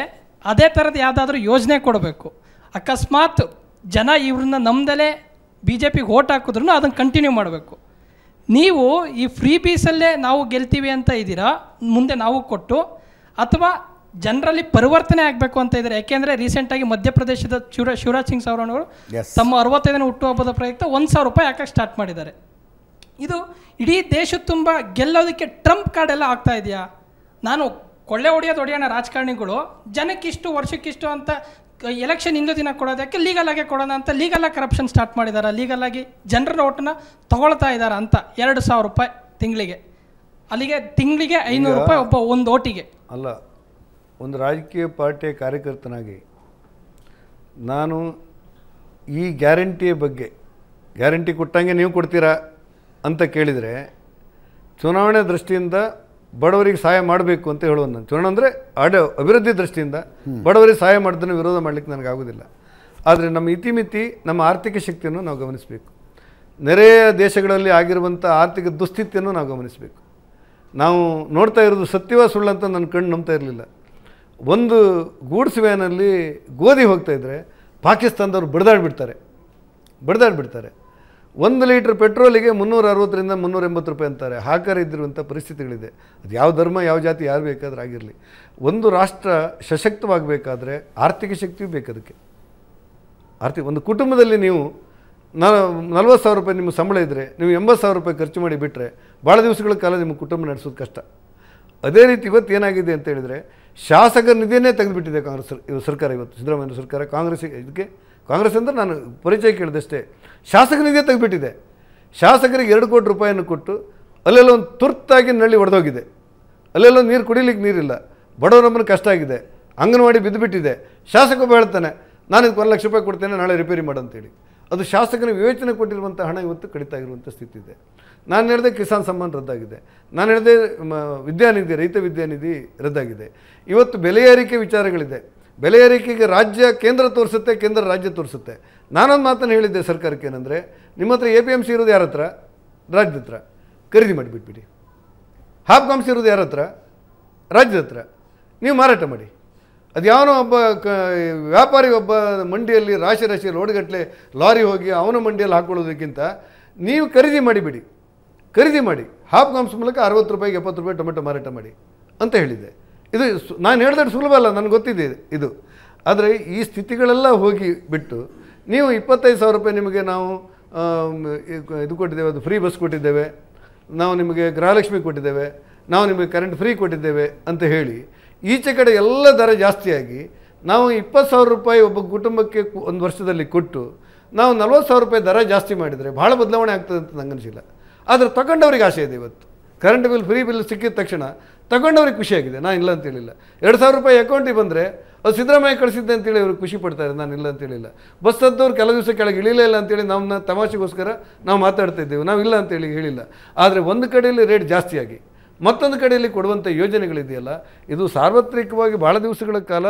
ಅದೇ ಥರದ ಯಾವುದಾದ್ರೂ ಯೋಜನೆ ಕೊಡಬೇಕು ಅಕಸ್ಮಾತ್ ಜನ ಇವ್ರನ್ನ ನಮ್ದಲೇ ಬಿ ಜೆ ಪಿಗೆ ಓಟ್ ಹಾಕಿದ್ರು ಅದನ್ನು ಕಂಟಿನ್ಯೂ ಮಾಡಬೇಕು ನೀವು ಈ ಫ್ರೀ ಬೀಸಲ್ಲೇ ನಾವು ಗೆಲ್ತೀವಿ ಅಂತ ಇದ್ದೀರಾ ಮುಂದೆ ನಾವು ಕೊಟ್ಟು ಅಥವಾ ಜನರಲ್ಲಿ ಪರಿವರ್ತನೆ ಆಗಬೇಕು ಅಂತ ಇದ್ದಾರೆ ಯಾಕೆಂದರೆ ರೀಸೆಂಟಾಗಿ ಮಧ್ಯಪ್ರದೇಶದ ಶಿವರ ಶಿವರಾಜ್ ಸಿಂಗ್ ಅವರು ತಮ್ಮ ಅರವತ್ತೈದನೇ ಹುಟ್ಟುಹಬ್ಬದ ಪ್ರಯುಕ್ತ ಒಂದು ಸಾವಿರ ರೂಪಾಯಿ ಹಾಕಕ್ಕೆ ಸ್ಟಾರ್ಟ್ ಮಾಡಿದ್ದಾರೆ ಇದು ಇಡೀ ದೇಶ ತುಂಬ ಗೆಲ್ಲೋದಕ್ಕೆ ಟ್ರಂಪ್ ಕಾರ್ಡ್ ಎಲ್ಲ ಆಗ್ತಾ ಇದೆಯಾ ನಾನು ಕೊಳ್ಳೆ ಹೊಡೆಯೋದು ಹೊಡೆಯೋಣ ರಾಜಕಾರಣಿಗಳು ಜನಕ್ಕಿಷ್ಟು ವರ್ಷಕ್ಕಿಷ್ಟು ಅಂತ ಎಲೆಕ್ಷನ್ ಇಂದು ದಿನ ಕೊಡೋದಕ್ಕೆ ಲೀಗಲಾಗೆ ಕೊಡೋಣ ಅಂತ ಲೀಗಲಾಗಿ ಕರಪ್ಷನ್ ಸ್ಟಾರ್ಟ್ ಮಾಡಿದ್ದಾರೆ ಲೀಗಲಾಗಿ ಜನರ ಓಟನ್ನ ತೊಗೊಳ್ತಾ ಇದ್ದಾರೆ ಅಂತ ಎರಡು ಸಾವಿರ ರೂಪಾಯಿ ತಿಂಗಳಿಗೆ ಅಲ್ಲಿಗೆ ತಿಂಗಳಿಗೆ ಐನೂರು ರೂಪಾಯಿ ಒಬ್ಬ ಒಂದು ಓಟಿಗೆ ಅಲ್ಲ ಒಂದು ರಾಜಕೀಯ ಪಾರ್ಟಿಯ ಕಾರ್ಯಕರ್ತನಾಗಿ ನಾನು ಈ ಗ್ಯಾರಂಟಿಯ ಬಗ್ಗೆ ಗ್ಯಾರಂಟಿ ಕೊಟ್ಟಂಗೆ ನೀವು ಕೊಡ್ತೀರಾ ಅಂತ ಕೇಳಿದರೆ ಚುನಾವಣೆ ದೃಷ್ಟಿಯಿಂದ ಬಡವರಿಗೆ ಸಹಾಯ ಮಾಡಬೇಕು ಅಂತ ಹೇಳುವ ನನ್ನ ಚೂರ್ಣ ಅಂದರೆ ಅಡ ಅಭಿವೃದ್ಧಿ ದೃಷ್ಟಿಯಿಂದ ಬಡವರಿಗೆ ಸಹಾಯ ಮಾಡೋದನ್ನು ವಿರೋಧ ಮಾಡಲಿಕ್ಕೆ ನನಗಾಗೋದಿಲ್ಲ ಆದರೆ ನಮ್ಮ ಇತಿಮಿತಿ ನಮ್ಮ ಆರ್ಥಿಕ ಶಕ್ತಿಯನ್ನು ನಾವು ಗಮನಿಸಬೇಕು ನೆರೆಯ ದೇಶಗಳಲ್ಲಿ ಆಗಿರುವಂಥ ಆರ್ಥಿಕ ದುಸ್ಥಿತಿಯನ್ನು ನಾವು ಗಮನಿಸಬೇಕು ನಾವು ನೋಡ್ತಾ ಇರೋದು ಸತ್ಯವ ಸುಳ್ಳು ಅಂತ ನನ್ನ ಕಣ್ಣು ನಂಬ್ತಾ ಇರಲಿಲ್ಲ ಒಂದು ಗೂಡ್ಸ್ ವ್ಯಾನಲ್ಲಿ ಗೋಧಿ ಹೋಗ್ತಾಯಿದ್ರೆ ಪಾಕಿಸ್ತಾನದವ್ರು ಬಡ್ದಾಡ್ಬಿಡ್ತಾರೆ ಬಡ್ದಾಡ್ಬಿಡ್ತಾರೆ ಒಂದು ಲೀಟ್ರ್ ಪೆಟ್ರೋಲಿಗೆ ಮುನ್ನೂರ ಅರವತ್ತರಿಂದ ಮುನ್ನೂರ ಎಂಬತ್ತು ರೂಪಾಯಿ ಅಂತಾರೆ ಹಾಕರ್ ಇದ್ದಿರುವಂಥ ಪರಿಸ್ಥಿತಿಗಳಿದೆ ಅದು ಯಾವ ಧರ್ಮ ಯಾವ ಜಾತಿ ಯಾರು ಬೇಕಾದರೂ ಆಗಿರಲಿ ಒಂದು ರಾಷ್ಟ್ರ ಸಶಕ್ತವಾಗಬೇಕಾದ್ರೆ ಆರ್ಥಿಕ ಶಕ್ತಿಯೂ ಬೇಕದಕ್ಕೆ ಆರ್ಥಿಕ ಒಂದು ಕುಟುಂಬದಲ್ಲಿ ನೀವು ನ ನಲ್ವತ್ತು ಸಾವಿರ ರೂಪಾಯಿ ನಿಮ್ಮ ಸಂಬಳ ಇದ್ದರೆ ನೀವು ಎಂಬತ್ತು ಸಾವಿರ ರೂಪಾಯಿ ಖರ್ಚು ಮಾಡಿ ಬಿಟ್ಟರೆ ಭಾಳ ದಿವಸಗಳ ಕಾಲ ನಿಮ್ಮ ಕುಟುಂಬ ನಡೆಸೋದು ಕಷ್ಟ ಅದೇ ರೀತಿ ಇವತ್ತು ಏನಾಗಿದೆ ಅಂತ ಹೇಳಿದರೆ ಶಾಸಕರ ನಿಧಿಯನ್ನೇ ತೆಗೆದುಬಿಟ್ಟಿದೆ ಕಾಂಗ್ರೆಸ್ ಸರ್ಕಾರ ಇವತ್ತು ಸಿದ್ದರಾಮಯ್ಯ ಸರ್ಕಾರ ಕಾಂಗ್ರೆಸ್ ಇದಕ್ಕೆ ಕಾಂಗ್ರೆಸ್ ಅಂದರೆ ನಾನು ಪರಿಚಯ ಕೇಳಿದಷ್ಟೇ ಶಾಸಕನಿಗೆ ತೆಗೆಬಿಟ್ಟಿದೆ ಶಾಸಕರಿಗೆ ಎರಡು ಕೋಟಿ ರೂಪಾಯಿಯನ್ನು ಕೊಟ್ಟು ಅಲ್ಲೆಲ್ಲ ಒಂದು ತುರ್ತಾಗಿ ನಳ್ಳಿ ಹೊಡೆದೋಗಿದೆ ಅಲ್ಲೆಲ್ಲೊಂದು ನೀರು ಕುಡಿಲಿಕ್ಕೆ ನೀರಿಲ್ಲ ಬಡವರಮ್ಮನ ಕಷ್ಟ ಆಗಿದೆ ಅಂಗನವಾಡಿ ಬಿದ್ದುಬಿಟ್ಟಿದೆ ಶಾಸಕ ಹೇಳ್ತಾನೆ ನಾನು ಇದಕ್ಕೆ ಒಂದು ಲಕ್ಷ ರೂಪಾಯಿ ಕೊಡ್ತೇನೆ ನಾಳೆ ರಿಪೇರಿ ಮಾಡಂತೇಳಿ ಅದು ಶಾಸಕನ ವಿವೇಚನೆ ಕೊಟ್ಟಿರುವಂಥ ಹಣ ಇವತ್ತು ಕಡಿತ ಆಗಿರುವಂಥ ಸ್ಥಿತಿ ಇದೆ ನಾನು ಹೇಳಿದೆ ಕಿಸಾನ್ ಸಮ್ಮಾನ್ ರದ್ದಾಗಿದೆ ನಾನು ಹೇಳಿದೆ ವಿದ್ಯಾನಿಧಿ ರೈತ ವಿದ್ಯಾನಿಧಿ ರದ್ದಾಗಿದೆ ಇವತ್ತು ಬೆಲೆ ಏರಿಕೆ ವಿಚಾರಗಳಿದೆ ಬೆಲೆ ಏರಿಕೆಗೆ ರಾಜ್ಯ ಕೇಂದ್ರ ತೋರಿಸುತ್ತೆ ಕೇಂದ್ರ ರಾಜ್ಯ ತೋರಿಸುತ್ತೆ ನಾನೊಂದು ಮಾತನ್ನು ಹೇಳಿದ್ದೆ ಸರ್ಕಾರಕ್ಕೆ ಏನಂದರೆ ನಿಮ್ಮ ಹತ್ರ ಎ ಪಿ ಎಮ್ ಸಿ ಇರೋದು ಯಾರ ಹತ್ರ ರಾಜ್ಯದ ಹತ್ರ ಖರೀದಿ ಮಾಡಿಬಿಟ್ಬಿಡಿ ಕಾಮ್ಸ್ ಇರೋದು ಯಾರ ಹತ್ರ ರಾಜ್ಯದ ಹತ್ರ ನೀವು ಮಾರಾಟ ಮಾಡಿ ಅದು ಯಾವನೋ ಒಬ್ಬ ಕ ವ್ಯಾಪಾರಿ ಒಬ್ಬ ಮಂಡಿಯಲ್ಲಿ ರಾಶಿ ರಾಶಿ ರೋಡ್ಗಟ್ಟಲೆ ಲಾರಿ ಹೋಗಿ ಅವನ ಮಂಡಿಯಲ್ಲಿ ಹಾಕ್ಕೊಳ್ಳೋದಕ್ಕಿಂತ ನೀವು ಖರೀದಿ ಮಾಡಿಬಿಡಿ ಖರೀದಿ ಮಾಡಿ ಹಾಫ್ ಕಾಮ್ಸ್ ಮೂಲಕ ಅರವತ್ತು ರೂಪಾಯಿಗೆ ಎಪ್ಪತ್ತು ರೂಪಾಯಿ ಟೊಮೆಟೊ ಮಾರಾಟ ಮಾಡಿ ಅಂತ ಹೇಳಿದ್ದೆ ಇದು ನಾನು ಹೇಳಿದ್ರೆ ಸುಲಭ ಅಲ್ಲ ನನಗೆ ಗೊತ್ತಿದೆ ಇದು ಆದರೆ ಈ ಸ್ಥಿತಿಗಳೆಲ್ಲ ಹೋಗಿ ಬಿಟ್ಟು ನೀವು ಇಪ್ಪತ್ತೈದು ಸಾವಿರ ರೂಪಾಯಿ ನಿಮಗೆ ನಾವು ಇದು ಕೊಟ್ಟಿದ್ದೇವೆ ಅದು ಫ್ರೀ ಬಸ್ ಕೊಟ್ಟಿದ್ದೇವೆ ನಾವು ನಿಮಗೆ ಗೃಹಲಕ್ಷ್ಮಿ ಕೊಟ್ಟಿದ್ದೇವೆ ನಾವು ನಿಮಗೆ ಕರೆಂಟ್ ಫ್ರೀ ಕೊಟ್ಟಿದ್ದೇವೆ ಅಂತ ಹೇಳಿ ಈಚೆ ಕಡೆ ಎಲ್ಲ ದರ ಜಾಸ್ತಿಯಾಗಿ ನಾವು ಇಪ್ಪತ್ತು ಸಾವಿರ ರೂಪಾಯಿ ಒಬ್ಬ ಕುಟುಂಬಕ್ಕೆ ಒಂದು ವರ್ಷದಲ್ಲಿ ಕೊಟ್ಟು ನಾವು ನಲ್ವತ್ತು ಸಾವಿರ ರೂಪಾಯಿ ದರ ಜಾಸ್ತಿ ಮಾಡಿದರೆ ಭಾಳ ಬದಲಾವಣೆ ಆಗ್ತದೆ ಅಂತ ನನಗನಿಸಿಲ್ಲ ಆದರೆ ತಗೊಂಡವ್ರಿಗೆ ಆಸೆ ಇದೆ ಇವತ್ತು ಕರೆಂಟ್ ಬಿಲ್ ಫ್ರೀ ಬಿಲ್ ಸಿಕ್ಕಿದ ತಕ್ಷಣ ತಗೊಂಡವ್ರಿಗೆ ಖುಷಿಯಾಗಿದೆ ನಾನು ಇಲ್ಲ ಅಂತ ಎರಡು ಸಾವಿರ ರೂಪಾಯಿ ಅಕೌಂಟಿಗೆ ಬಂದರೆ ಅದು ಸಿದ್ದರಾಮಯ್ಯ ಕಳಿಸಿದ್ದೆ ಅಂತೇಳಿ ಅವರು ಖುಷಿ ಪಡ್ತಾರೆ ನಾನು ಇಲ್ಲ ಅಂತೇಳಿಲ್ಲ ಬಸ್ ಅದ್ದವ್ರು ಕೆಲವು ದಿವಸ ಕೆಳಗೆ ಇಳಿಲಿಲ್ಲ ಇಲ್ಲ ಅಂತೇಳಿ ನಮ್ಮನ್ನ ತಮಾಷೆಗೋಸ್ಕರ ನಾವು ಮಾತಾಡ್ತಾ ಇದ್ದೇವೆ ನಾವು ಇಲ್ಲ ಅಂತೇಳಿ ಹೇಳಿಲ್ಲ ಆದರೆ ಒಂದು ಕಡೆಯಲ್ಲಿ ರೇಟ್ ಜಾಸ್ತಿಯಾಗಿ ಮತ್ತೊಂದು ಕಡೆಯಲ್ಲಿ ಕೊಡುವಂಥ ಯೋಜನೆಗಳಿದೆಯಲ್ಲ ಇದು ಸಾರ್ವತ್ರಿಕವಾಗಿ ಭಾಳ ದಿವಸಗಳ ಕಾಲ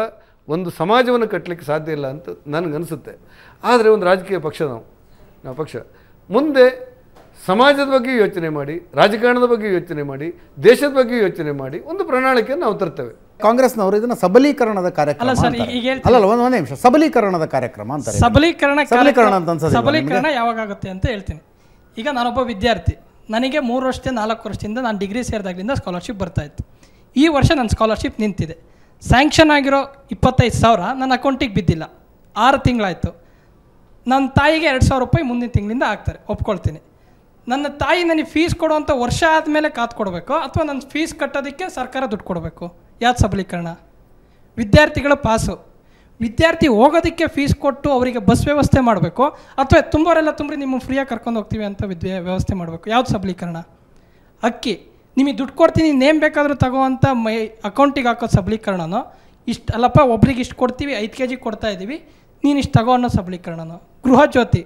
ಒಂದು ಸಮಾಜವನ್ನು ಕಟ್ಟಲಿಕ್ಕೆ ಸಾಧ್ಯ ಇಲ್ಲ ಅಂತ ನನಗನ್ನಿಸುತ್ತೆ ಆದರೆ ಒಂದು ರಾಜಕೀಯ ಪಕ್ಷ ನಾವು ನಾವು ಪಕ್ಷ ಮುಂದೆ ಸಮಾಜದ ಬಗ್ಗೆ ಯೋಚನೆ ಮಾಡಿ ರಾಜಕಾರಣದ ಬಗ್ಗೆ ಯೋಚನೆ ಮಾಡಿ ದೇಶದ ಬಗ್ಗೆ ಯೋಚನೆ ಮಾಡಿ ಒಂದು ಪ್ರಣಾಳಿಕೆಯನ್ನು ನಾವು ತರ್ತೇವೆ ಕಾಂಗ್ರೆಸ್ನವರು ಇದನ್ನ ಸಬಲೀಕರಣದ ಕಾರ್ಯಕ್ರಮ ಅಲ್ಲ ಒಂದ್ ನಿಮಿಷ ಸಬಲೀಕರಣದ ಕಾರ್ಯಕ್ರಮ ಅಂತ ಸಬಲೀಕರಣ ಸಬಲೀಕರಣ ಅಂತ ಸಬಲೀಕರಣ ಯಾವಾಗ ಆಗುತ್ತೆ ಅಂತ ಹೇಳ್ತೀನಿ ಈಗ ನಾನೊಬ್ಬ ವಿದ್ಯಾರ್ಥಿ ನನಗೆ ಮೂರು ವರ್ಷದಿಂದ ನಾಲ್ಕು ವರ್ಷದಿಂದ ನಾನು ಡಿಗ್ರಿ ಸೇರಿದಾಗಲಿಂದ ಸ್ಕಾಲರ್ಶಿಪ್ ಬರ್ತಾ ಇತ್ತು ಈ ವರ್ಷ ನನ್ನ ಸ್ಕಾಲರ್ಶಿಪ್ ನಿಂತಿದೆ ಸ್ಯಾಂಕ್ಷನ್ ಆಗಿರೋ ಇಪ್ಪತ್ತೈದು ಸಾವಿರ ನನ್ನ ಅಕೌಂಟಿಗೆ ಬಿದ್ದಿಲ್ಲ ಆರು ತಿಂಗಳಾಯಿತು ನನ್ನ ತಾಯಿಗೆ ಎರಡು ಸಾವಿರ ರೂಪಾಯಿ ಮುಂದಿನ ತಿಂಗಳಿಂದ ಹಾಕ್ತಾರೆ ಒಪ್ಕೊಳ್ತೀನಿ ನನ್ನ ತಾಯಿ ನನಗೆ ಫೀಸ್ ಕೊಡುವಂಥ ವರ್ಷ ಆದಮೇಲೆ ಕಾತು ಕೊಡಬೇಕು ಅಥವಾ ನನ್ನ ಫೀಸ್ ಕಟ್ಟೋದಕ್ಕೆ ಸರ್ಕಾರ ದುಡ್ಡು ಕೊಡಬೇಕು ಯಾವ್ದು ಸಬಲೀಕರಣ ವಿದ್ಯಾರ್ಥಿಗಳ ಪಾಸು ವಿದ್ಯಾರ್ಥಿ ಹೋಗೋದಕ್ಕೆ ಫೀಸ್ ಕೊಟ್ಟು ಅವರಿಗೆ ಬಸ್ ವ್ಯವಸ್ಥೆ ಮಾಡಬೇಕು ಅಥವಾ ತುಂಬೋರೆಲ್ಲ ತುಂಬ್ರಿ ನಿಮ್ಮ ಫ್ರೀಯಾಗಿ ಕರ್ಕೊಂಡು ಹೋಗ್ತೀವಿ ಅಂತ ವಿದ್ಯೆ ವ್ಯವಸ್ಥೆ ಮಾಡಬೇಕು ಯಾವ್ದು ಸಬಲೀಕರಣ ಅಕ್ಕಿ ನಿಮಗೆ ದುಡ್ಡು ಕೊಡ್ತೀನಿ ನೇಮ್ ಬೇಕಾದರೂ ಅಂತ ಮೈ ಅಕೌಂಟಿಗೆ ಹಾಕೋ ಸಬಲೀಕರಣನೋ ಇಷ್ಟು ಅಲ್ಲಪ್ಪ ಒಬ್ರಿಗೆ ಇಷ್ಟು ಕೊಡ್ತೀವಿ ಐದು ಕೆ ಜಿಗೆ ಕೊಡ್ತಾ ಇದ್ದೀವಿ ನೀನು ಇಷ್ಟು ತಗೋ ಅನ್ನೋ ಸಬಲೀಕರಣನೋ ಗೃಹಜ್ಯೋತಿ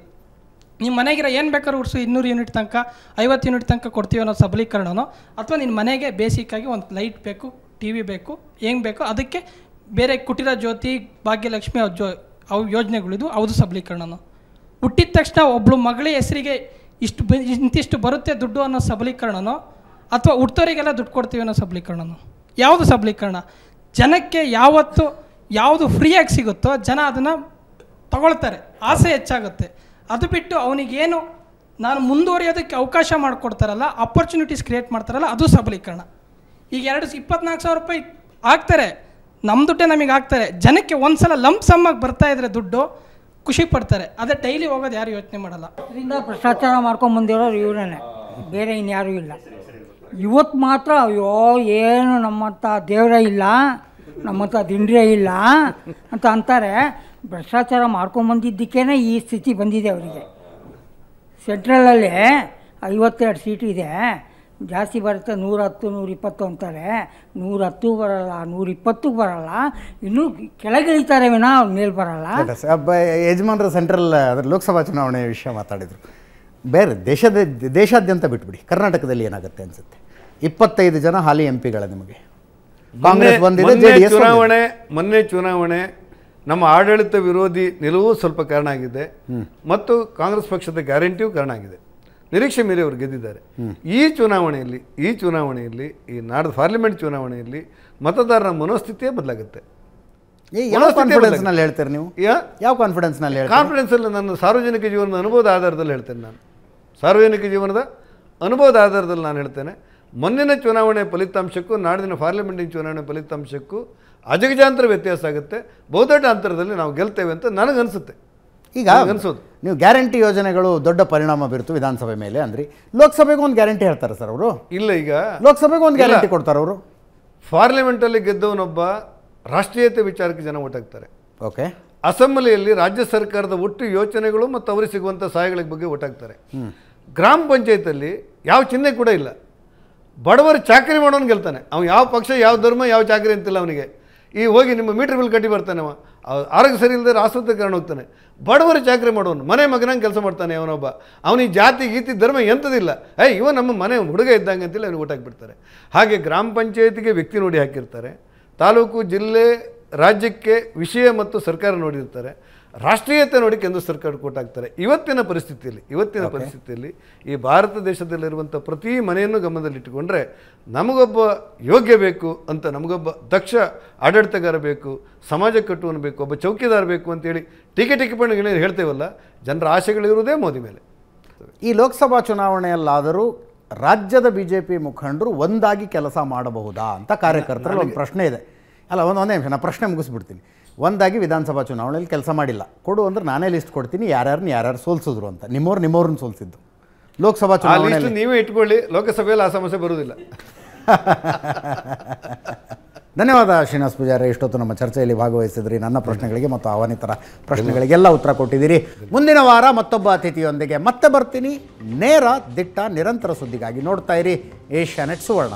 ನಿಮ್ಮ ಮನೆಗಿರೋ ಏನು ಬೇಕಾದ್ರೂ ಉಡ್ಸು ಇನ್ನೂರು ಯೂನಿಟ್ ತನಕ ಐವತ್ತು ಯೂನಿಟ್ ತನಕ ಕೊಡ್ತೀವಿ ಅನ್ನೋ ಸಬಲೀಕರಣನೋ ಅಥವಾ ನಿನ್ನ ಮನೆಗೆ ಬೇಸಿಕ್ಕಾಗಿ ಒಂದು ಲೈಟ್ ಬೇಕು ಟಿ ವಿ ಬೇಕು ಹೆಂಗೆ ಬೇಕೋ ಅದಕ್ಕೆ ಬೇರೆ ಕುಟಿರ ಜ್ಯೋತಿ ಭಾಗ್ಯಲಕ್ಷ್ಮಿ ಅವ್ರ ಜೋ ಅವ್ರ ಯೋಜನೆಗಳಿದು ಅವ್ರದ್ದು ಸಬಲೀಕರಣನು ಹುಟ್ಟಿದ ತಕ್ಷಣ ಒಬ್ಬಳು ಮಗಳ ಹೆಸರಿಗೆ ಇಷ್ಟು ಇಂತಿಷ್ಟು ಬರುತ್ತೆ ದುಡ್ಡು ಅನ್ನೋ ಸಬಲೀಕರಣನೋ ಅಥವಾ ಹುಟ್ಟೋರಿಗೆಲ್ಲ ದುಡ್ಡು ಕೊಡ್ತೀವಿ ಅನ್ನೋ ಸಬಲೀಕರಣನೋ ಯಾವುದು ಸಬಲೀಕರಣ ಜನಕ್ಕೆ ಯಾವತ್ತು ಯಾವುದು ಫ್ರೀಯಾಗಿ ಸಿಗುತ್ತೋ ಜನ ಅದನ್ನು ತಗೊಳ್ತಾರೆ ಆಸೆ ಹೆಚ್ಚಾಗುತ್ತೆ ಅದು ಬಿಟ್ಟು ಅವನಿಗೇನು ನಾನು ಮುಂದುವರಿಯೋದಕ್ಕೆ ಅವಕಾಶ ಮಾಡಿಕೊಡ್ತಾರಲ್ಲ ಆಪರ್ಚುನಿಟೀಸ್ ಕ್ರಿಯೇಟ್ ಮಾಡ್ತಾರಲ್ಲ ಅದು ಸಬಲೀಕರಣ ಈಗ ಎರಡು ಇಪ್ಪತ್ನಾಲ್ಕು ಸಾವಿರ ರೂಪಾಯಿ ಹಾಕ್ತಾರೆ ನಮ್ಮ ದುಡ್ಡೇ ನಮಗೆ ಆಗ್ತಾರೆ ಜನಕ್ಕೆ ಒಂದು ಸಲ ಲಂಪ್ ಸಮ್ಮಾಗಿ ಬರ್ತಾ ಇದ್ರೆ ದುಡ್ಡು ಖುಷಿ ಪಡ್ತಾರೆ ಅದೇ ಡೈಲಿ ಹೋಗೋದು ಯಾರು ಯೋಚನೆ ಮಾಡಲ್ಲ ಇದರಿಂದ ಭ್ರಷ್ಟಾಚಾರ ಮಾಡ್ಕೊಂಡು ಬಂದಿರೋರು ಇವರೇ ಬೇರೆ ಇನ್ಯಾರೂ ಇಲ್ಲ ಇವತ್ತು ಮಾತ್ರ ಅಯ್ಯೋ ಏನು ನಮ್ಮಂಥ ದೇವರೇ ಇಲ್ಲ ನಮ್ಮಂಥ ದಿಂಡ್ರೇ ಇಲ್ಲ ಅಂತ ಅಂತಾರೆ ಭ್ರಷ್ಟಾಚಾರ ಮಾಡ್ಕೊಂಬಂದಿದ್ದಕ್ಕೇ ಈ ಸ್ಥಿತಿ ಬಂದಿದೆ ಅವರಿಗೆ ಸೆಂಟ್ರಲಲ್ಲಿ ಐವತ್ತೆರಡು ಸೀಟ್ ಇದೆ ಜಾಸ್ತಿ ಬರುತ್ತೆ ನೂರ ನೂರಿಪ್ಪತ್ತು ಅಂತಾರೆ ನೂರತ್ತು ಬರೋಲ್ಲ ನೂರಿಪ್ಪತ್ತು ಬರಲ್ಲ ಇನ್ನೂ ಕೆಳಗಿಳಿತಾರೆ ವಿನಾ ಮೇಲೆ ಬರೋಲ್ಲ ಯಜಮಾನ್ರ ಸೆಂಟ್ರಲ್ ಅದ್ರ ಲೋಕಸಭಾ ಚುನಾವಣೆಯ ವಿಷಯ ಮಾತಾಡಿದರು ಬೇರೆ ದೇಶದ ದೇಶಾದ್ಯಂತ ಬಿಟ್ಬಿಡಿ ಕರ್ನಾಟಕದಲ್ಲಿ ಏನಾಗುತ್ತೆ ಅನಿಸುತ್ತೆ ಇಪ್ಪತ್ತೈದು ಜನ ಹಾಲಿ ಎಂ ಪಿಗಳ ನಿಮಗೆ ಕಾಂಗ್ರೆಸ್ ಬಂದಿದೆ ಚುನಾವಣೆ ಮೊನ್ನೆ ಚುನಾವಣೆ ನಮ್ಮ ಆಡಳಿತ ವಿರೋಧಿ ನಿಲುವು ಸ್ವಲ್ಪ ಕಾರಣ ಆಗಿದೆ ಮತ್ತು ಕಾಂಗ್ರೆಸ್ ಪಕ್ಷದ ಗ್ಯಾರಂಟಿಯೂ ಕಾರಣ ಆಗಿದೆ ನಿರೀಕ್ಷೆ ಮೇಲೆ ಅವರು ಗೆದ್ದಿದ್ದಾರೆ ಈ ಚುನಾವಣೆಯಲ್ಲಿ ಈ ಚುನಾವಣೆಯಲ್ಲಿ ಈ ನಾಡದ ಪಾರ್ಲಿಮೆಂಟ್ ಚುನಾವಣೆಯಲ್ಲಿ ಮತದಾರರ ಮನೋಸ್ಥಿತಿಯೇ ಬದಲಾಗುತ್ತೆ ಕಾನ್ಫಿಡೆನ್ಸ್ ಅಲ್ಲಿ ಕಾನ್ಫಿಡೆನ್ಸಲ್ಲಿ ನನ್ನ ಸಾರ್ವಜನಿಕ ಜೀವನದ ಅನುಭವದ ಆಧಾರದಲ್ಲಿ ಹೇಳ್ತೇನೆ ನಾನು ಸಾರ್ವಜನಿಕ ಜೀವನದ ಅನುಭವದ ಆಧಾರದಲ್ಲಿ ನಾನು ಹೇಳ್ತೇನೆ ಮೊನ್ನಿನ ಚುನಾವಣೆ ಫಲಿತಾಂಶಕ್ಕೂ ನಾಡಿನ ಪಾರ್ಲಿಮೆಂಟಿನ ಚುನಾವಣೆ ಫಲಿತಾಂಶಕ್ಕೂ ಅಜಗಜಾಂತರ ವ್ಯತ್ಯಾಸ ಆಗುತ್ತೆ ಬಹುದೊಡ್ಡ ಅಂತರದಲ್ಲಿ ನಾವು ಗೆಲ್ತೇವೆ ಅಂತ ನನಗನ್ಸುತ್ತೆ ಈಗ ಅನಿಸೋದು ನೀವು ಗ್ಯಾರಂಟಿ ಯೋಜನೆಗಳು ದೊಡ್ಡ ಪರಿಣಾಮ ಬೀರ್ತು ವಿಧಾನಸಭೆ ಮೇಲೆ ಅಂದ್ರೆ ಲೋಕಸಭೆಗೂ ಒಂದು ಗ್ಯಾರಂಟಿ ಹೇಳ್ತಾರೆ ಸರ್ ಅವರು ಇಲ್ಲ ಈಗ ಲೋಕಸಭೆಗೂ ಒಂದು ಗ್ಯಾರಂಟಿ ಕೊಡ್ತಾರೆ ಅವರು ಪಾರ್ಲಿಮೆಂಟಲ್ಲಿ ಗೆದ್ದವನೊಬ್ಬ ರಾಷ್ಟ್ರೀಯತೆ ವಿಚಾರಕ್ಕೆ ಜನ ಒಟ್ಟಾಗ್ತಾರೆ ಓಕೆ ಅಸೆಂಬ್ಲಿಯಲ್ಲಿ ರಾಜ್ಯ ಸರ್ಕಾರದ ಒಟ್ಟು ಯೋಚನೆಗಳು ಮತ್ತು ಅವ್ರಿಗೆ ಸಿಗುವಂಥ ಸಹಾಯಗಳ ಬಗ್ಗೆ ಒಟ್ಟಾಗ್ತಾರೆ ಗ್ರಾಮ ಪಂಚಾಯತಲ್ಲಿ ಯಾವ ಚಿಹ್ನೆ ಕೂಡ ಇಲ್ಲ ಬಡವರು ಚಾಕರಿ ಮಾಡೋನು ಗೆಲ್ತಾನೆ ಅವ್ನು ಯಾವ ಪಕ್ಷ ಯಾವ ಧರ್ಮ ಯಾವ ಚಾಕರಿ ಅಂತಿಲ್ಲ ಅವನಿಗೆ ಈ ಹೋಗಿ ನಿಮ್ಮ ಮೀಟರ್ ಬಿಲ್ ಕಟ್ಟಿ ಬರ್ತಾನೆ ಅವ ಆರೋಗ್ಯ ಸರಿ ಇಲ್ಲದೆ ರಾಷ್ಟ್ರದ ಕಾರಣ ಹೋಗ್ತಾನೆ ಬಡವರು ಚಾಕರಿ ಮಾಡೋನು ಮನೆ ಮಗನಂಗೆ ಕೆಲಸ ಮಾಡ್ತಾನೆ ಅವನೊಬ್ಬ ಅವನಿಗೆ ಜಾತಿ ಗೀತಿ ಧರ್ಮ ಎಂಥದಿಲ್ಲ ಏ ಇವ ನಮ್ಮ ಮನೆ ಹುಡುಗ ಇದ್ದಂಗೆ ಅಂತೇಳಿ ಅವ್ನಿಗೆ ಊಟ ಹಾಕಿಬಿಡ್ತಾರೆ ಹಾಗೆ ಗ್ರಾಮ ಪಂಚಾಯತಿಗೆ ವ್ಯಕ್ತಿ ನೋಡಿ ಹಾಕಿರ್ತಾರೆ ತಾಲೂಕು ಜಿಲ್ಲೆ ರಾಜ್ಯಕ್ಕೆ ವಿಷಯ ಮತ್ತು ಸರ್ಕಾರ ನೋಡಿರ್ತಾರೆ ರಾಷ್ಟ್ರೀಯತೆ ನೋಡಿ ಕೇಂದ್ರ ಸರ್ಕಾರ ಕೊಟ್ಟಾಗ್ತಾರೆ ಇವತ್ತಿನ ಪರಿಸ್ಥಿತಿಯಲ್ಲಿ ಇವತ್ತಿನ ಪರಿಸ್ಥಿತಿಯಲ್ಲಿ ಈ ಭಾರತ ದೇಶದಲ್ಲಿರುವಂಥ ಪ್ರತಿ ಮನೆಯನ್ನು ಗಮನದಲ್ಲಿಟ್ಟುಕೊಂಡ್ರೆ ನಮಗೊಬ್ಬ ಯೋಗ್ಯ ಬೇಕು ಅಂತ ನಮಗೊಬ್ಬ ದಕ್ಷ ಆಡಳಿತಗಾರ ಬೇಕು ಸಮಾಜ ಕಟ್ಟುವನು ಬೇಕು ಒಬ್ಬ ಚೌಕಿದಾರ ಬೇಕು ಅಂತೇಳಿ ಟೀಕೆ ಟಿಕೆಪಣಿಗಳೇನು ಹೇಳ್ತೇವಲ್ಲ ಜನರ ಆಶೆಗಳಿರುವುದೇ ಮೋದಿ ಮೇಲೆ ಈ ಲೋಕಸಭಾ ಚುನಾವಣೆಯಲ್ಲಾದರೂ ರಾಜ್ಯದ ಬಿ ಜೆ ಪಿ ಮುಖಂಡರು ಒಂದಾಗಿ ಕೆಲಸ ಮಾಡಬಹುದಾ ಅಂತ ಕಾರ್ಯಕರ್ತರಲ್ಲಿ ಒಂದು ಪ್ರಶ್ನೆ ಇದೆ ಅಲ್ಲ ಒಂದೊಂದೇ ನಿಮಿಷ ನಾನು ಪ್ರಶ್ನೆ ಮುಗಿಸ್ಬಿಡ್ತೀನಿ ಒಂದಾಗಿ ವಿಧಾನಸಭಾ ಚುನಾವಣೆಯಲ್ಲಿ ಕೆಲಸ ಮಾಡಿಲ್ಲ ಕೊಡು ಅಂದ್ರೆ ನಾನೇ ಲಿಸ್ಟ್ ಕೊಡ್ತೀನಿ ಯಾರ್ಯಾರನ್ನ ಯಾರ್ಯಾರು ಸೋಲ್ಸಿದ್ರು ಅಂತ ನಿಮ್ಮವ್ರು ನಿಮ್ಮವ್ರನ್ನ ಸೋಲ್ಸಿದ್ದು ಲೋಕಸಭಾ ಚುನಾವಣೆ ನೀವೇ ಇಟ್ಕೊಳ್ಳಿ ಲೋಕಸಭೆಯಲ್ಲಿ ಆ ಸಮಸ್ಯೆ ಬರುವುದಿಲ್ಲ [LAUGHS] ಧನ್ಯವಾದ ಶ್ರೀನಿವಾಸ ಪೂಜಾರಿ ಇಷ್ಟೊತ್ತು ನಮ್ಮ ಚರ್ಚೆಯಲ್ಲಿ ಭಾಗವಹಿಸಿದ್ರಿ ನನ್ನ ಪ್ರಶ್ನೆಗಳಿಗೆ ಮತ್ತು ಅವನಿತರ ಪ್ರಶ್ನೆಗಳಿಗೆಲ್ಲ ಉತ್ತರ ಕೊಟ್ಟಿದ್ದೀರಿ ಮುಂದಿನ ವಾರ ಮತ್ತೊಬ್ಬ ಅತಿಥಿಯೊಂದಿಗೆ ಮತ್ತೆ ಬರ್ತೀನಿ ನೇರ ದಿಟ್ಟ ನಿರಂತರ ಸುದ್ದಿಗಾಗಿ ನೋಡ್ತಾ ಇರಿ ಏಷ್ಯಾನೆಟ್ ಸುವರ್ಣ